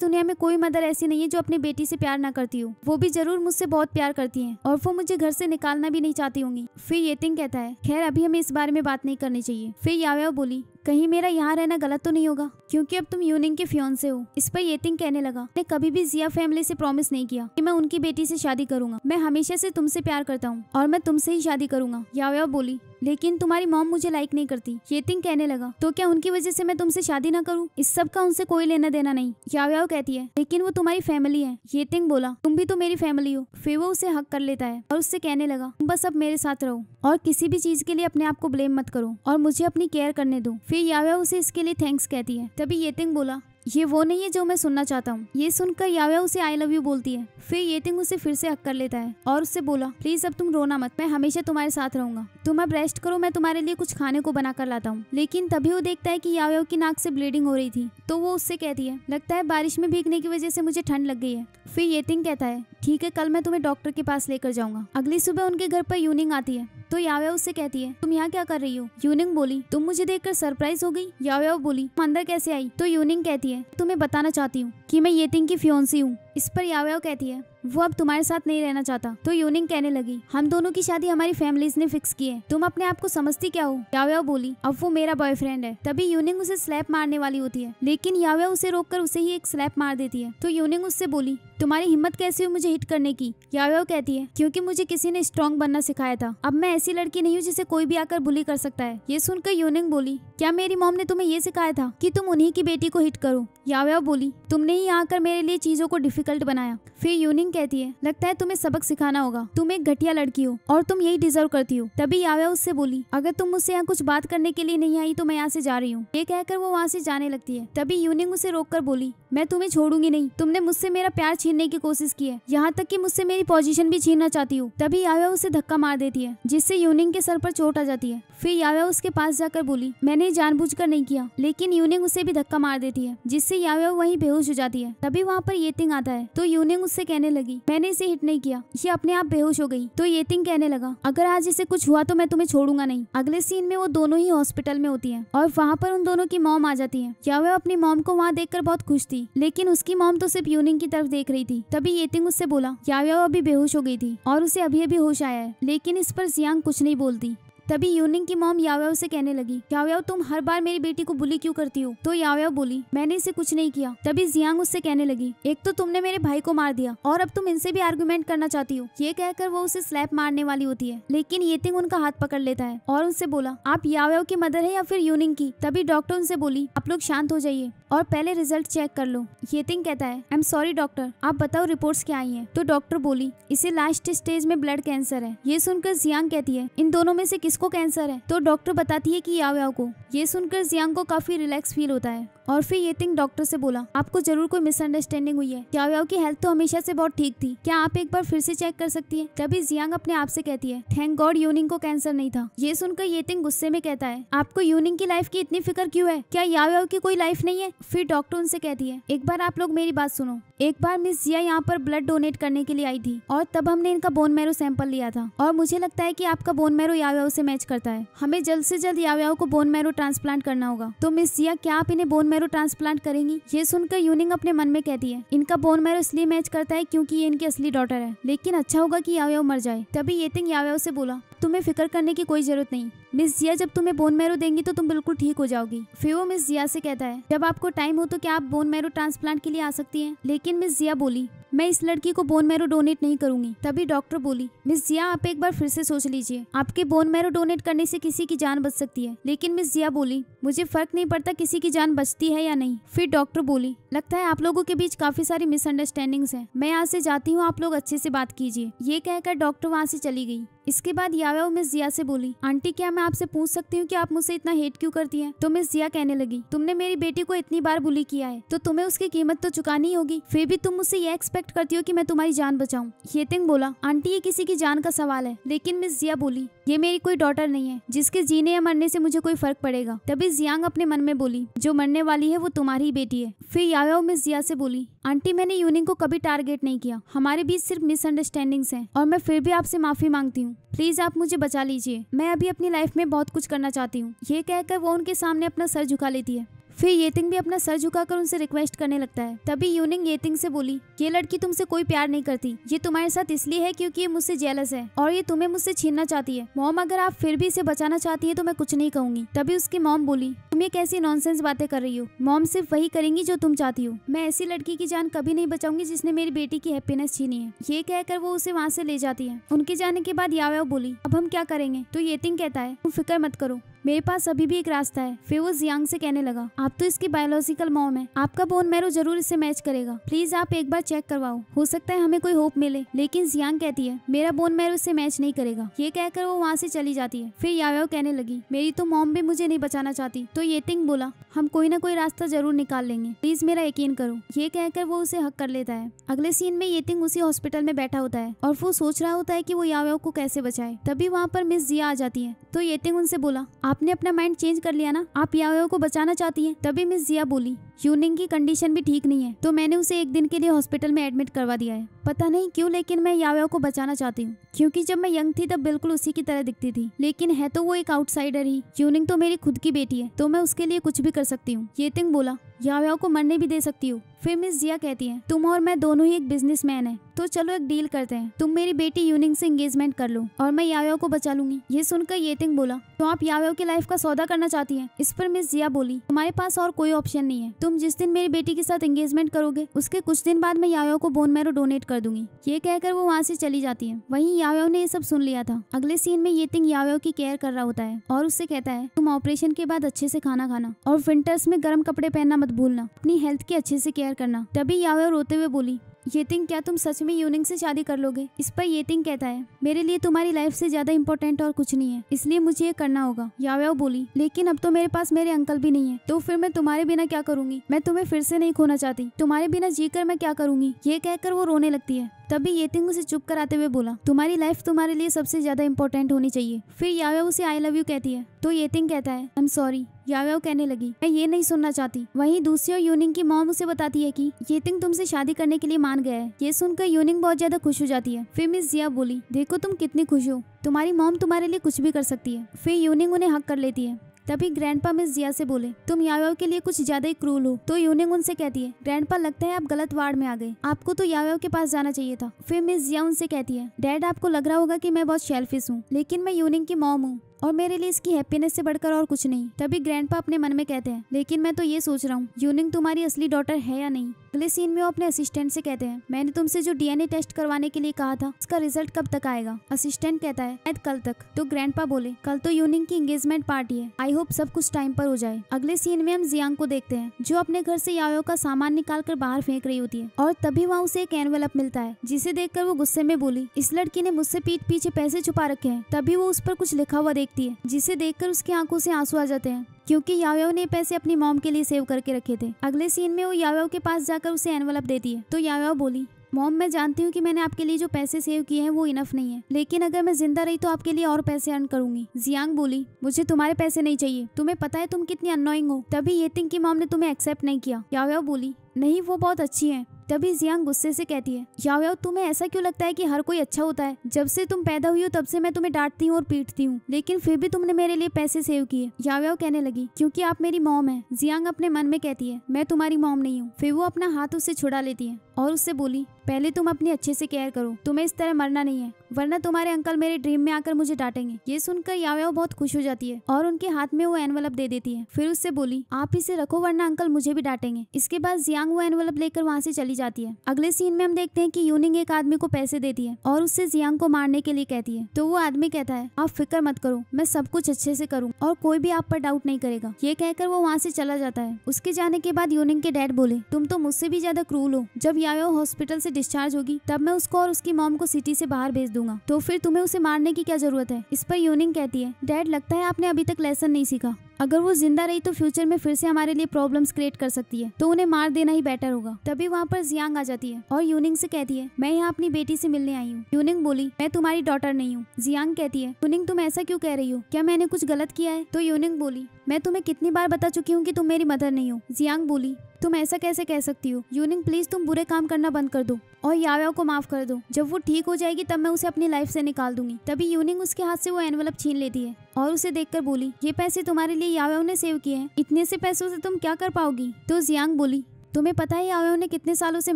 दुनिया में कोई मदर ऐसी नहीं है जो अपनी बेटी से प्यार ना करती हो वो भी जरूर मुझसे बहुत प्यार करती है और वो मुझे घर से निकालना भी नहीं चाहती होंगी फिर ये तिंग कहता है खैर अभी हमें इस बारे में बात नहीं करनी चाहिए फिर यावे बोली कहीं मेरा यहाँ रहना गलत तो नहीं होगा क्योंकि अब तुम यूनिंग के फ्योन से हो इस पर येतिंग कहने लगा मैंने कभी भी जिया फैमिली से प्रॉमिस नहीं किया कि मैं उनकी बेटी से शादी करूंगा मैं हमेशा से तुमसे प्यार करता हूँ और मैं तुमसे ही शादी करूंगा याव्या बोली लेकिन तुम्हारी मॉम मुझे लाइक नहीं करती तिंग कहने लगा तो क्या उनकी वजह से मैं तुमसे शादी ना करूँ इस सब का उनसे कोई लेना देना नहीं याव याव कहती है लेकिन वो तुम्हारी फैमिली है तिंग बोला तुम भी तो मेरी फैमिली हो फिर वो उसे हक कर लेता है और उससे कहने लगा तुम बस अब मेरे साथ रहो और किसी भी चीज के लिए अपने आप को ब्लेम मत करो और मुझे अपनी केयर करने दो फिर याव्या उसे इसके लिए थैंक्स कहती है तभी येतिंग बोला ये वो नहीं है जो मैं सुनना चाहता हूँ ये सुनकर याव्या उसे आई लव यू बोलती है फिर तिंग उसे फिर से हक कर लेता है और उससे बोला प्लीज अब तुम रोना मत मैं हमेशा तुम्हारे साथ रहूंगा तुम अब रेस्ट करो मैं तुम्हारे लिए कुछ खाने को बनाकर लाता हूँ लेकिन तभी वो देखता है की याव्या की नाक से ब्लीडिंग हो रही थी तो वो उससे कहती है लगता है बारिश में भीगने की वजह से मुझे ठंड लग गई है फिर तिंग कहता है ठीक है कल मैं तुम्हें डॉक्टर के पास लेकर जाऊंगा अगली सुबह उनके घर पर यूनिंग आती है तो याव्या उससे कहती है तुम यहाँ क्या कर रही हो यूनिंग बोली तुम मुझे देखकर सरप्राइज हो गई याव्या बोली अंदर कैसे आई तो यूनिंग कहती है तुम्हें बताना चाहती हूँ कि मैं येतिंग की फ्योन्सी हूँ इस पर यावयाव कहती है वो अब तुम्हारे साथ नहीं रहना चाहता तो यूनिंग कहने लगी हम दोनों की शादी हमारी फैमिलीज ने फिक्स की है तुम अपने आप को समझती क्या हो याव्या बोली अब वो मेरा बॉयफ्रेंड है तभी यूनिंग उसे स्लैप मारने वाली होती है लेकिन याव्या उसे रोककर उसे ही एक स्लैप मार देती है तो यूनिंग उससे बोली तुम्हारी हिम्मत कैसी हुई मुझे हिट करने की याव्या कहती है क्योंकि मुझे किसी ने स्ट्रॉन्ग बनना सिखाया था अब मैं ऐसी लड़की नहीं हूँ जिसे कोई भी आकर बुली कर सकता है ये सुनकर यूनिंग बोली क्या मेरी मॉम ने तुम्हें ये सिखाया था कि तुम उन्हीं की बेटी को हिट करो याव्या बोली तुमने ही आकर मेरे लिए चीजों को डिफिकल्ट बनाया फिर यूनिंग कहती है लगता है तुम्हें सबक सिखाना होगा तुम एक घटिया लड़की हो और तुम यही डिजर्व करती हो तभी याव्या उससे बोली अगर तुम मुझसे यहाँ कुछ बात करने के लिए नहीं आई तो मैं यहाँ से जा रही हूँ ये कहकर वो वहाँ से जाने लगती है तभी यूनिंग उसे रोक कर बोली मैं तुम्हें छोड़ूंगी नहीं तुमने मुझसे मेरा प्यार छीनने की कोशिश की है यहाँ तक की मुझसे मेरी पोजिशन भी छीनना चाहती हूँ तभी याव्या उसे धक्का मार देती है जिससे यूनिंग के सर पर चोट आ जाती है फिर याव्या उसके पास जाकर बोली मैंने जानबूझकर नहीं किया लेकिन यूनिंग उसे भी धक्का मार देती है जिससे याव्या वहीं बेहोश हो जाती है तभी वहाँ पर ये तिंग आता है तो यूनिंग उससे कहने लगी मैंने इसे हिट नहीं किया ये अपने आप बेहोश हो गई तो ये तिंग कहने लगा अगर आज इसे कुछ हुआ तो मैं तुम्हें छोड़ूंगा नहीं अगले सीन में वो दोनों ही हॉस्पिटल में होती है और वहाँ पर उन दोनों की मॉम आ जाती है क्या वह अपनी मॉम को वहाँ देख बहुत खुश थी लेकिन उसकी मॉम तो सिर्फ यूनिंग की तरफ देख रही थी तभी ये उससे बोला क्या अभी बेहोश हो गई थी और उसे अभी अभी होश आया है लेकिन इस पर जियांग कुछ नहीं बोलती तभी यूनिंग की मोम यावयाव से कहने लगी यावयाव तुम हर बार मेरी बेटी को बुली क्यों करती हो तो यावयाव बोली मैंने इसे कुछ नहीं किया तभी जियांग उससे कहने लगी एक तो तुमने मेरे भाई को मार दिया और अब तुम इनसे भी आर्ग्यूमेंट करना चाहती हो ये कहकर वो उसे स्लैप मारने वाली होती है लेकिन तिंग उनका हाथ पकड़ लेता है और उनसे बोला आप यावयाव की मदर है या फिर यूनिंग की तभी डॉक्टर उनसे बोली आप लोग शांत हो जाइए और पहले रिजल्ट चेक कर लो येतिंग कहता है आई एम सॉरी डॉक्टर आप बताओ रिपोर्ट्स क्या आई हैं तो डॉक्टर बोली इसे लास्ट स्टेज में ब्लड कैंसर है ये सुनकर जियांग कहती है इन दोनों में से किसको कैंसर है तो डॉक्टर बताती है कि याओ को ये सुनकर जियांग को काफी रिलैक्स फील होता है और फिर ये थिंग डॉक्टर से बोला आपको जरूर कोई मिसअंडरस्टैंडिंग हुई है याओ की हेल्थ तो हमेशा से बहुत ठीक थी क्या आप एक बार फिर से चेक कर सकती है तभी जियांग अपने आप से कहती है थैंक गॉड यूनिंग को कैंसर नहीं था ये सुनकर ये थिंग गुस्से में कहता है आपको यूनिंग की लाइफ की इतनी फिक्र क्यूँ है क्या याओ की कोई लाइफ नहीं है फिर डॉक्टर उनसे कहती है एक बार आप लोग मेरी बात सुनो एक बार मिस जिया यहाँ पर ब्लड डोनेट करने के लिए आई थी और तब हमने इनका बोन मैरो सैंपल लिया था और मुझे लगता है कि आपका बोन मैरो से मैच करता है हमें जल्द से जल्द याव्याव को बोन मैरो ट्रांसप्लांट करना होगा तो मिस जिया क्या आप इन्हें बोन मैरो ट्रांसप्लांट करेंगी ये सुनकर यूनिंग अपने मन में कहती है इनका बोन मैरो इसलिए मैच करता है क्योंकि ये इनकी असली डॉटर है लेकिन अच्छा होगा कि यावयाव मर जाए तभी ये तिंग यावयाव से बोला तुम्हें फिक्र करने की कोई जरूरत नहीं मिस जिया जब तुम्हें बोन मैरो देंगी तो तुम बिल्कुल ठीक हो जाओगी फिर वो मिस जिया से कहता है जब आपको टाइम हो तो क्या आप बोन मैरो ट्रांसप्लांट के लिए आ सकती हैं लेकिन मिस जिया बोली मैं इस लड़की को बोन मैरो डोनेट नहीं करूंगी तभी डॉक्टर बोली मिस जिया आप एक बार फिर से सोच लीजिए आपके बोन मैरो डोनेट करने से किसी की जान बच सकती है लेकिन मिस जिया बोली मुझे फर्क नहीं पड़ता किसी की जान बचती होती है या नहीं फिर डॉक्टर बोली लगता है आप लोगों के बीच काफी सारी मिसअंडरस्टैंडिंग्स है मैं यहाँ से जाती हूँ आप लोग अच्छे से बात कीजिए ये कहकर डॉक्टर वहाँ से चली गई इसके बाद यावाओ मिस जिया से बोली आंटी क्या मैं आपसे पूछ सकती हूँ की आप मुझसे इतना हेट क्यों करती है तो मिस जिया कहने लगी तुमने मेरी बेटी को इतनी बार बुली किया है तो तुम्हें उसकी कीमत तो चुकानी होगी फिर भी तुम मुझसे ये एक्सपेक्ट करती हो कि मैं तुम्हारी जान बचाऊं ये बोला आंटी ये किसी की जान का सवाल है लेकिन मिस जिया बोली ये मेरी कोई डॉटर नहीं है जिसके जीने या मरने से मुझे कोई फर्क पड़ेगा तभी जियांग अपने मन में बोली जो मरने वाली है वो तुम्हारी बेटी है फिर यावाओ मिस जिया से बोली आंटी मैंने यूनिंग को कभी टारगेट नहीं किया हमारे बीच सिर्फ मिसअंडरस्टैंडिंग्स हैं और मैं फिर भी आपसे माफी मांगती हूँ प्लीज आप मुझे बचा लीजिए मैं अभी अपनी लाइफ में बहुत कुछ करना चाहती हूँ ये कहकर वो उनके सामने अपना सर झुका लेती है फिर येतिंग भी अपना सर झुकाकर उनसे रिक्वेस्ट करने लगता है तभी यूनिंग येतिंग से बोली ये लड़की तुमसे कोई प्यार नहीं करती ये तुम्हारे साथ इसलिए है क्योंकि ये मुझसे जेलस है और ये तुम्हें मुझसे छीनना चाहती है मोम अगर आप फिर भी इसे बचाना चाहती है तो मैं कुछ नहीं कहूंगी तभी उसकी मोम बोली तुम ये कैसी नॉनसेंस बातें कर रही हो मोम सिर्फ वही करेंगी जो तुम चाहती हो मैं ऐसी लड़की की जान कभी नहीं बचाऊंगी जिसने मेरी बेटी की हैप्पीनेस छीनी है ये कहकर वो उसे वहाँ से ले जाती है उनके जाने के बाद यावयाव बोली अब हम क्या करेंगे तो येतिंग कहता है तुम फिक्र मत करो मेरे पास अभी भी एक रास्ता है वो यांग से कहने लगा आप तो इसकी बायोलॉजिकल मॉम है आपका बोन मैरो जरूर इसे मैच करेगा प्लीज आप एक बार चेक करवाओ हो सकता है हमें कोई होप मिले लेकिन जियांग कहती है मेरा बोन मैरो इसे मैच नहीं करेगा ये कहकर वो वहाँ से चली जाती है फिर यावयो कहने लगी मेरी तो मॉम भी मुझे नहीं बचाना चाहती तो ये तिंग बोला हम कोई ना कोई रास्ता जरूर निकाल लेंगे प्लीज मेरा यकीन करो ये कहकर वो उसे हक कर लेता है अगले सीन में तिंग उसी हॉस्पिटल में बैठा होता है और वो सोच रहा होता है की वो यावयो को कैसे बचाए तभी वहाँ पर मिस जिया आ जाती है तो तिंग उनसे बोला आप आपने अपना माइंड चेंज कर लिया ना आप याओ को बचाना चाहती हैं तभी मिस जिया बोली यूनिंग की कंडीशन भी ठीक नहीं है तो मैंने उसे एक दिन के लिए हॉस्पिटल में एडमिट करवा दिया है पता नहीं क्यों लेकिन मैं याव्या को बचाना चाहती हूँ क्योंकि जब मैं यंग थी तब बिल्कुल उसी की तरह दिखती थी लेकिन है तो वो एक आउटसाइडर ही यूनिंग तो मेरी खुद की बेटी है तो मैं उसके लिए कुछ भी कर सकती हूँ ये तिंग बोला याव्या को मरने भी दे सकती हूँ फिर मिस जिया कहती है तुम और मैं दोनों ही एक बिजनेस है तो चलो एक डील करते हैं तुम मेरी बेटी यूनिंग से एंगेजमेंट कर लो और मैं याव्या को बचा लूंगी ये सुनकर ये तिंग बोला तो आप याव्या की लाइफ का सौदा करना चाहती है इस पर मिस जिया बोली तुम्हारे पास और कोई ऑप्शन नहीं है तो तुम जिस दिन मेरी बेटी के साथ एंगेजमेंट करोगे उसके कुछ दिन बाद मैं यायो को बोन मैरो डोनेट कर दूंगी ये कहकर वो वहाँ से चली जाती है वहीं यायो ने ये सब सुन लिया था अगले सीन में ये तिंग यायो की केयर कर रहा होता है और उससे कहता है तुम ऑपरेशन के बाद अच्छे से खाना खाना और विंटर्स में गर्म कपड़े पहनना मत भूलना अपनी हेल्थ की अच्छे से केयर करना तभी यावे रोते हुए बोली येतिंग क्या तुम सच में यूनिंग से शादी कर लोगे इस पर येतिंग कहता है मेरे लिए तुम्हारी लाइफ से ज्यादा इंपॉर्टेंट और कुछ नहीं है इसलिए मुझे ये करना होगा याव्याव बोली लेकिन अब तो मेरे पास मेरे अंकल भी नहीं है तो फिर मैं तुम्हारे बिना क्या करूंगी मैं तुम्हें फिर से नहीं खोना चाहती तुम्हारे बिना जी कर मैं क्या करूंगी ये कहकर वो रोने लगती है तभी येतिंग उसे चुप कराते हुए बोला तुम्हारी लाइफ तुम्हारे लिए सबसे ज्यादा इंपॉर्टेंट होनी चाहिए फिर याव्या उसे आई लव यू कहती है तो येतिंग कहता है आई एम सॉरी याव्या कहने लगी मैं ये नहीं सुनना चाहती वहीं दूसरी और यूनिंग की मॉम उसे बताती है कि येतिंग तुमसे शादी करने के लिए मान गया है ये सुनकर यूनिंग बहुत ज्यादा खुश हो जाती है फिर मिस जिया बोली देखो तुम कितनी खुश हो तुम्हारी मॉम तुम्हारे लिए कुछ भी कर सकती है फिर यूनिंग उन्हें हक कर लेती है तभी ग्रैंडपा मिस जिया से बोले तुम यावयाव के लिए कुछ ज्यादा ही क्रूल हो तो यूनिंग उनसे कहती है ग्रैंडपा लगता है आप गलत वार्ड में आ गए आपको तो यावयाव के पास जाना चाहिए था फिर मिस जिया उनसे कहती है डैड आपको लग रहा होगा की मैं बहुत शेल्फिश हूँ लेकिन मैं यूनिंग की मॉम हूँ और मेरे लिए इसकी हैप्पीनेस से बढ़कर और कुछ नहीं तभी ग्रैंडपा अपने मन में कहते हैं लेकिन मैं तो ये सोच रहा हूँ यूनिंग तुम्हारी असली डॉटर है या नहीं अगले सीन में वो अपने असिस्टेंट से कहते हैं मैंने तुमसे जो डीएनए टेस्ट करवाने के लिए कहा था उसका रिजल्ट कब तक आएगा असिस्टेंट कहता है शायद कल तक तो ग्रैंडपा बोले कल तो यूनिंग की एंगेजमेंट पार्टी है आई होप सब कुछ टाइम पर हो जाए अगले सीन में हम जियांग को देखते हैं जो अपने घर से यायो का सामान निकाल कर बाहर फेंक रही होती है और तभी वहाँ उसे एक एनवेलप मिलता है जिसे कर वो गुस्से में बोली इस लड़की ने मुझसे पीठ पीछे पैसे छुपा रखे है तभी वो उस पर कुछ लिखा हुआ देख देखती है जिसे देखकर उसकी आंखों से आंसू आ जाते हैं क्योंकि यावयाव ने पैसे अपनी मॉम के लिए सेव करके रखे थे अगले सीन में वो यावयाव के पास जाकर उसे एनवलप देती है तो यावयाव बोली मॉम मैं जानती हूँ कि मैंने आपके लिए जो पैसे सेव किए हैं वो इनफ नहीं है लेकिन अगर मैं जिंदा रही तो आपके लिए और पैसे अर्न करूंगी जियांग बोली मुझे तुम्हारे पैसे नहीं चाहिए तुम्हें पता है तुम कितनी अनोइंग हो तभी ये थिंक की मॉम ने तुम्हें एक्सेप्ट नहीं किया याव्याव बोली नहीं वो बहुत अच्छी है तभी जियांग गुस्से से कहती है याओ याओ तुम्हें ऐसा क्यों लगता है कि हर कोई अच्छा होता है जब से तुम पैदा हुई हो तब से मैं तुम्हें डांटती हूँ और पीटती हूँ लेकिन फिर भी तुमने मेरे लिए पैसे सेव किए याओ याओ कहने लगी क्योंकि आप मेरी मोम है जियांग अपने मन में कहती है मैं तुम्हारी मोम नहीं हूँ फिर वो अपना हाथ उससे छुड़ा लेती है और उससे बोली पहले तुम अपनी अच्छे से केयर करो तुम्हें इस तरह मरना नहीं है वरना तुम्हारे अंकल मेरे ड्रीम में आकर मुझे डांटेंगे ये सुनकर यावयाओ बहुत खुश हो जाती है और उनके हाथ में वो एनवलप दे देती है फिर उससे बोली आप इसे रखो वरना अंकल मुझे भी डांटेंगे इसके बाद जियांग वो एनवलप लेकर वहाँ से चली जाती है अगले सीन में हम देखते हैं की यूनिंग एक आदमी को पैसे देती है और उससे जियांग को मारने के लिए कहती है तो वो आदमी कहता है आप फिक्र मत करो मैं सब कुछ अच्छे से करूँ और कोई भी आप पर डाउट नहीं करेगा ये कहकर वो वहाँ से चला जाता है उसके जाने के बाद यूनिंग के डैड बोले तुम तो मुझसे भी ज्यादा क्रूल हो जब यायो हॉस्पिटल से डिस्चार्ज होगी तब मैं उसको और उसकी मॉम को सिटी से बाहर भेज दूंगा तो फिर तुम्हें उसे मारने की क्या जरूरत है इस पर यूनिंग कहती है डैड लगता है आपने अभी तक लेसन नहीं सीखा अगर वो जिंदा रही तो फ्यूचर में फिर से हमारे लिए प्रॉब्लम्स क्रिएट कर सकती है तो उन्हें मार देना ही बेटर होगा तभी वहाँ पर जियांग आ जाती है और यूनिंग से कहती है मैं यहाँ अपनी बेटी से मिलने आई हूँ यूनिंग बोली मैं तुम्हारी डॉटर नहीं हूँ जियांग कहती है यूनिंग तुम ऐसा क्यों कह रही हो क्या मैंने कुछ गलत किया है तो यूनिंग बोली मैं तुम्हें कितनी बार बता चुकी हूँ कि तुम मेरी मदर नहीं हो जियांग बोली तुम ऐसा कैसे कह सकती हो यूनिंग प्लीज तुम बुरे काम करना बंद कर दो और याव्याव को माफ कर दो जब वो ठीक हो जाएगी तब मैं उसे अपनी लाइफ से निकाल दूंगी तभी यूनिंग उसके हाथ से वो एनवल छीन लेती है और उसे देखकर बोली ये पैसे तुम्हारे लिए ने यावेव ने सेव किए हैं इतने से पैसों से तुम क्या कर पाओगी तो जियांग बोली तुम्हें पता है यावेव ने कितने सालों से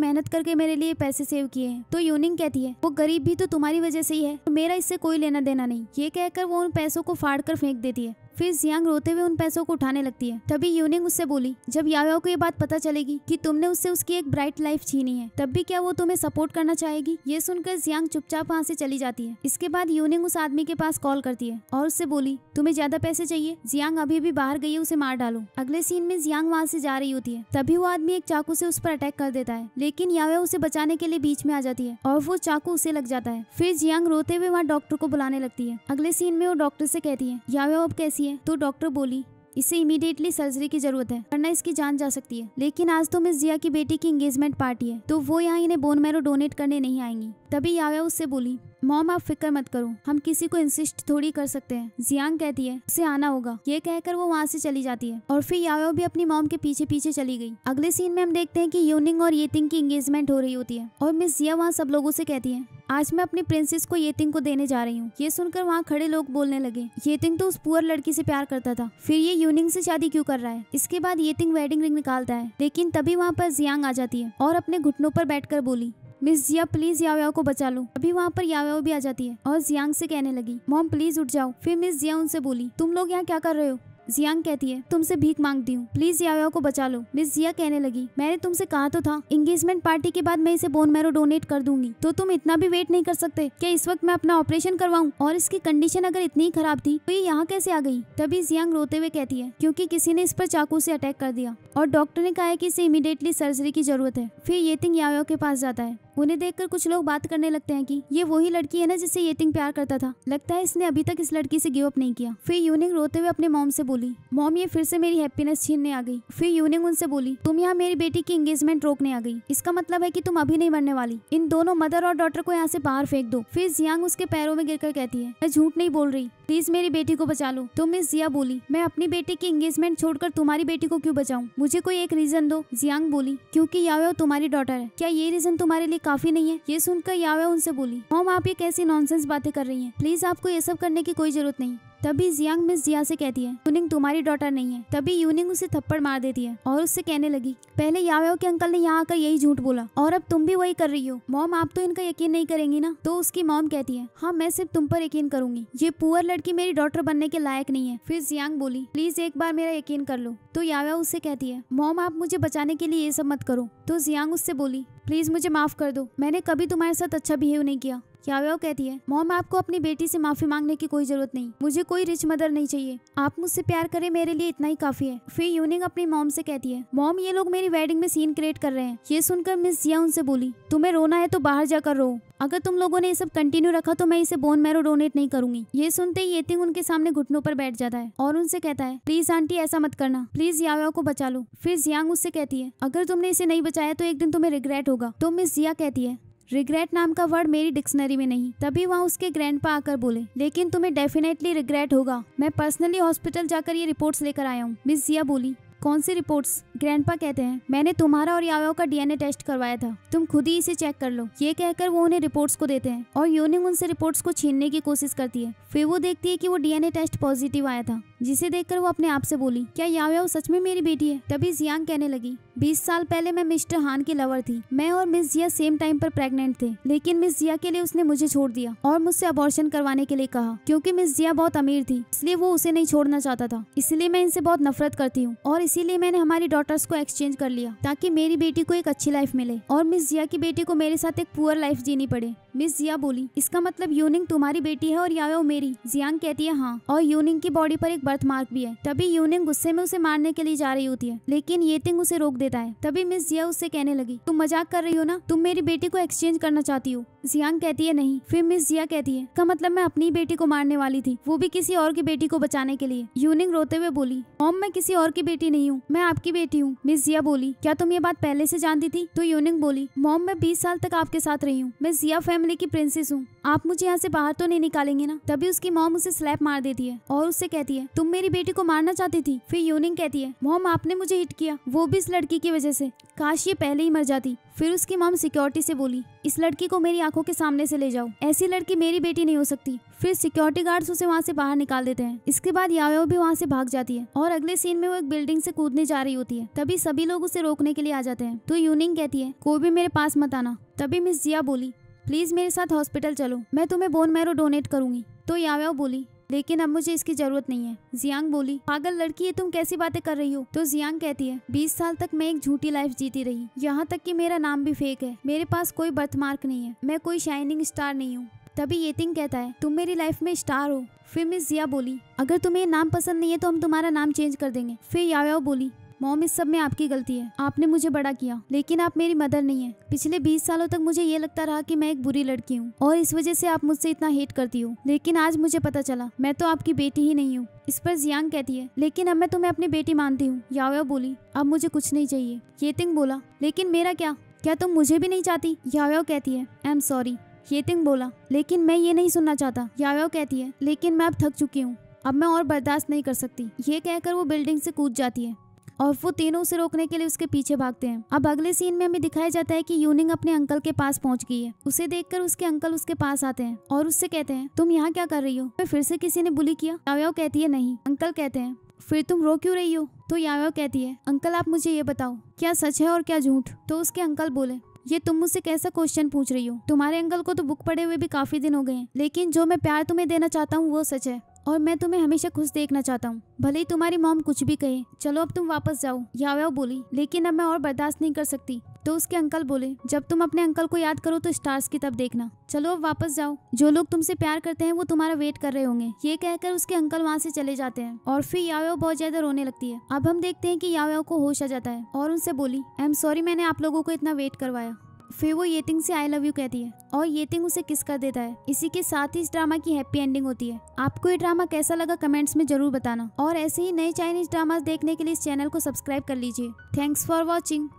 मेहनत करके मेरे लिए पैसे सेव किए हैं तो यूनिंग कहती है वो गरीब भी तो तुम्हारी वजह से ही है तो मेरा इससे कोई लेना देना नहीं ये कहकर वो उन पैसों को फाड़ कर फेंक देती है फिर जियांग रोते हुए उन पैसों को उठाने लगती है तभी यूनिंग उससे बोली जब याओ को ये बात पता चलेगी कि तुमने उससे उसकी एक ब्राइट लाइफ छीनी है तब भी क्या वो तुम्हें सपोर्ट करना चाहेगी ये सुनकर जियांग चुपचाप वहाँ से चली जाती है इसके बाद यूनिंग उस आदमी के पास कॉल करती है और उससे बोली तुम्हें ज्यादा पैसे चाहिए जियांग अभी भी बाहर गई है उसे मार डालो अगले सीन में जियांग वहाँ से जा रही होती है तभी वो आदमी एक चाकू से उस पर अटैक कर देता है लेकिन याओ उसे बचाने के लिए बीच में आ जाती है और वो चाकू उसे लग जाता है फिर जियांग रोते हुए वहाँ डॉक्टर को बुलाने लगती है अगले सीन में वो डॉक्टर से कहती है याओ अब कैसी ऐसी है तो डॉक्टर बोली इसे इमीडिएटली सर्जरी की जरूरत है वरना इसकी जान जा सकती है लेकिन आज तो मिस जिया की बेटी की एंगेजमेंट पार्टी है तो वो यहाँ इन्हें बोन मैरो डोनेट करने नहीं आएंगी तभी याव्या उससे बोली मॉम आप फिक्र मत करो हम किसी को इंसिस्ट थोड़ी कर सकते हैं जियांग कहती है उसे आना होगा ये कहकर वो वहाँ से चली जाती है और फिर याव्या भी अपनी मॉम के पीछे पीछे चली गई अगले सीन में हम देखते हैं कि यूनिंग और येतिंग की एंगेजमेंट हो रही होती है और मिस जिया वहाँ सब लोगों से कहती है आज मैं अपनी प्रिंसेस को येतिंग को देने जा रही हूँ ये सुनकर वहाँ खड़े लोग बोलने लगे येतिंग तो उस पुअर लड़की से प्यार करता था फिर ये यूनिंग से शादी क्यों कर रहा है इसके बाद येतिंग वेडिंग रिंग निकालता है लेकिन तभी वहाँ पर जियांग आ जाती है और अपने घुटनों पर कर बोली मिस जिया प्लीज यावयाओ को बचा लो अभी वहाँ पर यावयाओ भी आ जाती है और जियांग से कहने लगी मॉम प्लीज उठ जाओ फिर मिस जिया उनसे बोली तुम लोग यहाँ क्या कर रहे हो जियांग कहती है तुमसे भीख मांगती हूँ प्लीज जियाओ को बचा लो मिस जिया कहने लगी मैंने तुमसे कहा तो था इंगेजमेंट पार्टी के बाद मैं इसे बोन मैरो डोनेट कर दूंगी तो तुम इतना भी वेट नहीं कर सकते क्या इस वक्त मैं अपना ऑपरेशन करवाऊँ और इसकी कंडीशन अगर इतनी ही खराब थी तो ये यहाँ कैसे आ गई तभी जियांग रोते हुए कहती है क्यूँकी किसी ने इस पर चाकू ऐसी अटैक कर दिया और डॉक्टर ने कहा है की इसे इमीडिएटली सर्जरी की जरूरत है फिर तिंग यावयो के पास जाता है उन्हें देखकर कुछ लोग बात करने लगते हैं कि ये वही लड़की है ना जिससे तिंग प्यार करता था लगता है इसने अभी तक इस लड़की से गिव अप नहीं किया फिर यूनिंग रोते हुए अपने मोम से बोली बोली मॉम ये फिर से मेरी हैप्पीनेस छीनने आ गई फिर यूनिंग उनसे बोली तुम यहाँ मेरी बेटी की एंगेजमेंट रोकने आ गई इसका मतलब है कि तुम अभी नहीं मरने वाली इन दोनों मदर और डॉटर को यहाँ से बाहर फेंक दो फिर जियांग उसके पैरों में गिरकर कहती है मैं झूठ नहीं बोल रही प्लीज मेरी बेटी को बचा लो तो मिस जिया बोली मैं अपनी बेटी की एंगेजमेंट छोड़कर तुम्हारी बेटी को क्यों बचाऊं मुझे कोई एक रीजन दो जियांग बोली क्योंकि यावे तुम्हारी डॉटर है क्या ये रीजन तुम्हारे लिए काफी नहीं है ये सुनकर यावे उनसे बोली मॉम आप ये कैसी नॉनसेंस बातें कर रही हैं प्लीज आपको ये सब करने की कोई जरूरत नहीं तभी जियांग मिस जिया से कहती है यूनिंग तुम्हारी डॉटर नहीं है तभी यूनिंग उसे थप्पड़ मार देती है और उससे कहने लगी पहले यावेओ के अंकल ने यहाँ आकर यही झूठ बोला और अब तुम भी वही कर रही हो मॉम आप तो इनका यकीन नहीं करेंगी ना तो उसकी मॉम कहती है हाँ मैं सिर्फ तुम पर यकीन करूंगी ये पुअर लड़की मेरी डॉटर बनने के लायक नहीं है फिर जियांग बोली प्लीज एक बार मेरा यकीन कर लो तो यावेओ उससे कहती है मॉम आप मुझे बचाने के लिए ये सब मत करो तो जियांग उससे बोली प्लीज मुझे माफ कर दो मैंने कभी तुम्हारे साथ अच्छा बिहेव नहीं किया क्या व्याव कहती है मोम आपको अपनी बेटी से माफी मांगने की कोई जरूरत नहीं मुझे कोई रिच मदर नहीं चाहिए आप मुझसे प्यार करें मेरे लिए इतना ही काफी है फिर यूनिंग अपनी मोम से कहती है मोम ये लोग मेरी वेडिंग में सीन क्रिएट कर रहे हैं ये सुनकर मिस जिया उनसे बोली तुम्हें रोना है तो बाहर जाकर रो अगर तुम लोगों ने ये सब कंटिन्यू रखा तो मैं इसे बोन मैरो डोनेट नहीं करूंगी ये सुनते ही येतिंग उनके सामने घुटनों पर बैठ जाता है और उनसे कहता है प्लीज आंटी ऐसा मत करना प्लीज याव्या को बचा लो फिर जियांग उससे कहती है अगर तुमने इसे नहीं बचाया तो एक दिन तुम्हें रिग्रेट होगा तो मिस जिया कहती है रिग्रेट नाम का वर्ड मेरी डिक्शनरी में नहीं तभी वहाँ उसके ग्रैंड आकर बोले लेकिन तुम्हें डेफिनेटली रिग्रेट होगा मैं पर्सनली हॉस्पिटल जाकर ये रिपोर्ट्स लेकर आया हूँ मिस जिया बोली कौन सी रिपोर्ट्स ग्रैंडपा कहते हैं मैंने तुम्हारा और याओ का डीएनए टेस्ट करवाया था तुम खुद ही इसे चेक कर लो ये कहकर वो उन्हें रिपोर्ट्स को देते हैं और यूनिंग उनसे रिपोर्ट्स को छीनने की कोशिश करती है फिर वो देखती है कि वो डीएनए टेस्ट पॉजिटिव आया था जिसे देखकर वो अपने आप से बोली क्या याव्या सच में मेरी बेटी है तभी जियांग कहने लगी बीस साल पहले मैं मिस्टर हान की लवर थी मैं और मिस जिया सेम टाइम पर प्रेग्नेंट थे लेकिन मिस जिया के लिए उसने मुझे छोड़ दिया और मुझसे अबॉर्शन करवाने के लिए कहा क्योंकि मिस जिया बहुत अमीर थी इसलिए वो उसे नहीं छोड़ना चाहता था इसलिए मैं इनसे बहुत नफरत करती हूँ और इसीलिए मैंने हमारी डॉटर्स को एक्सचेंज कर लिया ताकि मेरी बेटी को एक अच्छी लाइफ मिले और मिस जिया की बेटी को मेरे साथ एक पुअर लाइफ जीनी पड़े मिस जिया बोली इसका मतलब यूनिंग तुम्हारी बेटी है और वो मेरी जियांग कहती है हाँ और यूनिंग की बॉडी पर एक बर्थ मार्क भी है तभी यूनिंग गुस्से में उसे मारने के लिए जा रही होती है लेकिन ये तिंग उसे रोक देता है तभी मिस जिया उससे कहने लगी तुम मजाक कर रही हो ना तुम मेरी बेटी को एक्सचेंज करना चाहती हो जियांग कहती है नहीं फिर मिस जिया कहती है का मतलब मैं अपनी बेटी को मारने वाली थी वो भी किसी और की बेटी को बचाने के लिए यूनिंग रोते हुए बोली मॉम मैं किसी और की बेटी नहीं रही हूँ मैं आपकी बेटी हूँ मिस जिया बोली क्या तुम ये बात पहले से जानती थी तो यूनिंग बोली मॉम मैं बीस साल तक आपके साथ रही हूँ मैं जिया फैमिली की प्रिंसेस हूँ आप मुझे यहाँ से बाहर तो नहीं निकालेंगे ना तभी उसकी मॉम उसे स्लैप मार देती है और उससे कहती है तुम मेरी बेटी को मारना चाहती थी फिर यूनिंग कहती है मॉम आपने मुझे हिट किया वो भी इस लड़की की वजह से काश ये पहले ही मर जाती फिर उसकी मॉम सिक्योरिटी से बोली इस लड़की को मेरी आंखों के सामने से ले जाओ ऐसी लड़की मेरी बेटी नहीं हो सकती फिर सिक्योरिटी गार्ड्स उसे वहाँ से बाहर निकाल देते हैं इसके बाद यायो भी वहाँ से भाग जाती है और अगले सीन में वो एक बिल्डिंग से कूदने जा रही होती है तभी सभी लोग उसे रोकने के लिए आ जाते हैं तो यूनिंग कहती है कोई भी मेरे पास मत आना तभी मिस जिया बोली प्लीज मेरे साथ हॉस्पिटल चलो मैं तुम्हें बोन मैरो डोनेट करूंगी तो याव्याव बोली लेकिन अब मुझे इसकी जरूरत नहीं है जियांग बोली पागल लड़की है तुम कैसी बातें कर रही हो तो जियांग कहती है बीस साल तक मैं एक झूठी लाइफ जीती रही यहाँ तक की मेरा नाम भी फेक है मेरे पास कोई बर्थमार्क नहीं है मैं कोई शाइनिंग स्टार नहीं हूँ तभी ये कहता है तुम मेरी लाइफ में स्टार हो फिर मिस जिया बोली अगर तुम्हें नाम पसंद नहीं है तो हम तुम्हारा नाम चेंज कर देंगे फिर याव्याव बोली मॉम इस सब में आपकी गलती है आपने मुझे बड़ा किया लेकिन आप मेरी मदर नहीं है पिछले बीस सालों तक मुझे ये लगता रहा कि मैं एक बुरी लड़की हूँ और इस वजह से आप मुझसे इतना हेट करती हो लेकिन आज मुझे पता चला मैं तो आपकी बेटी ही नहीं हूँ इस पर जियांग कहती है लेकिन अब मैं तुम्हें अपनी बेटी मानती हूँ याओया बोली अब मुझे कुछ नहीं चाहिए येतिंग बोला लेकिन मेरा क्या क्या तुम मुझे भी नहीं चाहती याओया कहती है आई एम सॉरी येतिंग बोला लेकिन मैं ये नहीं सुनना चाहता याओया कहती है लेकिन मैं अब थक चुकी हूँ अब मैं और बर्दाश्त नहीं कर सकती ये कहकर वो बिल्डिंग से कूद जाती है और वो तीनों उसे रोकने के लिए उसके पीछे भागते हैं अब अगले सीन में हमें दिखाया जाता है कि यूनिंग अपने अंकल के पास पहुंच गई है उसे देखकर उसके अंकल उसके पास आते हैं और उससे कहते हैं तुम यहाँ क्या कर रही हो फिर से किसी ने बुली किया याव्याव कहती है नहीं अंकल कहते हैं फिर तुम रो क्यों रही हो तो याव्याव कहती है अंकल आप मुझे ये बताओ क्या सच है और क्या झूठ तो उसके अंकल बोले ये तुम मुझसे कैसा क्वेश्चन पूछ रही हो तुम्हारे अंकल को तो बुक पड़े हुए भी काफी दिन हो गए हैं लेकिन जो मैं प्यार तुम्हें देना चाहता हूँ वो सच है और मैं तुम्हें हमेशा खुश देखना चाहता हूँ भले ही तुम्हारी मॉम कुछ भी कहे चलो अब तुम वापस जाओ यावयाओ बोली लेकिन अब मैं और बर्दाश्त नहीं कर सकती तो उसके अंकल बोले जब तुम अपने अंकल को याद करो तो स्टार्स की तब देखना चलो अब वापस जाओ जो लोग तुमसे प्यार करते हैं वो तुम्हारा वेट कर रहे होंगे ये कहकर उसके अंकल वहाँ से चले जाते हैं और फिर यावयाव बहुत ज्यादा रोने लगती है अब हम देखते हैं कि यावयाव को होश आ जाता है और उनसे बोली आई एम सॉरी मैंने आप लोगों को इतना वेट करवाया फिर वो येतिंग से आई लव यू कहती है और येतिंग उसे किस कर देता है इसी के साथ ही इस ड्रामा की हैप्पी एंडिंग होती है आपको ये ड्रामा कैसा लगा कमेंट्स में जरूर बताना और ऐसे ही नए चाइनीज ड्रामा देखने के लिए इस चैनल को सब्सक्राइब कर लीजिए थैंक्स फॉर वॉचिंग